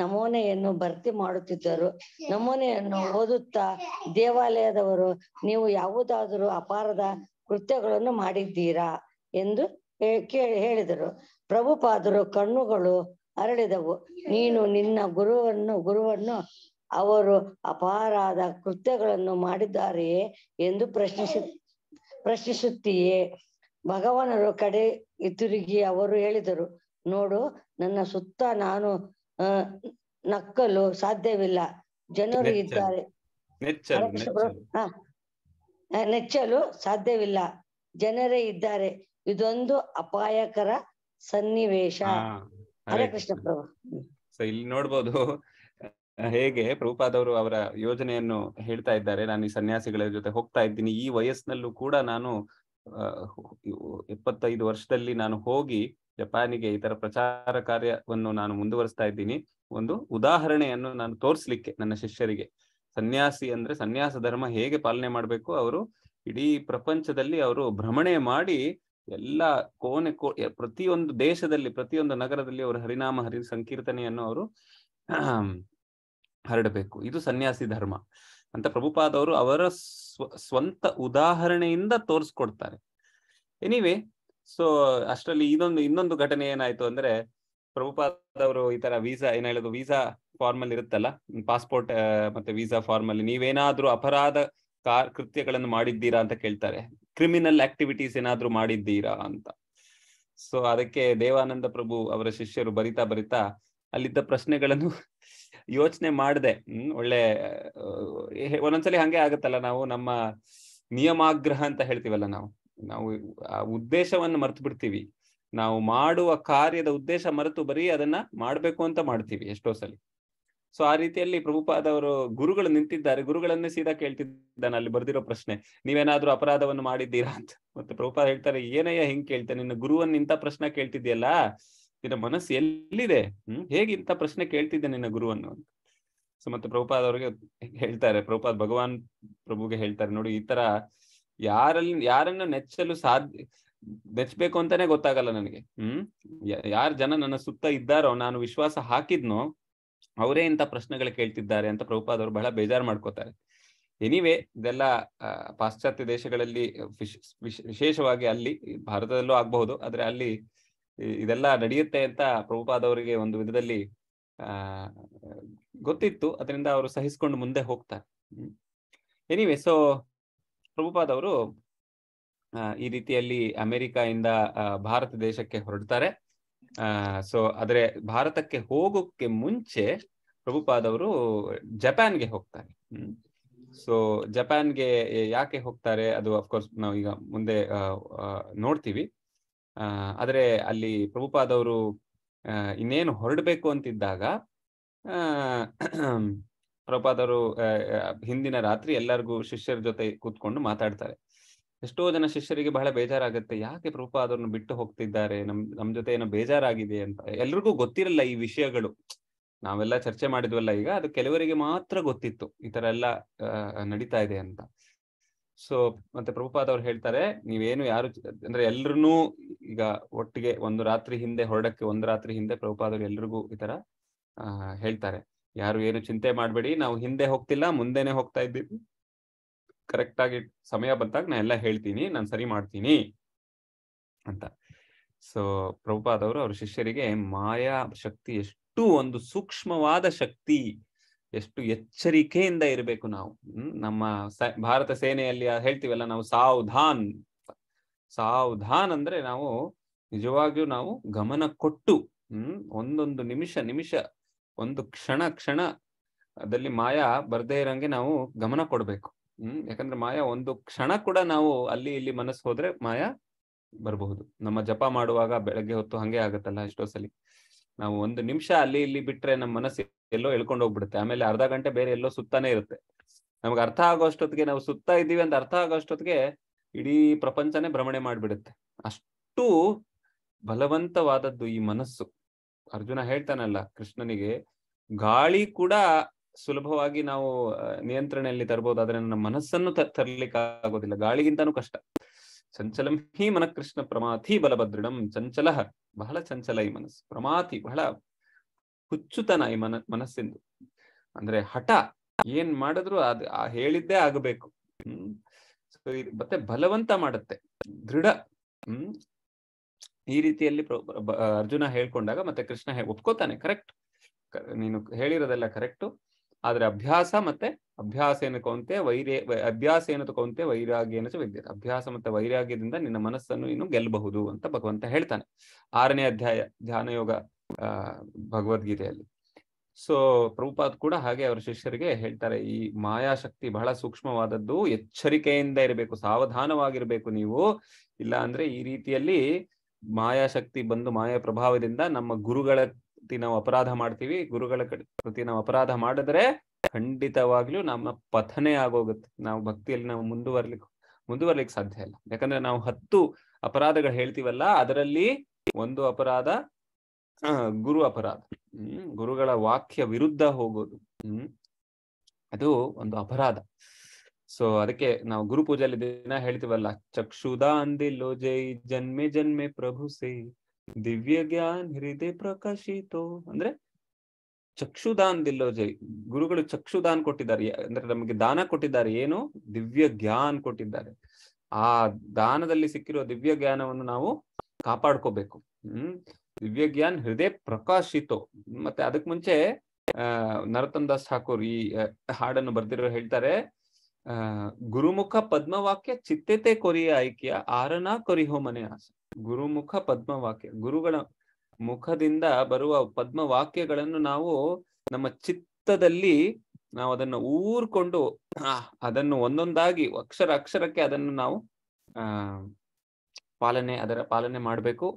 [SPEAKER 7] ನಮೂನೆಯನ್ನು ಭರ್ತಿ ಮಾಡುತ್ತಿದ್ದರು ನಮೂನೆಯನ್ನು ಓದುತ್ತಾ ದೇವಾಲಯದವರು ನೀವು ಯಾವುದಾದರೂ ಅಪಾರದ ಕೃತ್ಯಗಳನ್ನು ಮಾಡಿದ್ದೀರಾ ಎಂದು ಕೇಳಿ ಹೇಳಿದರು ಪ್ರಭುಪಾದರು ಕಣ್ಣುಗಳು ಅರಳಿದವು ನೀನು ನಿನ್ನ ಗುರುವನ್ನು ಗುರುವನ್ನು ಅವರು ಅಪಾರಾದ ಕೃತ್ಯಗಳನ್ನು ಮಾಡಿದ್ದಾರೆಯೇ ಎಂದು ಪ್ರಶ್ನಿಸಿ ಪ್ರಶ್ನಿಸುತ್ತೀಯೇ ಭಗವಾನರು ಕಡೆ ತಿರುಗಿ ಅವರು ಹೇಳಿದರು ನೋಡು ನನ್ನ ಸುತ್ತ ನಾನು ನಕ್ಕಲು ಸಾಧ್ಯವಿಲ್ಲ ಜನರು ಇದ್ದಾರೆ ನೆಚ್ಚಲು ಸಾಧ್ಯವಿಲ್ಲ ಜನರೇ ಇದ್ದಾರೆ ಇದೊಂದು ಅಪಾಯಕರ ಸನ್ನಿವೇಶ ಪ್ರಭು
[SPEAKER 1] ಇಲ್ಲಿ ನೋಡ್ಬೋದು ಹೇಗೆ ಪ್ರಭುಪಾದವರು ಅವರ ಯೋಜನೆಯನ್ನು ಹೇಳ್ತಾ ಇದ್ದಾರೆ ನಾನು ಈ ಸನ್ಯಾಸಿಗಳ ಜೊತೆ ಹೋಗ್ತಾ ಇದ್ದೀನಿ ಈ ವಯಸ್ಸಿನಲ್ಲೂ ಕೂಡ ನಾನು ಇಪ್ಪತ್ತೈದು ವರ್ಷದಲ್ಲಿ ನಾನು ಹೋಗಿ ಜಪಾನಿಗೆ ಈ ತರ ಪ್ರಚಾರ ಕಾರ್ಯವನ್ನು ನಾನು ಮುಂದುವರಿಸ್ತಾ ಇದ್ದೀನಿ ಒಂದು ಉದಾಹರಣೆಯನ್ನು ನಾನು ತೋರಿಸ್ಲಿಕ್ಕೆ ನನ್ನ ಶಿಷ್ಯರಿಗೆ ಸನ್ಯಾಸಿ ಅಂದ್ರೆ ಸನ್ಯಾಸ ಧರ್ಮ ಹೇಗೆ ಪಾಲನೆ ಮಾಡಬೇಕು ಅವರು ಇಡೀ ಪ್ರಪಂಚದಲ್ಲಿ ಅವರು ಭ್ರಮಣೆ ಮಾಡಿ ಎಲ್ಲ ಕೋಣೆ ಕೋ ಪ್ರತಿಯೊಂದು ದೇಶದಲ್ಲಿ ಪ್ರತಿಯೊಂದು ನಗರದಲ್ಲಿ ಅವರು ಹರಿನಾಮ ಹರಿ ಸಂಕೀರ್ತನೆಯನ್ನು ಅವರು ಹರಡಬೇಕು ಇದು ಸನ್ಯಾಸಿ ಧರ್ಮ ಅಂತ ಪ್ರಭುಪಾದವರು ಅವರ ಸ್ವಂತ ಉದಾಹರಣೆಯಿಂದ ತೋರಿಸ್ಕೊಡ್ತಾರೆ ಎನಿವೆ ಸೊ ಅಷ್ಟರಲ್ಲಿ ಇದೊಂದು ಇನ್ನೊಂದು ಘಟನೆ ಏನಾಯ್ತು ಅಂದ್ರೆ ಪ್ರಭುಪಾದ್ ಅವರು ಈ ತರ ವೀಸಾ ಏನ್ ಹೇಳೋದು ವೀಸಾ ಫಾರ್ಮ್ ಅಲ್ಲಿ ಇರುತ್ತಲ್ಲ ಪಾಸ್ಪೋರ್ಟ್ ಮತ್ತೆ ವೀಸಾ ಫಾರ್ಮ್ ಅಲ್ಲಿ ನೀವೇನಾದ್ರೂ ಅಪರಾಧ ಕಾರ್ ಕೃತ್ಯಗಳನ್ನು ಮಾಡಿದ್ದೀರಾ ಅಂತ ಕೇಳ್ತಾರೆ ಕ್ರಿಮಿನಲ್ ಆಕ್ಟಿವಿಟೀಸ್ ಏನಾದ್ರೂ ಮಾಡಿದ್ದೀರಾ ಅಂತ ಸೊ ಅದಕ್ಕೆ ದೇವಾನಂದ ಪ್ರಭು ಅವರ ಶಿಷ್ಯರು ಬರಿತಾ ಬರಿತಾ ಅಲ್ಲಿದ್ದ ಪ್ರಶ್ನೆಗಳನ್ನು ಯೋಚನೆ ಮಾಡದೆ ಒಳ್ಳೆ ಒಂದೊಂದ್ಸಲಿ ಹಂಗೆ ಆಗುತ್ತಲ್ಲ ನಾವು ನಮ್ಮ ನಿಯಮಾಗ್ರಹ ಅಂತ ಹೇಳ್ತೀವಲ್ಲ ನಾವು ನಾವು ಆ ಉದ್ದೇಶವನ್ನು ಮರ್ತು ಬಿಡ್ತೀವಿ ನಾವು ಮಾಡುವ ಕಾರ್ಯದ ಉದ್ದೇಶ ಮರೆತು ಬರೀ ಅದನ್ನ ಮಾಡ್ಬೇಕು ಅಂತ ಮಾಡ್ತೀವಿ ಎಷ್ಟೋ ಸಲ ಸೊ ಆ ರೀತಿಯಲ್ಲಿ ಪ್ರಭುಪಾದವರು ಗುರುಗಳು ನಿಂತಿದ್ದಾರೆ ಗುರುಗಳನ್ನೇ ಸೀದಾ ಕೇಳ್ತಿದ್ದಾನೆ ಅಲ್ಲಿ ಬರ್ದಿರೋ ಪ್ರಶ್ನೆ ನೀವೇನಾದ್ರೂ ಅಪರಾಧವನ್ನು ಮಾಡಿದ್ದೀರಾ ಅಂತ ಮತ್ತೆ ಪ್ರಭುಪಾದ ಹೇಳ್ತಾರೆ ಏನಯ್ಯ ಹಿಂಗ್ ಕೇಳ್ತೆ ನಿನ್ನ ಗುರುವನ್ನ ಇಂಥ ಪ್ರಶ್ನೆ ಕೇಳ್ತಿದ್ಯಲ್ಲ ನಿನ್ನ ಮನಸ್ಸು ಎಲ್ಲಿದೆ ಹ್ಮ್ ಹೇಗೆ ಇಂಥ ಪ್ರಶ್ನೆ ಕೇಳ್ತಿದ್ದೆ ನಿನ್ನ ಗುರುವನ್ನು ಅಂತ ಸೊ ಮತ್ತೆ ಪ್ರಭುಪಾದ ಅವ್ರಿಗೆ ಹೇಳ್ತಾರೆ ಪ್ರಭುಪಾದ್ ಭಗವಾನ್ ಪ್ರಭುಗೆ ಹೇಳ್ತಾರೆ ನೋಡಿ ಈ ತರ ಯಾರಲ್ಲಿ ಯಾರನ್ನ ನೆಚ್ಚಲು ಸಾಧ್ಯ ನೆಚ್ಚಬೇಕು ಅಂತಾನೆ ಗೊತ್ತಾಗಲ್ಲ ನನಗೆ ಹ್ಮ್ ಯಾರ ಜನ ನನ್ನ ಸುತ್ತ ಇದ್ದಾರೋ ನಾನು ವಿಶ್ವಾಸ ಹಾಕಿದ್ನೋ ಅವರೇ ಇಂತ ಪ್ರಶ್ನೆಗಳು ಕೇಳ್ತಿದ್ದಾರೆ ಅಂತ ಪ್ರಭುಪಾದವರು ಬಹಳ ಬೇಜಾರು ಮಾಡ್ಕೋತಾರೆ ಎನಿವೆ ಇದೆಲ್ಲ ಪಾಶ್ಚಾತ್ಯ ದೇಶಗಳಲ್ಲಿ ವಿಶೇಷವಾಗಿ ಅಲ್ಲಿ ಭಾರತದಲ್ಲೂ ಆಗಬಹುದು ಆದ್ರೆ ಅಲ್ಲಿ ಇದೆಲ್ಲ ನಡೆಯುತ್ತೆ ಅಂತ ಪ್ರಭುಪಾದವರಿಗೆ ಒಂದು ವಿಧದಲ್ಲಿ ಆ ಗೊತ್ತಿತ್ತು ಅದರಿಂದ ಅವರು ಸಹಿಸ್ಕೊಂಡು ಮುಂದೆ ಹೋಗ್ತಾರೆ ಎನಿವೆ ಸೊ ಪ್ರಭುಪಾದವರು ಈ ರೀತಿಯಲ್ಲಿ ಇಂದ ಭಾರತ ದೇಶಕ್ಕೆ ಹೊರಡ್ತಾರೆ ಸೊ ಆದ್ರೆ ಭಾರತಕ್ಕೆ ಹೋಗೋಕ್ಕೆ ಮುಂಚೆ ಪ್ರಭುಪಾದವರು ಜಪಾನ್ಗೆ ಹೋಗ್ತಾರೆ ಸೊ ಜಪಾನ್ಗೆ ಯಾಕೆ ಹೋಗ್ತಾರೆ ಅದು ಅಫ್ಕೋರ್ಸ್ ನಾವು ಈಗ ಮುಂದೆ ನೋಡ್ತೀವಿ ಆದ್ರೆ ಅಲ್ಲಿ ಪ್ರಭುಪಾದವರು ಇನ್ನೇನು ಹೊರಡಬೇಕು ಅಂತಿದ್ದಾಗ ಪ್ರಭಾದರು ಹಿಂದಿನ ರಾತ್ರಿ ಎಲ್ಲರಿಗೂ ಶಿಷ್ಯರ ಜೊತೆ ಕೂತ್ಕೊಂಡು ಮಾತಾಡ್ತಾರೆ ಎಷ್ಟೋ ಜನ ಶಿಷ್ಯರಿಗೆ ಬಹಳ ಬೇಜಾರಾಗುತ್ತೆ ಯಾಕೆ ಪ್ರಭುಪಾದರನ್ನು ಬಿಟ್ಟು ಹೋಗ್ತಿದ್ದಾರೆ ನಮ್ ನಮ್ ಜೊತೆ ಏನೋ ಬೇಜಾರಾಗಿದೆ ಅಂತ ಎಲ್ರಿಗೂ ಗೊತ್ತಿರಲ್ಲ ಈ ವಿಷಯಗಳು ನಾವೆಲ್ಲ ಚರ್ಚೆ ಮಾಡಿದ್ವಲ್ಲ ಈಗ ಅದು ಕೆಲವರಿಗೆ ಮಾತ್ರ ಗೊತ್ತಿತ್ತು ಈ ತರ ಎಲ್ಲ ನಡೀತಾ ಇದೆ ಅಂತ ಸೊ ಮತ್ತೆ ಪ್ರಭುಪಾದ ಅವ್ರು ಹೇಳ್ತಾರೆ ನೀವೇನು ಯಾರು ಅಂದ್ರೆ ಎಲ್ರೂ ಈಗ ಒಟ್ಟಿಗೆ ಒಂದು ರಾತ್ರಿ ಹಿಂದೆ ಹೊರಡಕ್ಕೆ ಒಂದು ರಾತ್ರಿ ಹಿಂದೆ ಪ್ರಭುಪಾದವ್ರು ಎಲ್ರಿಗೂ ಈ ತರ ಹೇಳ್ತಾರೆ ಯಾರು ಏನು ಚಿಂತೆ ಮಾಡಬೇಡಿ ನಾವು ಹಿಂದೆ ಹೋಗ್ತಿಲ್ಲ ಮುಂದೆನೆ ಹೋಗ್ತಾ ಇದ್ದೀವಿ ಕರೆಕ್ಟ್ ಆಗಿ ಸಮಯ ಬಂದಾಗ ನಾ ಎಲ್ಲ ಹೇಳ್ತೀನಿ ನಾನು ಸರಿ ಮಾಡ್ತೀನಿ ಅಂತ ಸೊ ಅವರು ಅವ್ರ ಶಿಷ್ಯರಿಗೆ ಮಾಯಾ ಶಕ್ತಿ ಎಷ್ಟು ಒಂದು ಸೂಕ್ಷ್ಮವಾದ ಶಕ್ತಿ ಎಷ್ಟು ಎಚ್ಚರಿಕೆಯಿಂದ ಇರಬೇಕು ನಾವು ನಮ್ಮ ಭಾರತ ಸೇನೆಯಲ್ಲಿ ಹೇಳ್ತೀವಲ್ಲ ನಾವು ಸಾವಧಾನ್ ಸಾವಧಾನ್ ಅಂದ್ರೆ ನಾವು ನಿಜವಾಗಿಯೂ ನಾವು ಗಮನ ಕೊಟ್ಟು ಹ್ಮ್ ಒಂದೊಂದು ನಿಮಿಷ ನಿಮಿಷ ಒಂದು ಕ್ಷಣ ಕ್ಷಣ ಅದಲ್ಲಿ ಮಾಯಾ ಬರ್ದೇ ಇರಂಗೆ ನಾವು ಗಮನ ಕೊಡ್ಬೇಕು ಹ್ಮ್ ಯಾಕಂದ್ರೆ ಮಾಯಾ ಒಂದು ಕ್ಷಣ ಕೂಡ ನಾವು ಅಲ್ಲಿ ಇಲ್ಲಿ ಮನಸ್ಸು ಹೋದ್ರೆ ಮಾಯಾ ಬರಬಹುದು ನಮ್ಮ ಜಪ ಮಾಡುವಾಗ ಬೆಳಗ್ಗೆ ಹೊತ್ತು ಹಂಗೆ ಆಗುತ್ತಲ್ಲ ಎಷ್ಟೋ ಸಲ ನಾವು ಒಂದು ನಿಮಿಷ ಅಲ್ಲಿ ಇಲ್ಲಿ ಬಿಟ್ರೆ ನಮ್ಮ ಮನಸ್ಸು ಎಲ್ಲೋ ಎಳ್ಕೊಂಡು ಹೋಗ್ಬಿಡುತ್ತೆ ಆಮೇಲೆ ಅರ್ಧ ಗಂಟೆ ಬೇರೆ ಎಲ್ಲೋ ಸುತ್ತಾನೆ ಇರುತ್ತೆ ನಮ್ಗೆ ಅರ್ಥ ಆಗೋಷ್ಟೊತ್ತಿಗೆ ನಾವು ಸುತ್ತಾ ಇದ್ದೀವಿ ಅಂತ ಅರ್ಥ ಆಗೋಷ್ಟೊತ್ತಿಗೆ ಇಡೀ ಪ್ರಪಂಚನೇ ಭ್ರಮಣೆ ಮಾಡಿಬಿಡುತ್ತೆ ಅಷ್ಟು ಬಲವಂತವಾದದ್ದು ಈ ಮನಸ್ಸು ಅರ್ಜುನ ಹೇಳ್ತಾನಲ್ಲ ಕೃಷ್ಣನಿಗೆ ಗಾಳಿ ಕೂಡ ಸುಲಭವಾಗಿ ನಾವು ನಿಯಂತ್ರಣೆಯಲ್ಲಿ ತರಬಹುದು ಆದ್ರೆ ನಮ್ಮ ಮನಸ್ಸನ್ನು ತರ್ಲಿಕ್ಕೆ ಆಗೋದಿಲ್ಲ ಗಾಳಿಗಿಂತನೂ ಕಷ್ಟ ಚಂಚಲಂ ಹಿ ಮನಃಕೃಷ್ಣ ಪ್ರಮಾತಿ ಬಲಭದ್ರಡಂ ಚಂಚಲ ಬಹಳ ಚಂಚಲ ಈ ಮನಸ್ಸು ಪ್ರಮಾತಿ ಬಹಳ ಹುಚ್ಚುತನ ಈ ಮನ ಮನಸ್ಸಿಂದು ಅಂದ್ರೆ ಹಠ ಏನ್ ಮಾಡಿದ್ರು ಅದ್ ಹೇಳಿದ್ದೇ ಆಗಬೇಕು ಹ್ಮ್ ಮತ್ತೆ ಬಲವಂತ ಮಾಡುತ್ತೆ ದೃಢ ಹ್ಮ್ ಈ ರೀತಿಯಲ್ಲಿ ಅರ್ಜುನ ಹೇಳ್ಕೊಂಡಾಗ ಮತ್ತೆ ಕೃಷ್ಣ ಒಪ್ಕೋತಾನೆ ಕರೆಕ್ಟ್ ನೀನು ಹೇಳಿರೋದೆಲ್ಲ ಕರೆಕ್ಟ್ ಆದ್ರೆ ಅಭ್ಯಾಸ ಮತ್ತೆ ಅಭ್ಯಾಸ ಏನು ಕೌಂತೆ ವೈರ್ಯ ಅಭ್ಯಾಸ ಏನು ತಕೊಂತೆ ವೈರಾಗ್ಯ ಏನು ವ್ಯಕ್ತಿ ಅಭ್ಯಾಸ ಮತ್ತೆ ವೈರಾಗ್ಯದಿಂದ ನಿನ್ನ ಮನಸ್ಸನ್ನು ಇನ್ನು ಗೆಲ್ಲಬಹುದು ಅಂತ ಭಗವಂತ ಹೇಳ್ತಾನೆ ಆರನೇ ಅಧ್ಯಾಯ ಧ್ಯಾನ ಯೋಗ ಭಗವದ್ಗೀತೆಯಲ್ಲಿ ಸೊ ಪ್ರಭುಪಾದ್ ಕೂಡ ಹಾಗೆ ಅವರ ಶಿಷ್ಯರಿಗೆ ಹೇಳ್ತಾರೆ ಈ ಮಾಯಾಶಕ್ತಿ ಬಹಳ ಸೂಕ್ಷ್ಮವಾದದ್ದು ಎಚ್ಚರಿಕೆಯಿಂದ ಇರಬೇಕು ಸಾವಧಾನವಾಗಿರ್ಬೇಕು ನೀವು ಇಲ್ಲ ಅಂದ್ರೆ ಈ ರೀತಿಯಲ್ಲಿ ಮಾಯಾಶಕ್ತಿ ಬಂದು ಮಾಯಾ ಪ್ರಭಾವದಿಂದ ನಮ್ಮ ಗುರುಗಳ ನಾವು ಅಪರಾಧ ಮಾಡ್ತೀವಿ ಗುರುಗಳ ಪ್ರತಿ ನಾವು ಅಪರಾಧ ಮಾಡಿದ್ರೆ ಖಂಡಿತವಾಗ್ಲೂ ನಮ್ಮ ಪಥನೆ ಆಗೋಗುತ್ತೆ ನಾವು ಭಕ್ತಿಯಲ್ಲಿ ನಾವು ಮುಂದುವರ್ಲಿಕ್ಕೆ ಮುಂದುವರ್ಲಿಕ್ಕೆ ಸಾಧ್ಯ ಇಲ್ಲ ಯಾಕಂದ್ರೆ ನಾವು ಹತ್ತು ಅಪರಾಧಗಳು ಹೇಳ್ತೀವಲ್ಲ ಅದರಲ್ಲಿ ಒಂದು ಅಪರಾಧ ಗುರು ಅಪರಾಧ ಹ್ಮ್ ಗುರುಗಳ ವಾಕ್ಯ ವಿರುದ್ಧ ಹೋಗೋದು ಹ್ಮ್ ಅದು ಒಂದು ಅಪರಾಧ ಸೊ ಅದಕ್ಕೆ ನಾವು ಗುರು ಪೂಜೆಯಲ್ಲಿ ದಿನ ಹೇಳ್ತೀವಲ್ಲ ಚಕ್ಷುದ ಅಂದಿಲ್ಲೋ ಜೈ ಜನ್ಮೆ ಜನ್ಮೆ ಪ್ರಭು ಸೇ ದಿವ್ಯ ಜ್ಞಾನ್ ಹೃದಯ ಪ್ರಕಾಶಿತೋ ಅಂದ್ರೆ ಚಕ್ಷುದಾನ್ ದಿಲ್ಲೋ ಜೈ ಗುರುಗಳು ಚಕ್ಷುದಾನ್ ಕೊಟ್ಟಿದ್ದಾರೆ ಅಂದ್ರೆ ನಮಗೆ ದಾನ ಕೊಟ್ಟಿದ್ದಾರೆ ಏನು ದಿವ್ಯ ಜ್ಞಾನ್ ಕೊಟ್ಟಿದ್ದಾರೆ ಆ ದಾನದಲ್ಲಿ ಸಿಕ್ಕಿರೋ ದಿವ್ಯ ಜ್ಞಾನವನ್ನು ನಾವು ಕಾಪಾಡ್ಕೋಬೇಕು ಹ್ಮ್ ದಿವ್ಯ ಜ್ಞಾನ್ ಹೃದಯ ಪ್ರಕಾಶಿತೋ ಮತ್ತೆ ಅದಕ್ ಮುಂಚೆ ಅಹ್ ನರತನ್ ದಾಸ್ ಠಾಕೂರ್ ಈ ಹಾಡನ್ನು ಬರ್ದಿರೋ ಹೇಳ್ತಾರೆ ಗುರುಮುಖ ಪದ್ಮವಾಕ್ಯ ಚಿತ್ತತೆ ಕೊರಿಯ ಐಕ್ಯ ಆರನ ಕೊರಿಹೋ ಮನೆ ಆಸ ಗುರುಮುಖ ಪದ್ಮವಾಕ್ಯ ಗುರುಗಳ ಮುಖದಿಂದ ಬರುವ ಪದ್ಮವಾಕ್ಯಗಳನ್ನು ನಾವು ನಮ್ಮ ಚಿತ್ತದಲ್ಲಿ ನಾವು ಅದನ್ನು ಊರ್ಕೊಂಡು ಅದನ್ನು ಒಂದೊಂದಾಗಿ ಅಕ್ಷರ ಅಕ್ಷರಕ್ಕೆ ಅದನ್ನು ನಾವು ಪಾಲನೆ ಅದರ ಪಾಲನೆ ಮಾಡಬೇಕು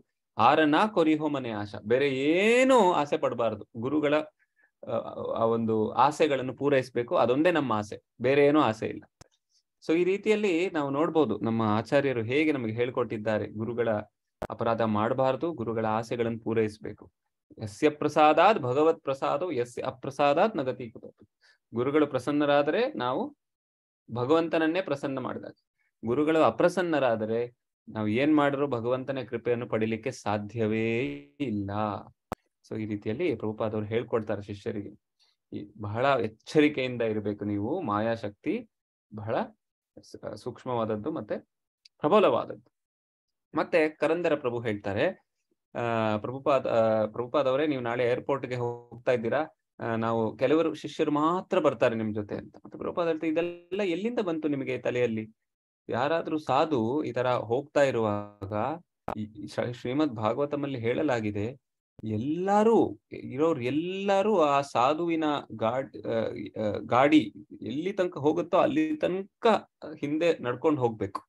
[SPEAKER 1] ಆರನ ಕೊರಿಹೋ ಮನೆ ಆಶ ಬೇರೆ ಏನೂ ಆಸೆ ಪಡಬಾರದು ಗುರುಗಳ ಆ ಒಂದು ಆಸೆಗಳನ್ನು ಪೂರೈಸಬೇಕು ಅದೊಂದೇ ನಮ್ಮ ಆಸೆ ಬೇರೆ ಏನೂ ಆಸೆ ಇಲ್ಲ ಸೊ ಈ ರೀತಿಯಲ್ಲಿ ನಾವು ನೋಡ್ಬೋದು ನಮ್ಮ ಆಚಾರ್ಯರು ಹೇಗೆ ನಮಗೆ ಹೇಳ್ಕೊಟ್ಟಿದ್ದಾರೆ ಗುರುಗಳ ಅಪರಾಧ ಮಾಡಬಾರದು ಗುರುಗಳ ಆಸೆಗಳನ್ನು ಪೂರೈಸಬೇಕು ಯಸ್ಯ ಪ್ರಸಾದಾದ್ ಭಗವತ್ ಪ್ರಸಾದವು ಯಸ್ಯ ಅಪ್ರಸಾದಾತ್ ನಗತಿ ಗುರುಗಳು ಪ್ರಸನ್ನರಾದರೆ ನಾವು ಭಗವಂತನನ್ನೇ ಪ್ರಸನ್ನ ಮಾಡಿದಾಗ ಗುರುಗಳು ಅಪ್ರಸನ್ನರಾದರೆ ನಾವು ಏನ್ ಮಾಡಿದ್ರು ಭಗವಂತನ ಕೃಪೆಯನ್ನು ಪಡಿಲಿಕ್ಕೆ ಸಾಧ್ಯವೇ ಇಲ್ಲ ಸೊ ಈ ರೀತಿಯಲ್ಲಿ ಪ್ರಭುಪಾದವ್ರು ಹೇಳ್ಕೊಡ್ತಾರೆ ಶಿಷ್ಯರಿಗೆ ಬಹಳ ಎಚ್ಚರಿಕೆಯಿಂದ ಇರಬೇಕು ನೀವು ಮಾಯಾಶಕ್ತಿ ಬಹಳ ಸೂಕ್ಷ್ಮವಾದದ್ದು ಮತ್ತೆ ಪ್ರಬಲವಾದದ್ದು ಮತ್ತೆ ಕರಂದರ ಪ್ರಭು ಹೇಳ್ತಾರೆ ಆ ಪ್ರಭುಪಾದ ಪ್ರಭುಪಾದವರೇ ನೀವು ನಾಳೆ ಏರ್ಪೋರ್ಟ್ಗೆ ಹೋಗ್ತಾ ಇದ್ದೀರಾ ನಾವು ಕೆಲವರು ಶಿಷ್ಯರು ಮಾತ್ರ ಬರ್ತಾರೆ ನಿಮ್ ಜೊತೆ ಅಂತ ಮತ್ತೆ ಪ್ರಭುಪಾದ ಇದೆಲ್ಲ ಎಲ್ಲಿಂದ ಬಂತು ನಿಮಗೆ ತಲೆಯಲ್ಲಿ ಯಾರಾದ್ರೂ ಸಾಧು ಈ ತರ ಹೋಗ್ತಾ ಇರುವಾಗ ಶ್ರೀಮದ್ ಭಾಗವತಮಲ್ಲಿ ಹೇಳಲಾಗಿದೆ ಎಲ್ಲಾರು ಇರೋರು ಎಲ್ಲರೂ ಆ ಸಾಧುವಿನ ಗಾಡ್ ಗಾಡಿ ಎಲ್ಲಿ ತನಕ ಹೋಗುತ್ತೋ ಅಲ್ಲಿ ತನಕ ಹಿಂದೆ ನಡ್ಕೊಂಡು ಹೋಗ್ಬೇಕು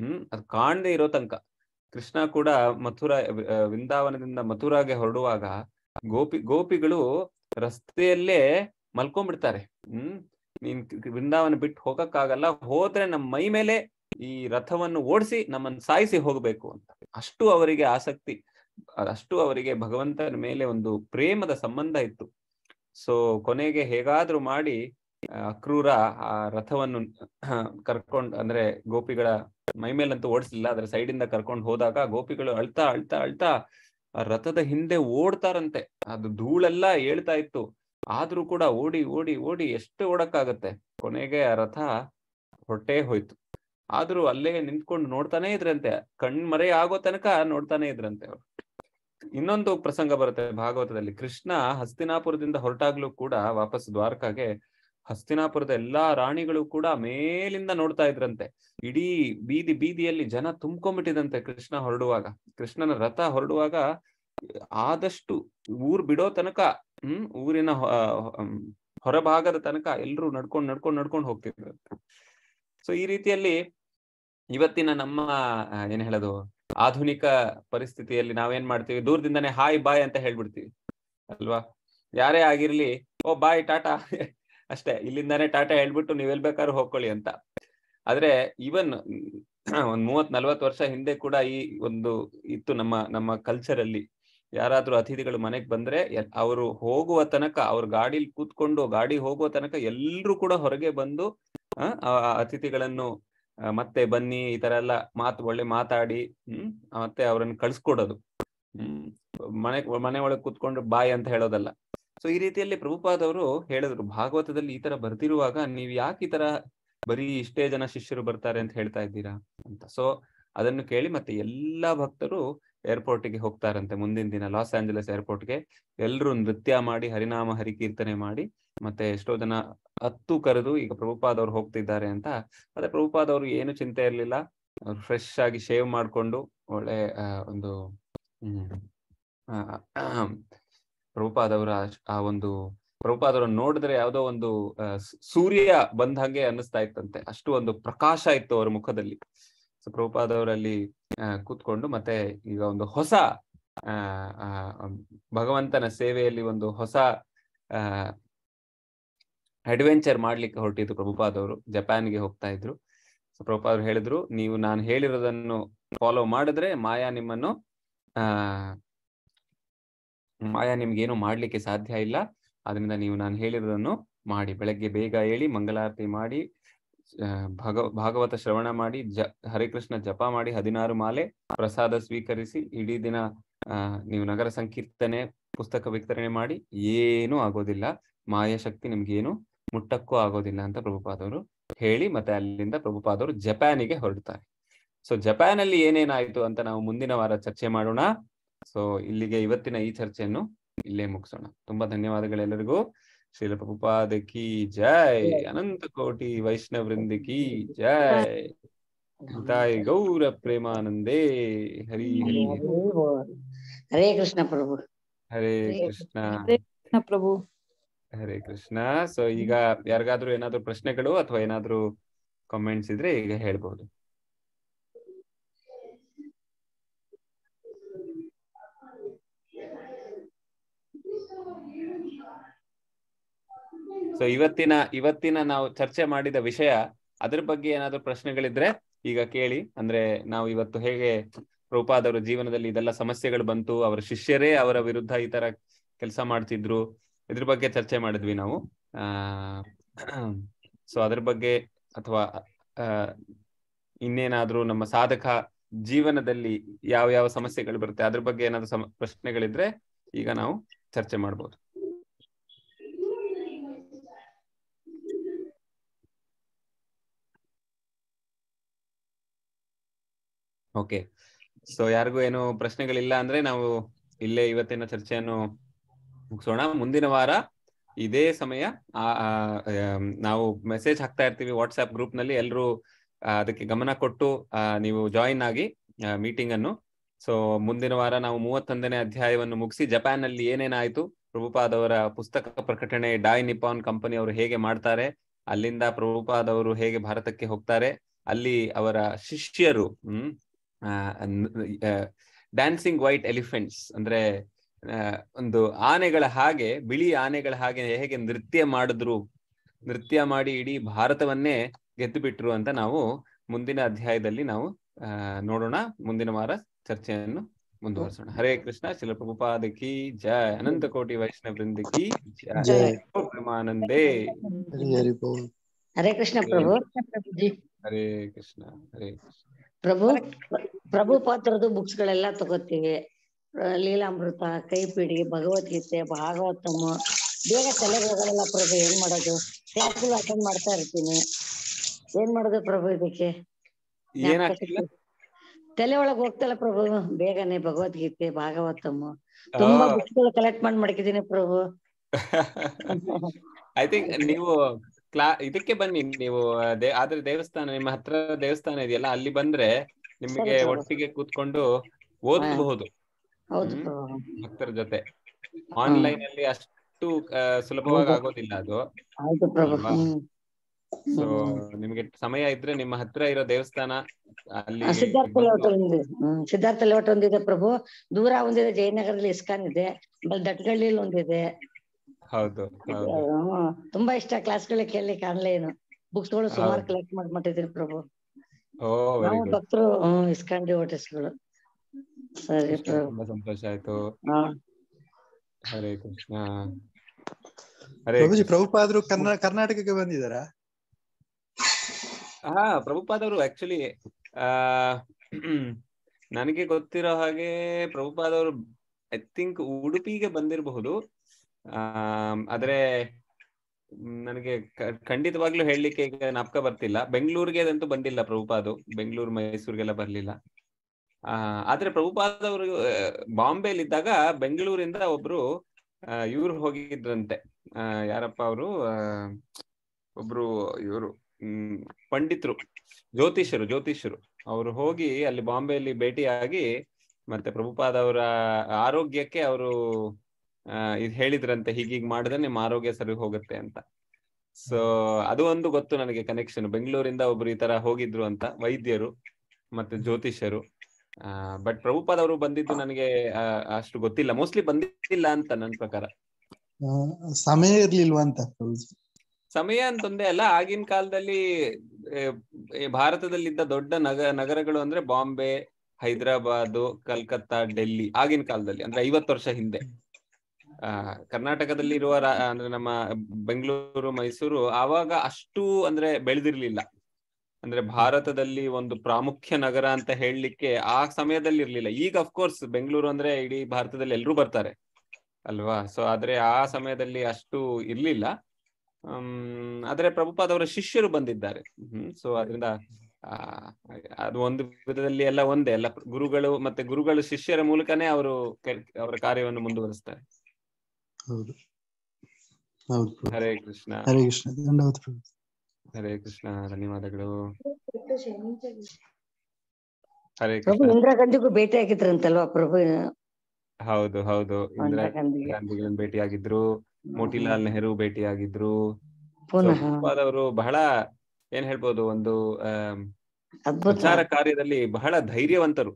[SPEAKER 1] ಹ್ಮ್ ಅದು ಕಾಣದೆ ಇರೋ ತನಕ ಕೃಷ್ಣ ಕೂಡ ಮಥುರಾ ವೃಂದಾವನದಿಂದ ಮಥುರಾಗೆ ಹೊರಡುವಾಗ ಗೋಪಿ ಗೋಪಿಗಳು ರಸ್ತೆಯಲ್ಲೇ ಮಲ್ಕೊಂಡ್ಬಿಡ್ತಾರೆ ಹ್ಮ್ ನೀನ್ ವೃಂದಾವನ ಬಿಟ್ಟು ಹೋಗಕ್ಕಾಗಲ್ಲ ಹೋದ್ರೆ ನಮ್ಮ ಮೈ ಮೇಲೆ ಈ ರಥವನ್ನು ಓಡಿಸಿ ನಮ್ಮನ್ನು ಸಾಯಿಸಿ ಹೋಗ್ಬೇಕು ಅಂತ ಅಷ್ಟು ಅವರಿಗೆ ಆಸಕ್ತಿ ಅಷ್ಟು ಅವರಿಗೆ ಭಗವಂತನ ಮೇಲೆ ಒಂದು ಪ್ರೇಮದ ಸಂಬಂಧ ಇತ್ತು ಸೊ ಕೊನೆಗೆ ಹೇಗಾದ್ರೂ ಮಾಡಿ ಅಕ್ರೂರ ಆ ರಥವನ್ನು ಕರ್ಕೊಂಡ್ ಅಂದ್ರೆ ಗೋಪಿಗಳ ಮೈಮೇಲಂತೂ ಓಡಿಸಲಿಲ್ಲ ಅದ್ರ ಸೈಡ್ ಇಂದ ಕರ್ಕೊಂಡು ಹೋದಾಗ ಗೋಪಿಗಳು ಅಳ್ತಾ ಅಳ್ತಾ ಅಳ್ತಾ ಆ ರಥದ ಹಿಂದೆ ಓಡ್ತಾರಂತೆ ಅದು ಧೂಳೆಲ್ಲ ಏಳ್ತಾ ಇತ್ತು ಆದ್ರೂ ಕೂಡ ಓಡಿ ಓಡಿ ಓಡಿ ಎಷ್ಟು ಓಡಕ್ಕಾಗತ್ತೆ ಕೊನೆಗೆ ಆ ರಥ ಹೊಟ್ಟೆ ಹೋಯ್ತು ಆದ್ರೂ ಅಲ್ಲೇ ನಿಂತ್ಕೊಂಡು ನೋಡ್ತಾನೆ ಇದ್ರಂತೆ ಕಣ್ಮರೆ ಆಗೋ ತನಕ ನೋಡ್ತಾನೆ ಇದ್ರಂತೆ ಅವ್ರು ಇನ್ನೊಂದು ಪ್ರಸಂಗ ಬರುತ್ತೆ ಭಾಗವತದಲ್ಲಿ ಕೃಷ್ಣ ಹಸ್ತಿನಾಪುರದಿಂದ ಹೊರಟಾಗ್ಲೂ ಕೂಡ ವಾಪಸ್ ದ್ವಾರಕಾಗೆ ಹಸ್ತಿನಾಪುರದ ಎಲ್ಲಾ ರಾಣಿಗಳು ಕೂಡ ಮೇಲಿಂದ ನೋಡ್ತಾ ಇದ್ರಂತೆ ಇಡೀ ಬೀದಿ ಬೀದಿಯಲ್ಲಿ ಜನ ತುಂಬ್ಕೊಂಡ್ಬಿಟ್ಟಿದಂತೆ ಕೃಷ್ಣ ಹೊರಡುವಾಗ ಕೃಷ್ಣನ ರಥ ಹೊರಡುವಾಗ ಆದಷ್ಟು ಊರ್ ಬಿಡೋ ತನಕ ಹ್ಮ್ ಊರಿನ ಹೊರಭಾಗದ ತನಕ ಎಲ್ರೂ ನಡ್ಕೊಂಡ್ ನಡ್ಕೊಂಡು ನಡ್ಕೊಂಡು ಹೋಗ್ತಿದ್ರಂತೆ ಸೊ ಈ ರೀತಿಯಲ್ಲಿ ಇವತ್ತಿನ ನಮ್ಮ ಏನ್ ಹೇಳೋದು ಆಧುನಿಕ ಪರಿಸ್ಥಿತಿಯಲ್ಲಿ ನಾವೇನ್ ಮಾಡ್ತೀವಿ ದೂರದಿಂದಾನೇ ಹಾಯ್ ಬಾಯ್ ಅಂತ ಹೇಳ್ಬಿಡ್ತೀವಿ ಅಲ್ವಾ ಯಾರೇ ಆಗಿರ್ಲಿ ಓ ಬಾಯ್ ಟಾಟಾ ಅಷ್ಟೇ ಇಲ್ಲಿಂದಾನೆ ಟಾಟಾ ಹೇಳ್ಬಿಟ್ಟು ನೀವೆಲ್ ಬೇಕಾದ್ರೂ ಹೋಗ್ಕೊಳ್ಳಿ ಅಂತ ಆದ್ರೆ ಈವನ್ ಒಂದ್ ಮೂವತ್ ನಲ್ವತ್ ವರ್ಷ ಹಿಂದೆ ಕೂಡ ಈ ಒಂದು ಇತ್ತು ನಮ್ಮ ನಮ್ಮ ಕಲ್ಚರ್ ಅಲ್ಲಿ ಯಾರಾದ್ರೂ ಅತಿಥಿಗಳು ಮನೆಗ್ ಬಂದ್ರೆ ಅವರು ಹೋಗುವ ತನಕ ಅವ್ರ ಗಾಡಿಲಿ ಕೂತ್ಕೊಂಡು ಗಾಡಿ ಹೋಗುವ ತನಕ ಎಲ್ರು ಕೂಡ ಹೊರಗೆ ಬಂದು ಆ ಅತಿಥಿಗಳನ್ನು ಮತ್ತೆ ಬನ್ನಿ ಈ ತರ ಎಲ್ಲ ಮಾತು ಒಳ್ಳೆ ಮಾತಾಡಿ ಹ್ಮ್ ಮತ್ತೆ ಅವರನ್ನು ಕಳ್ಸ್ಕೊಡೋದು ಹ್ಮ್ ಮನೆ ಮನೆ ಒಳಗೆ ಕುತ್ಕೊಂಡು ಬಾಯ್ ಅಂತ ಹೇಳೋದಲ್ಲ ಸೊ ಈ ರೀತಿಯಲ್ಲಿ ಪ್ರಭುಪಾದವರು ಹೇಳಿದ್ರು ಭಾಗವತದಲ್ಲಿ ಈ ತರ ಬರ್ತಿರುವಾಗ ನೀವ್ ಯಾಕೆ ಈ ತರ ಬರೀ ಇಷ್ಟೇ ಜನ ಶಿಷ್ಯರು ಬರ್ತಾರೆ ಅಂತ ಹೇಳ್ತಾ ಇದ್ದೀರಾ ಅಂತ ಸೊ ಅದನ್ನು ಕೇಳಿ ಮತ್ತೆ ಎಲ್ಲಾ ಭಕ್ತರು ಗೆ ಹೋಗ್ತಾರಂತೆ ಮುಂದಿನ ದಿನ ಲಾಸ್ ಆಂಜಲಸ್ ಏರ್ಪೋರ್ಟ್ಗೆ ಎಲ್ರು ನೃತ್ಯ ಮಾಡಿ ಹರಿನಾಮ ಹರಿಕೀರ್ತನೆ ಮಾಡಿ ಮತ್ತೆ ಎಷ್ಟೋ ಜನ ಹತ್ತು ಕರೆದು ಈಗ ಪ್ರಭುಪಾದ ಅವ್ರು ಹೋಗ್ತಿದ್ದಾರೆ ಅಂತ ಮತ್ತೆ ಪ್ರಭುಪಾದ ಅವರು ಏನು ಚಿಂತೆ ಇರ್ಲಿಲ್ಲ ಫ್ರೆಶ್ ಆಗಿ ಶೇವ್ ಮಾಡ್ಕೊಂಡು ಒಳ್ಳೆ ಒಂದು ಪ್ರಭುಪಾದ ಅವರ ಆ ಒಂದು ಪ್ರಭುಪಾದ ಅವರನ್ನು ನೋಡಿದ್ರೆ ಯಾವ್ದೋ ಒಂದು ಸೂರ್ಯ ಬಂದ ಹಾಗೆ ಅನ್ನಿಸ್ತಾ ಇತ್ತಂತೆ ಅಷ್ಟು ಒಂದು ಪ್ರಕಾಶ ಇತ್ತು ಅವರ ಮುಖದಲ್ಲಿ ಸೊ ಪ್ರಭುಪಾದ ಅವರಲ್ಲಿ ಕೂತ್ಕೊಂಡು ಮತ್ತೆ ಈಗ ಒಂದು ಹೊಸ ಭಗವಂತನ ಸೇವೆಯಲ್ಲಿ ಒಂದು ಹೊಸ ಅಡ್ವೆಂಚರ್ ಮಾಡ್ಲಿಕ್ಕೆ ಹೊರಟಿದ್ರು ಪ್ರಭುಪಾದ್ ಅವರು ಜಪಾನ್ಗೆ ಹೋಗ್ತಾ ಇದ್ರು ಸೊ ಪ್ರಭುಪಾದ್ ಹೇಳಿದ್ರು ನೀವು ನಾನು ಹೇಳಿರೋದನ್ನು ಫಾಲೋ ಮಾಡಿದ್ರೆ ಮಾಯಾ ನಿಮ್ಮನ್ನು ಆ ಮಾಯಾ ನಿಮ್ಗೇನು ಮಾಡ್ಲಿಕ್ಕೆ ಸಾಧ್ಯ ಇಲ್ಲ ಅದರಿಂದ ನೀವು ನಾನು ಹೇಳಿರೋದನ್ನು ಮಾಡಿ ಬೆಳಗ್ಗೆ ಬೇಗ ಹೇಳಿ ಮಂಗಳಾರತಿ ಮಾಡಿ ಭಗ ಭಾಗವತ ಶ್ರವಣ ಮಾಡಿ ಜ ಹರಿಕೃಷ್ಣ ಜಪ ಮಾಡಿ ಹದಿನಾರು ಮಾಲೆ ಪ್ರಸಾದ ಸ್ವೀಕರಿಸಿ ಇಡೀ ದಿನ ನೀವು ನಗರ ಸಂಕೀರ್ತನೆ ಪುಸ್ತಕ ವಿತರಣೆ ಮಾಡಿ ಏನೂ ಆಗೋದಿಲ್ಲ ಮಾಯಾಶಕ್ತಿ ನಿಮ್ಗೇನು ಮುಟ್ಟಕ್ಕೂ ಆಗೋದಿಲ್ಲ ಅಂತ ಪ್ರಭುಪಾದವರು ಹೇಳಿ ಮತ್ತೆ ಅಲ್ಲಿಂದ ಪ್ರಭುಪಾದವರು ಜಪಾನಿಗೆ ಹೊರಡ್ತಾರೆ ಸೊ ಜಪಾನ್ ಅಲ್ಲಿ ಏನೇನಾಯ್ತು ಅಂತ ನಾವು ಮುಂದಿನ ವಾರ ಚರ್ಚೆ ಮಾಡೋಣ ಸೊ ಇಲ್ಲಿಗೆ ಇವತ್ತಿನ ಈ ಚರ್ಚೆಯನ್ನು ಇಲ್ಲೇ ಮುಗಿಸೋಣ ತುಂಬಾ ಧನ್ಯವಾದಗಳೆಲ್ಲರಿಗೂ ಶ್ರೀಲ ಪ್ರಭುಪಾದ ಕಿ ಜೈ ಅನಂತ ಕೋಟಿ ವೈಷ್ಣವೃಂದ ಕಿ ಜೈ ತಾಯಿ ಗೌರ ಪ್ರೇಮಾನಂದೇ ಹರಿ ಹರಿ ಹರೇ ಕೃಷ್ಣ ಪ್ರಭು ಹರೇ ಕೃಷ್ಣ ಪ್ರಭು ಹರೇ ಕೃಷ್ಣ ಸೊ ಈಗ ಯಾರಿಗಾದ್ರೂ ಏನಾದ್ರೂ ಪ್ರಶ್ನೆಗಳು ಅಥವಾ ಏನಾದ್ರೂ ಕಾಮೆಂಟ್ಸ್ ಇದ್ರೆ ಈಗ ಹೇಳ್ಬಹುದು ಸೊ ಇವತ್ತಿನ ಇವತ್ತಿನ ನಾವು ಚರ್ಚೆ ಮಾಡಿದ ವಿಷಯ ಅದ್ರ ಬಗ್ಗೆ ಏನಾದ್ರೂ ಪ್ರಶ್ನೆಗಳಿದ್ರೆ ಈಗ ಕೇಳಿ ಅಂದ್ರೆ ನಾವು ಇವತ್ತು ಹೇಗೆ ರೂಪಾದವರ ಜೀವನದಲ್ಲಿ ಇದೆಲ್ಲ ಸಮಸ್ಯೆಗಳು ಬಂತು ಅವರ ಶಿಷ್ಯರೇ ಅವರ ವಿರುದ್ಧ ಈ ತರ ಕೆಲಸ ಮಾಡ್ತಿದ್ರು ಇದ್ರ ಬಗ್ಗೆ ಚರ್ಚೆ ಮಾಡಿದ್ವಿ ನಾವು ಸೊ ಅದ್ರ ಬಗ್ಗೆ ಅಥವಾ ಇನ್ನೇನಾದ್ರೂ ನಮ್ಮ ಸಾಧಕ ಜೀವನದಲ್ಲಿ ಯಾವ ಯಾವ ಸಮಸ್ಯೆಗಳು ಬರುತ್ತೆ ಅದ್ರ ಬಗ್ಗೆ ಏನಾದ್ರೂ ಸಮ ಪ್ರಶ್ನೆಗಳಿದ್ರೆ ಈಗ ನಾವು ಚರ್ಚೆ ಮಾಡ್ಬೋದು ಓಕೆ ಸೊ ಯಾರಿಗೂ ಏನು ಪ್ರಶ್ನೆಗಳಿಲ್ಲ ಅಂದ್ರೆ ನಾವು ಇಲ್ಲೇ ಇವತ್ತಿನ ಚರ್ಚೆಯನ್ನು ಮುಗಿಸೋಣ ಮುಂದಿನ ವಾರ ಇದೇ ಸಮಯ ನಾವು ಮೆಸೇಜ್ ಹಾಕ್ತಾ ಇರ್ತೀವಿ ವಾಟ್ಸ್ಆಪ್ ಗ್ರೂಪ್ ನಲ್ಲಿ ಎಲ್ಲರೂ ಅದಕ್ಕೆ ಗಮನ ಕೊಟ್ಟು ನೀವು ಜಾಯಿನ್ ಆಗಿ ಮೀಟಿಂಗ್ ಅನ್ನು ಸೊ ಮುಂದಿನ ವಾರ ನಾವು ಮೂವತ್ತೊಂದನೇ ಅಧ್ಯಾಯವನ್ನು ಮುಗಿಸಿ ಜಪಾನ್ ಅಲ್ಲಿ ಏನೇನಾಯ್ತು ಪ್ರಭುಪಾದ್ ಅವರ ಪುಸ್ತಕ ಪ್ರಕಟಣೆ ಡಾಯ್ ನಿಪಾನ್ ಕಂಪನಿ ಅವರು ಹೇಗೆ ಮಾಡ್ತಾರೆ ಅಲ್ಲಿಂದ ಪ್ರಭುಪಾದ್ ಅವರು ಹೇಗೆ ಭಾರತಕ್ಕೆ ಹೋಗ್ತಾರೆ ಅಲ್ಲಿ ಅವರ ಶಿಷ್ಯರು ಹ್ಮ್ ಡ್ಯಾನ್ಸಿಂಗ್ ವೈಟ್ ಎಲಿಫೆಂಟ್ಸ್ ಅಂದ್ರೆ ಒಂದು ಆನೆಗಳ ಹಾಗೆ ಬಿಳಿ ಆನೆಗಳ ಹಾಗೆ ಹೇಗೆ ನೃತ್ಯ ಮಾಡಿದ್ರು ನೃತ್ಯ ಮಾಡಿ ಇಡೀ ಭಾರತವನ್ನೇ ಗೆದ್ದು ಬಿಟ್ರು ಅಂತ ನಾವು ಮುಂದಿನ ಅಧ್ಯಾಯದಲ್ಲಿ ನಾವು ನೋಡೋಣ ಮುಂದಿನ ವಾರ ಚರ್ಚೆಯನ್ನು ಮುಂದುವರಿಸೋಣ ಹರೇ ಕೃಷ್ಣ ಶಿಲ ಪ್ರಭುಪಾದಕಿ ಜಯ ಅನಂತ ಕೋಟಿ ವೈಷ್ಣವ ಜಯ ಪರಮಾನಂದೇ
[SPEAKER 7] ಹರೇ ಕೃಷ್ಣ ಪ್ರಭು
[SPEAKER 1] ಹರೇ ಕೃಷ್ಣ ಹರೇ ಕೃಷ್ಣ
[SPEAKER 7] ಪ್ರಭು ಪ್ರಭು ಪಾತ್ರದ ಬುಕ್ಸ್ ಗಳೆಲ್ಲ ತಗೋತೀವಿ ಲೀಲಾಮೃತ ಕೈಪಿಡಿ ಭಗವದ್ಗೀತೆ ಭಾಗವತಮ್ಮ ಬೇಗ ತಲೆಗೆ ಪ್ರಭು ಏನ್ ಮಾಡೋದು ಕ್ಲಾಸ್ಗಳು ಅಟೆಂಡ್ ಮಾಡ್ತಾ ಇರ್ತೀನಿ ಏನ್ ಮಾಡೋದು ಪ್ರಭು ಇದಕ್ಕೆ ತಲೆ ಒಳಗ್ ಹೋಗ್ತಲ್ಲ ಪ್ರಭು ಬೇಗನೆ ಭಗವದ್ಗೀತೆ ಭಾಗವತಮ್ಮ ತುಂಬಾ ಬುಕ್ಸ್ಗಳು ಕಲೆಕ್ಟ್ ಮಾಡಿ ಪ್ರಭು
[SPEAKER 1] ಐ ಥಿಂಕ್ ನೀವು ಕ್ಲಾ ಇದಕ್ಕೆ ಬನ್ನಿ ನೀವು ಆದ್ರೆ ದೇವಸ್ಥಾನ ನಿಮ್ಮ ಹತ್ರ ದೇವಸ್ಥಾನ ಇದೆಯಲ್ಲ ಅಲ್ಲಿ ಬಂದ್ರೆ ನಿಮಗೆ ಒಟ್ಟಿಗೆ ಕೂತ್ಕೊಂಡು ಓದ್ಬಹುದು ಹೌದು ಭಕ್ತರ ಜೊತೆ ಆನ್ಲೈನ್ ಅಲ್ಲಿ ಅಷ್ಟು ಸುಲಭವಾಗಿ ಆಗೋದಿಲ್ಲ ಅದು ಸೊ ನಿಮಗೆ ಸಮಯ ಇದ್ರೆ ನಿಮ್ಮ ಹತ್ರ ಇರೋ ದೇವಸ್ಥಾನ ಅಲ್ಲಿ
[SPEAKER 7] ಸಿದ್ಧಾರ್ಥ ಒಂದಿದೆ ಸಿದ್ಧಾರ್ಥ ಲೇಔಟ್ ಒಂದಿದೆ ಪ್ರಭು ದೂರ ಒಂದಿದೆ ಜಯನಗರದಲ್ಲಿ ಇಸ್ಕಾನ್ ಇದೆ ದಟ್ಗಳಲ್ಲಿ ಒಂದಿದೆ ಹೌದು ತುಂಬಾ ಇಷ್ಟ ಕ್ಲಾಸ್ ಕ್ಲಾಸ್ಗಳೇ ಕೇಳಲಿಕ್ಕೆ ಆನ್ಲೈನ್ ಬುಕ್ಸ್ ಗಳು ಸುಮಾರು ಕಲೆಕ್ಟ್ ಮಾಡ್ಬಿಟ್ಟಿದ್ದೀನಿ ಪ್ರಭು ನಾವು ಭಕ್ತರು ಇಸ್ಕಾನ್ ಡಿವೋಟಿಸ್ಗಳು ಸರಿ ತುಂಬಾ
[SPEAKER 1] ಸಂತೋಷ ಆಯ್ತು
[SPEAKER 3] ಹರೇ ಕೃಷ್ಣ ಹರೇ ಪ್ರಭುಪಾದ್ರು ಕರ್ನಾಟಕಕ್ಕೆ ಬಂದಿದ್ದಾರಾ
[SPEAKER 1] ಹಾ ಪ್ರಭುಪಾದ್ ಅವರು ಆಕ್ಚುಲಿ ನನಗೆ ಗೊತ್ತಿರೋ ಹಾಗೆ ಪ್ರಭುಪಾದ್ ಅವರು ಐ ಥಿಂಕ್ ಉಡುಪಿಗೆ ಬಂದಿರಬಹುದು ಆ ಆದ್ರೆ ನನಗೆ ಖಂಡಿತವಾಗ್ಲೂ ಹೇಳಲಿಕ್ಕೆ ಈಗ ನಾಪಕ ಬರ್ತಿಲ್ಲ ಬೆಂಗಳೂರಿಗೆ ಅದಂತೂ ಬಂದಿಲ್ಲ ಪ್ರಭುಪಾದು ಬೆಂಗಳೂರು ಮೈಸೂರಿಗೆಲ್ಲ ಬರ್ಲಿಲ್ಲ ಆ ಆದ್ರೆ ಅವರು ಬಾಂಬೆಲಿ ಇದ್ದಾಗ ಬೆಂಗಳೂರಿಂದ ಒಬ್ರು ಇವ್ರು ಹೋಗಿದ್ರಂತೆ ಆ ಯಾರಪ್ಪ ಅವರು ಒಬ್ರು ಇವರು ಹ್ಮ್ ಪಂಡಿತರು ಜ್ಯೋತಿಷರು ಜ್ಯೋತಿಷರು ಅವರು ಹೋಗಿ ಅಲ್ಲಿ ಬಾಂಬೆಯಲ್ಲಿ ಭೇಟಿಯಾಗಿ ಮತ್ತೆ ಪ್ರಭುಪಾದ ಅವರ ಆರೋಗ್ಯಕ್ಕೆ ಅವರು ಇದು ಹೇಳಿದ್ರಂತೆ ಹೀಗೀಗ್ ಮಾಡಿದ್ರೆ ನಿಮ್ಮ ಆರೋಗ್ಯ ಸರಿ ಹೋಗುತ್ತೆ ಅಂತ ಸೊ ಅದು ಒಂದು ಗೊತ್ತು ನನಗೆ ಕನೆಕ್ಷನ್ ಬೆಂಗಳೂರಿಂದ ಒಬ್ರು ಈ ತರ ಹೋಗಿದ್ರು ಅಂತ ವೈದ್ಯರು ಮತ್ತೆ ಜ್ಯೋತಿಷರು ಬಟ್ ಪ್ರಭುಪಾದ್ ಅವರು ಬಂದಿದ್ದು ನನಗೆ ಅಷ್ಟು ಗೊತ್ತಿಲ್ಲ ಮೋಸ್ಟ್ಲಿ ಬಂದಿಲ್ಲ ಅಂತ ನನ್ನ ಪ್ರಕಾರ
[SPEAKER 3] ಸಮಯ ಇರ್ಲಿಲ್ವಾ ಅಂತ
[SPEAKER 1] ಸಮಯ ಅಂತಂದೆ ಅಲ್ಲ ಆಗಿನ ಕಾಲದಲ್ಲಿ ಭಾರತದಲ್ಲಿದ್ದ ದೊಡ್ಡ ನಗ ನಗರಗಳು ಅಂದ್ರೆ ಬಾಂಬೆ ಹೈದರಾಬಾದ್ ಕಲ್ಕತ್ತಾ ಡೆಲ್ಲಿ ಆಗಿನ ಕಾಲದಲ್ಲಿ ಅಂದ್ರೆ ಐವತ್ತು ವರ್ಷ ಹಿಂದೆ ಆ ಕರ್ನಾಟಕದಲ್ಲಿ ಇರುವ ಅಂದ್ರೆ ನಮ್ಮ ಬೆಂಗಳೂರು ಮೈಸೂರು ಆವಾಗ ಅಷ್ಟು ಅಂದ್ರೆ ಬೆಳೆದಿರ್ಲಿಲ್ಲ ಅಂದ್ರೆ ಭಾರತದಲ್ಲಿ ಒಂದು ಪ್ರಾಮುಖ್ಯ ನಗರ ಅಂತ ಹೇಳಲಿಕ್ಕೆ ಆ ಸಮಯದಲ್ಲಿ ಇರ್ಲಿಲ್ಲ ಈಗ ಅಫ್ಕೋರ್ಸ್ ಬೆಂಗಳೂರು ಅಂದ್ರೆ ಇಡೀ ಭಾರತದಲ್ಲಿ ಎಲ್ಲರೂ ಬರ್ತಾರೆ ಅಲ್ವಾ ಸೊ ಆದ್ರೆ ಆ ಸಮಯದಲ್ಲಿ ಅಷ್ಟು ಇರ್ಲಿಲ್ಲ ಹ್ಮ್ ಆದ್ರೆ ಪ್ರಭುಪಾದ್ ಅವರ ಶಿಷ್ಯರು ಬಂದಿದ್ದಾರೆ ಹ್ಮ್ ಸೊ ಅದರಿಂದ ಅದು ಒಂದು ವಿಧದಲ್ಲಿ ಎಲ್ಲ ಒಂದೇ ಎಲ್ಲ ಗುರುಗಳು ಮತ್ತೆ ಗುರುಗಳು ಶಿಷ್ಯರ ಮೂಲಕನೇ ಅವರು ಅವರ ಕಾರ್ಯವನ್ನು ಮುಂದುವರಿಸ್ತಾರೆ ಹೌದು ಹರೇ ಕೃಷ್ಣ ಹರೇ ಕೃಷ್ಣ ಹರೇ ಕೃಷ್ಣ ಧನ್ಯವಾದಗಳು ಹರೇ ಕೃಷ್ಣ ಇಂದಿರಾ
[SPEAKER 7] ಗಾಂಧಿಗೂ ಭೇಟಿ ಆಗಿದ್ರಂತಲ್ವಾ
[SPEAKER 1] ಪ್ರಭು ಹೌದು ಹೌದು ಇಂದಿರಾ ಗಾಂಧಿಗಳನ್ನ ಆಗಿದ್ರು ಮೋಟಿಲಾಲ್ ನೆಹರು ಆಗಿದ್ರು ಅವರು ಬಹಳ ಏನ್ ಹೇಳ್ಬೋದು ಒಂದು ಪ್ರಚಾರ ಕಾರ್ಯದಲ್ಲಿ ಬಹಳ ಧೈರ್ಯವಂತರು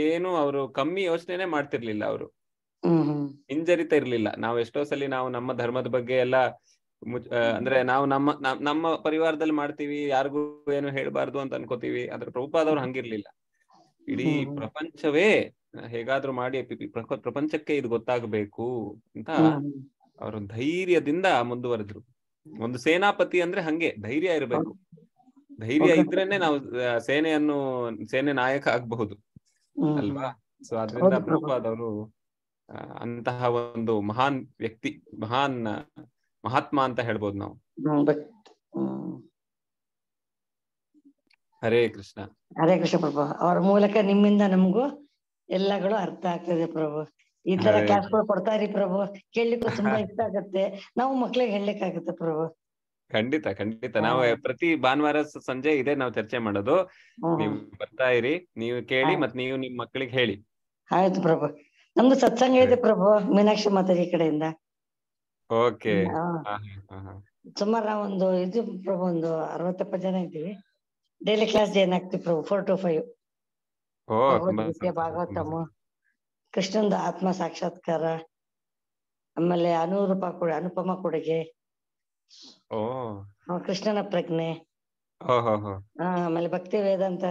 [SPEAKER 1] ಏನು ಅವರು ಕಮ್ಮಿ ಯೋಚನೆನೆ ಮಾಡ್ತಿರ್ಲಿಲ್ಲ ಅವರು ಹಿಂಜರಿತಾ ಇರ್ಲಿಲ್ಲ ನಾವ್ ಎಷ್ಟೋ ಸಲಿ ನಾವು ನಮ್ಮ ಧರ್ಮದ ಬಗ್ಗೆ ಎಲ್ಲ ಅಂದ್ರೆ ನಾವು ನಮ್ಮ ನಮ್ಮ ಪರಿವಾರದಲ್ಲಿ ಮಾಡ್ತೀವಿ ಯಾರಿಗೂ ಏನು ಹೇಳ್ಬಾರ್ದು ಅಂತ ಅನ್ಕೋತೀವಿ ಆದ್ರೆ ಪ್ರಭುಪಾದವ್ರು ಹಂಗಿರ್ಲಿಲ್ಲ ಇಡೀ ಪ್ರಪಂಚವೇ ಹೇಗಾದ್ರೂ ಮಾಡಿ ಪ್ರಪಂಚಕ್ಕೆ ಇದು ಗೊತ್ತಾಗಬೇಕು ಅಂತ ಅವರು ಧೈರ್ಯದಿಂದ ಮುಂದುವರೆದ್ರು ಒಂದು ಸೇನಾಪತಿ ಅಂದ್ರೆ ಹಂಗೆ ಧೈರ್ಯ ಇರಬೇಕು ಧೈರ್ಯ ಇದ್ರೇನೆ ನಾವು ಸೇನೆಯನ್ನು ಸೇನೆ ನಾಯಕ ಆಗ್ಬಹುದು ಅಲ್ವಾ ಸೊ ಅದರಿಂದ ಪ್ರಭುಪಾದವರು ಅಂತಹ ಒಂದು ಮಹಾನ್ ವ್ಯಕ್ತಿ ಮಹಾನ್ ಮಹಾತ್ಮ ಅಂತ ಹೇಳ್ಬೋದು ನಾವು ಹರೇ ಕೃಷ್ಣ
[SPEAKER 7] ಹರೇ ಕೃಷ್ಣ ಪ್ರಭು ಅವರ ಮೂಲಕ ನಿಮ್ಮಿಂದ ನಮಗೂ ಎಲ್ಲಗಳು ಅರ್ಥ ಆಗ್ತದೆ ಪ್ರಭು ಈ ತರ ಕೊಡ್ತಾ ಕೊಡ್ತಾರಿ ಪ್ರಭು ಕೇಳಲಿಕ್ಕೂ ತುಂಬಾ ಇಷ್ಟ ಆಗತ್ತೆ ನಾವು ಮಕ್ಳಿಗೆ ಹೇಳಲಿಕ್ಕಾಗತ್ತೆ ಪ್ರಭು
[SPEAKER 1] ಖಂಡಿತ ಖಂಡಿತ ನಾವು ಪ್ರತಿ ಭಾನುವಾರ ಸಂಜೆ ಇದೆ ನಾವು ಚರ್ಚೆ ಮಾಡೋದು ನೀವು ಬರ್ತಾ ಇರಿ ನೀವು ಕೇಳಿ ಮತ್ ನೀವು ನಿಮ್ ಮಕ್ಕಳಿಗೆ ಹೇಳಿ
[SPEAKER 7] ಆಯ್ತು ಪ್ರಭು ನಮ್ದು ಸತ್ಸಂಗ ಇದೆ ಪ್ರಭು ಮೀನಾಕ್ಷಿ ಮಾತಾಡಿ ಈ ಕಡೆಯಿಂದ ಓಕೆ ಸುಮಾರು ಒಂದು ಇದು ಪ್ರಭು ಒಂದು ಅರವತ್ತಪ್ಪ ಜನ ಇದ್ದೀವಿ ಡೈಲಿ ಕ್ಲಾಸ್ ಜಾಯ್ನ್ ಆಗ್ತೀವಿ ಪ್ರಭು ಫೋರ್ ಟು ಫೈವ್ ಭಾಗವತಮ್ಮ ಕೃಷ್ಣಂದ ಆತ್ಮ ಸಾಕ್ಷಾತ್ಕಾರ ಆಮೇಲೆ ಅನುರೂಪ ಕೊಡ ಅನುಪಮ ಕೊಡುಗೆ ಕೃಷ್ಣನ ಪ್ರಜ್ಞೆ ಆಮೇಲೆ ಭಕ್ತಿ ವೇದಾಂತ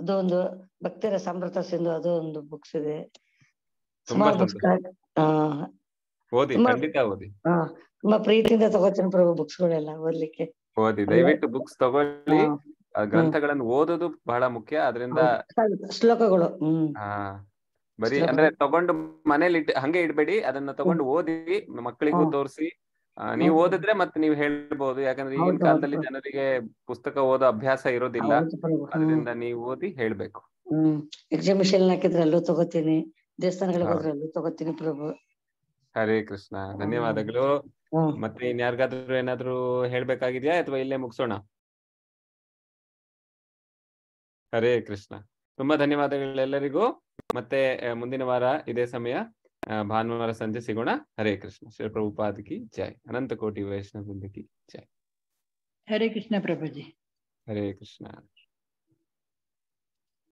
[SPEAKER 7] ಅದು ಒಂದು ಭಕ್ತಿರ ಸಮೃತ ಸಿಂಧು ಅದು ಒಂದು ಬುಕ್ಸ್ ಇದೆ
[SPEAKER 1] ಸುಮಾರು ಬುಕ್ಸ್ ಓದಿ ಖಂಡಿತ ಓದಿ
[SPEAKER 7] ತುಂಬಾ ಪ್ರೀತಿಯಿಂದ ತಗೋತೀನಿ ಪ್ರಭು ಬುಕ್ಸ್ ಓದ್ಲಿಕ್ಕೆ
[SPEAKER 1] ಓದಿ ದಯವಿಟ್ಟು ಬುಕ್ಸ್ ತಗೊಳ್ಳಿ ಗ್ರಂಥಗಳನ್ನು ಓದೋದು ಬಹಳ ಮುಖ್ಯ ಅದರಿಂದ
[SPEAKER 7] ಶ್ಲೋಕಗಳು ಬರೀ ಅಂದ್ರೆ
[SPEAKER 1] ತಗೊಂಡು ಮನೇಲಿ ಇಟ್ ಹಂಗೆ ಇಡ್ಬೇಡಿ ಅದನ್ನ ತಗೊಂಡು ಓದಿ ಮಕ್ಕಳಿಗೂ ತೋರಿಸಿ ನೀವು ಓದಿದ್ರೆ ಮತ್ತೆ ನೀವು ಹೇಳ್ಬಹುದು ಯಾಕಂದ್ರೆ ಈಗಿನ ಕಾಲದಲ್ಲಿ ಜನರಿಗೆ ಪುಸ್ತಕ ಓದೋ ಅಭ್ಯಾಸ ಇರೋದಿಲ್ಲ ಅದರಿಂದ ನೀವು ಓದಿ ಹೇಳ್ಬೇಕು
[SPEAKER 7] ಎಕ್ಸಿಬಿಷನ್ ಹಾಕಿದ್ರೆ ಅಲ್ಲೂ ತಗೋತೀನಿ ದೇವಸ್ಥಾನಗಳಿಗೆ ಹೋದ್ರೆ ಅಲ್ಲೂ ತಗೋತೀನಿ ಪ್ರಭು
[SPEAKER 1] ಹರೇ ಕೃಷ್ಣ ಧನ್ಯವಾದಗಳು ಮತ್ತೆ ಇನ್ಯಾರಿಗಾದ್ರೂ ಏನಾದ್ರೂ ಹೇಳ್ಬೇಕಾಗಿದ್ಯಾ ಅಥವಾ ಇಲ್ಲೇ ಮುಗಿಸೋಣ ಹರೇ ಕೃಷ್ಣ ತುಂಬಾ ಧನ್ಯವಾದಗಳು ಎಲ್ಲರಿಗೂ ಮತ್ತೆ ಮುಂದಿನ ವಾರ ಇದೇ ಸಮಯ ಭಾನುವಾರ ಸಂಜೆ ಸಿಗೋಣ ಹರೇ ಕೃಷ್ಣ ಶ್ರೀ ಪ್ರಭುಪಾದಕಿ ಜೈ ಅನಂತ ಕೋಟಿ ವೈಷ್ಣವ ಜೈ
[SPEAKER 2] ಹರೇ ಕೃಷ್ಣ ಪ್ರಭುಜಿ
[SPEAKER 1] ಹರೇ ಕೃಷ್ಣ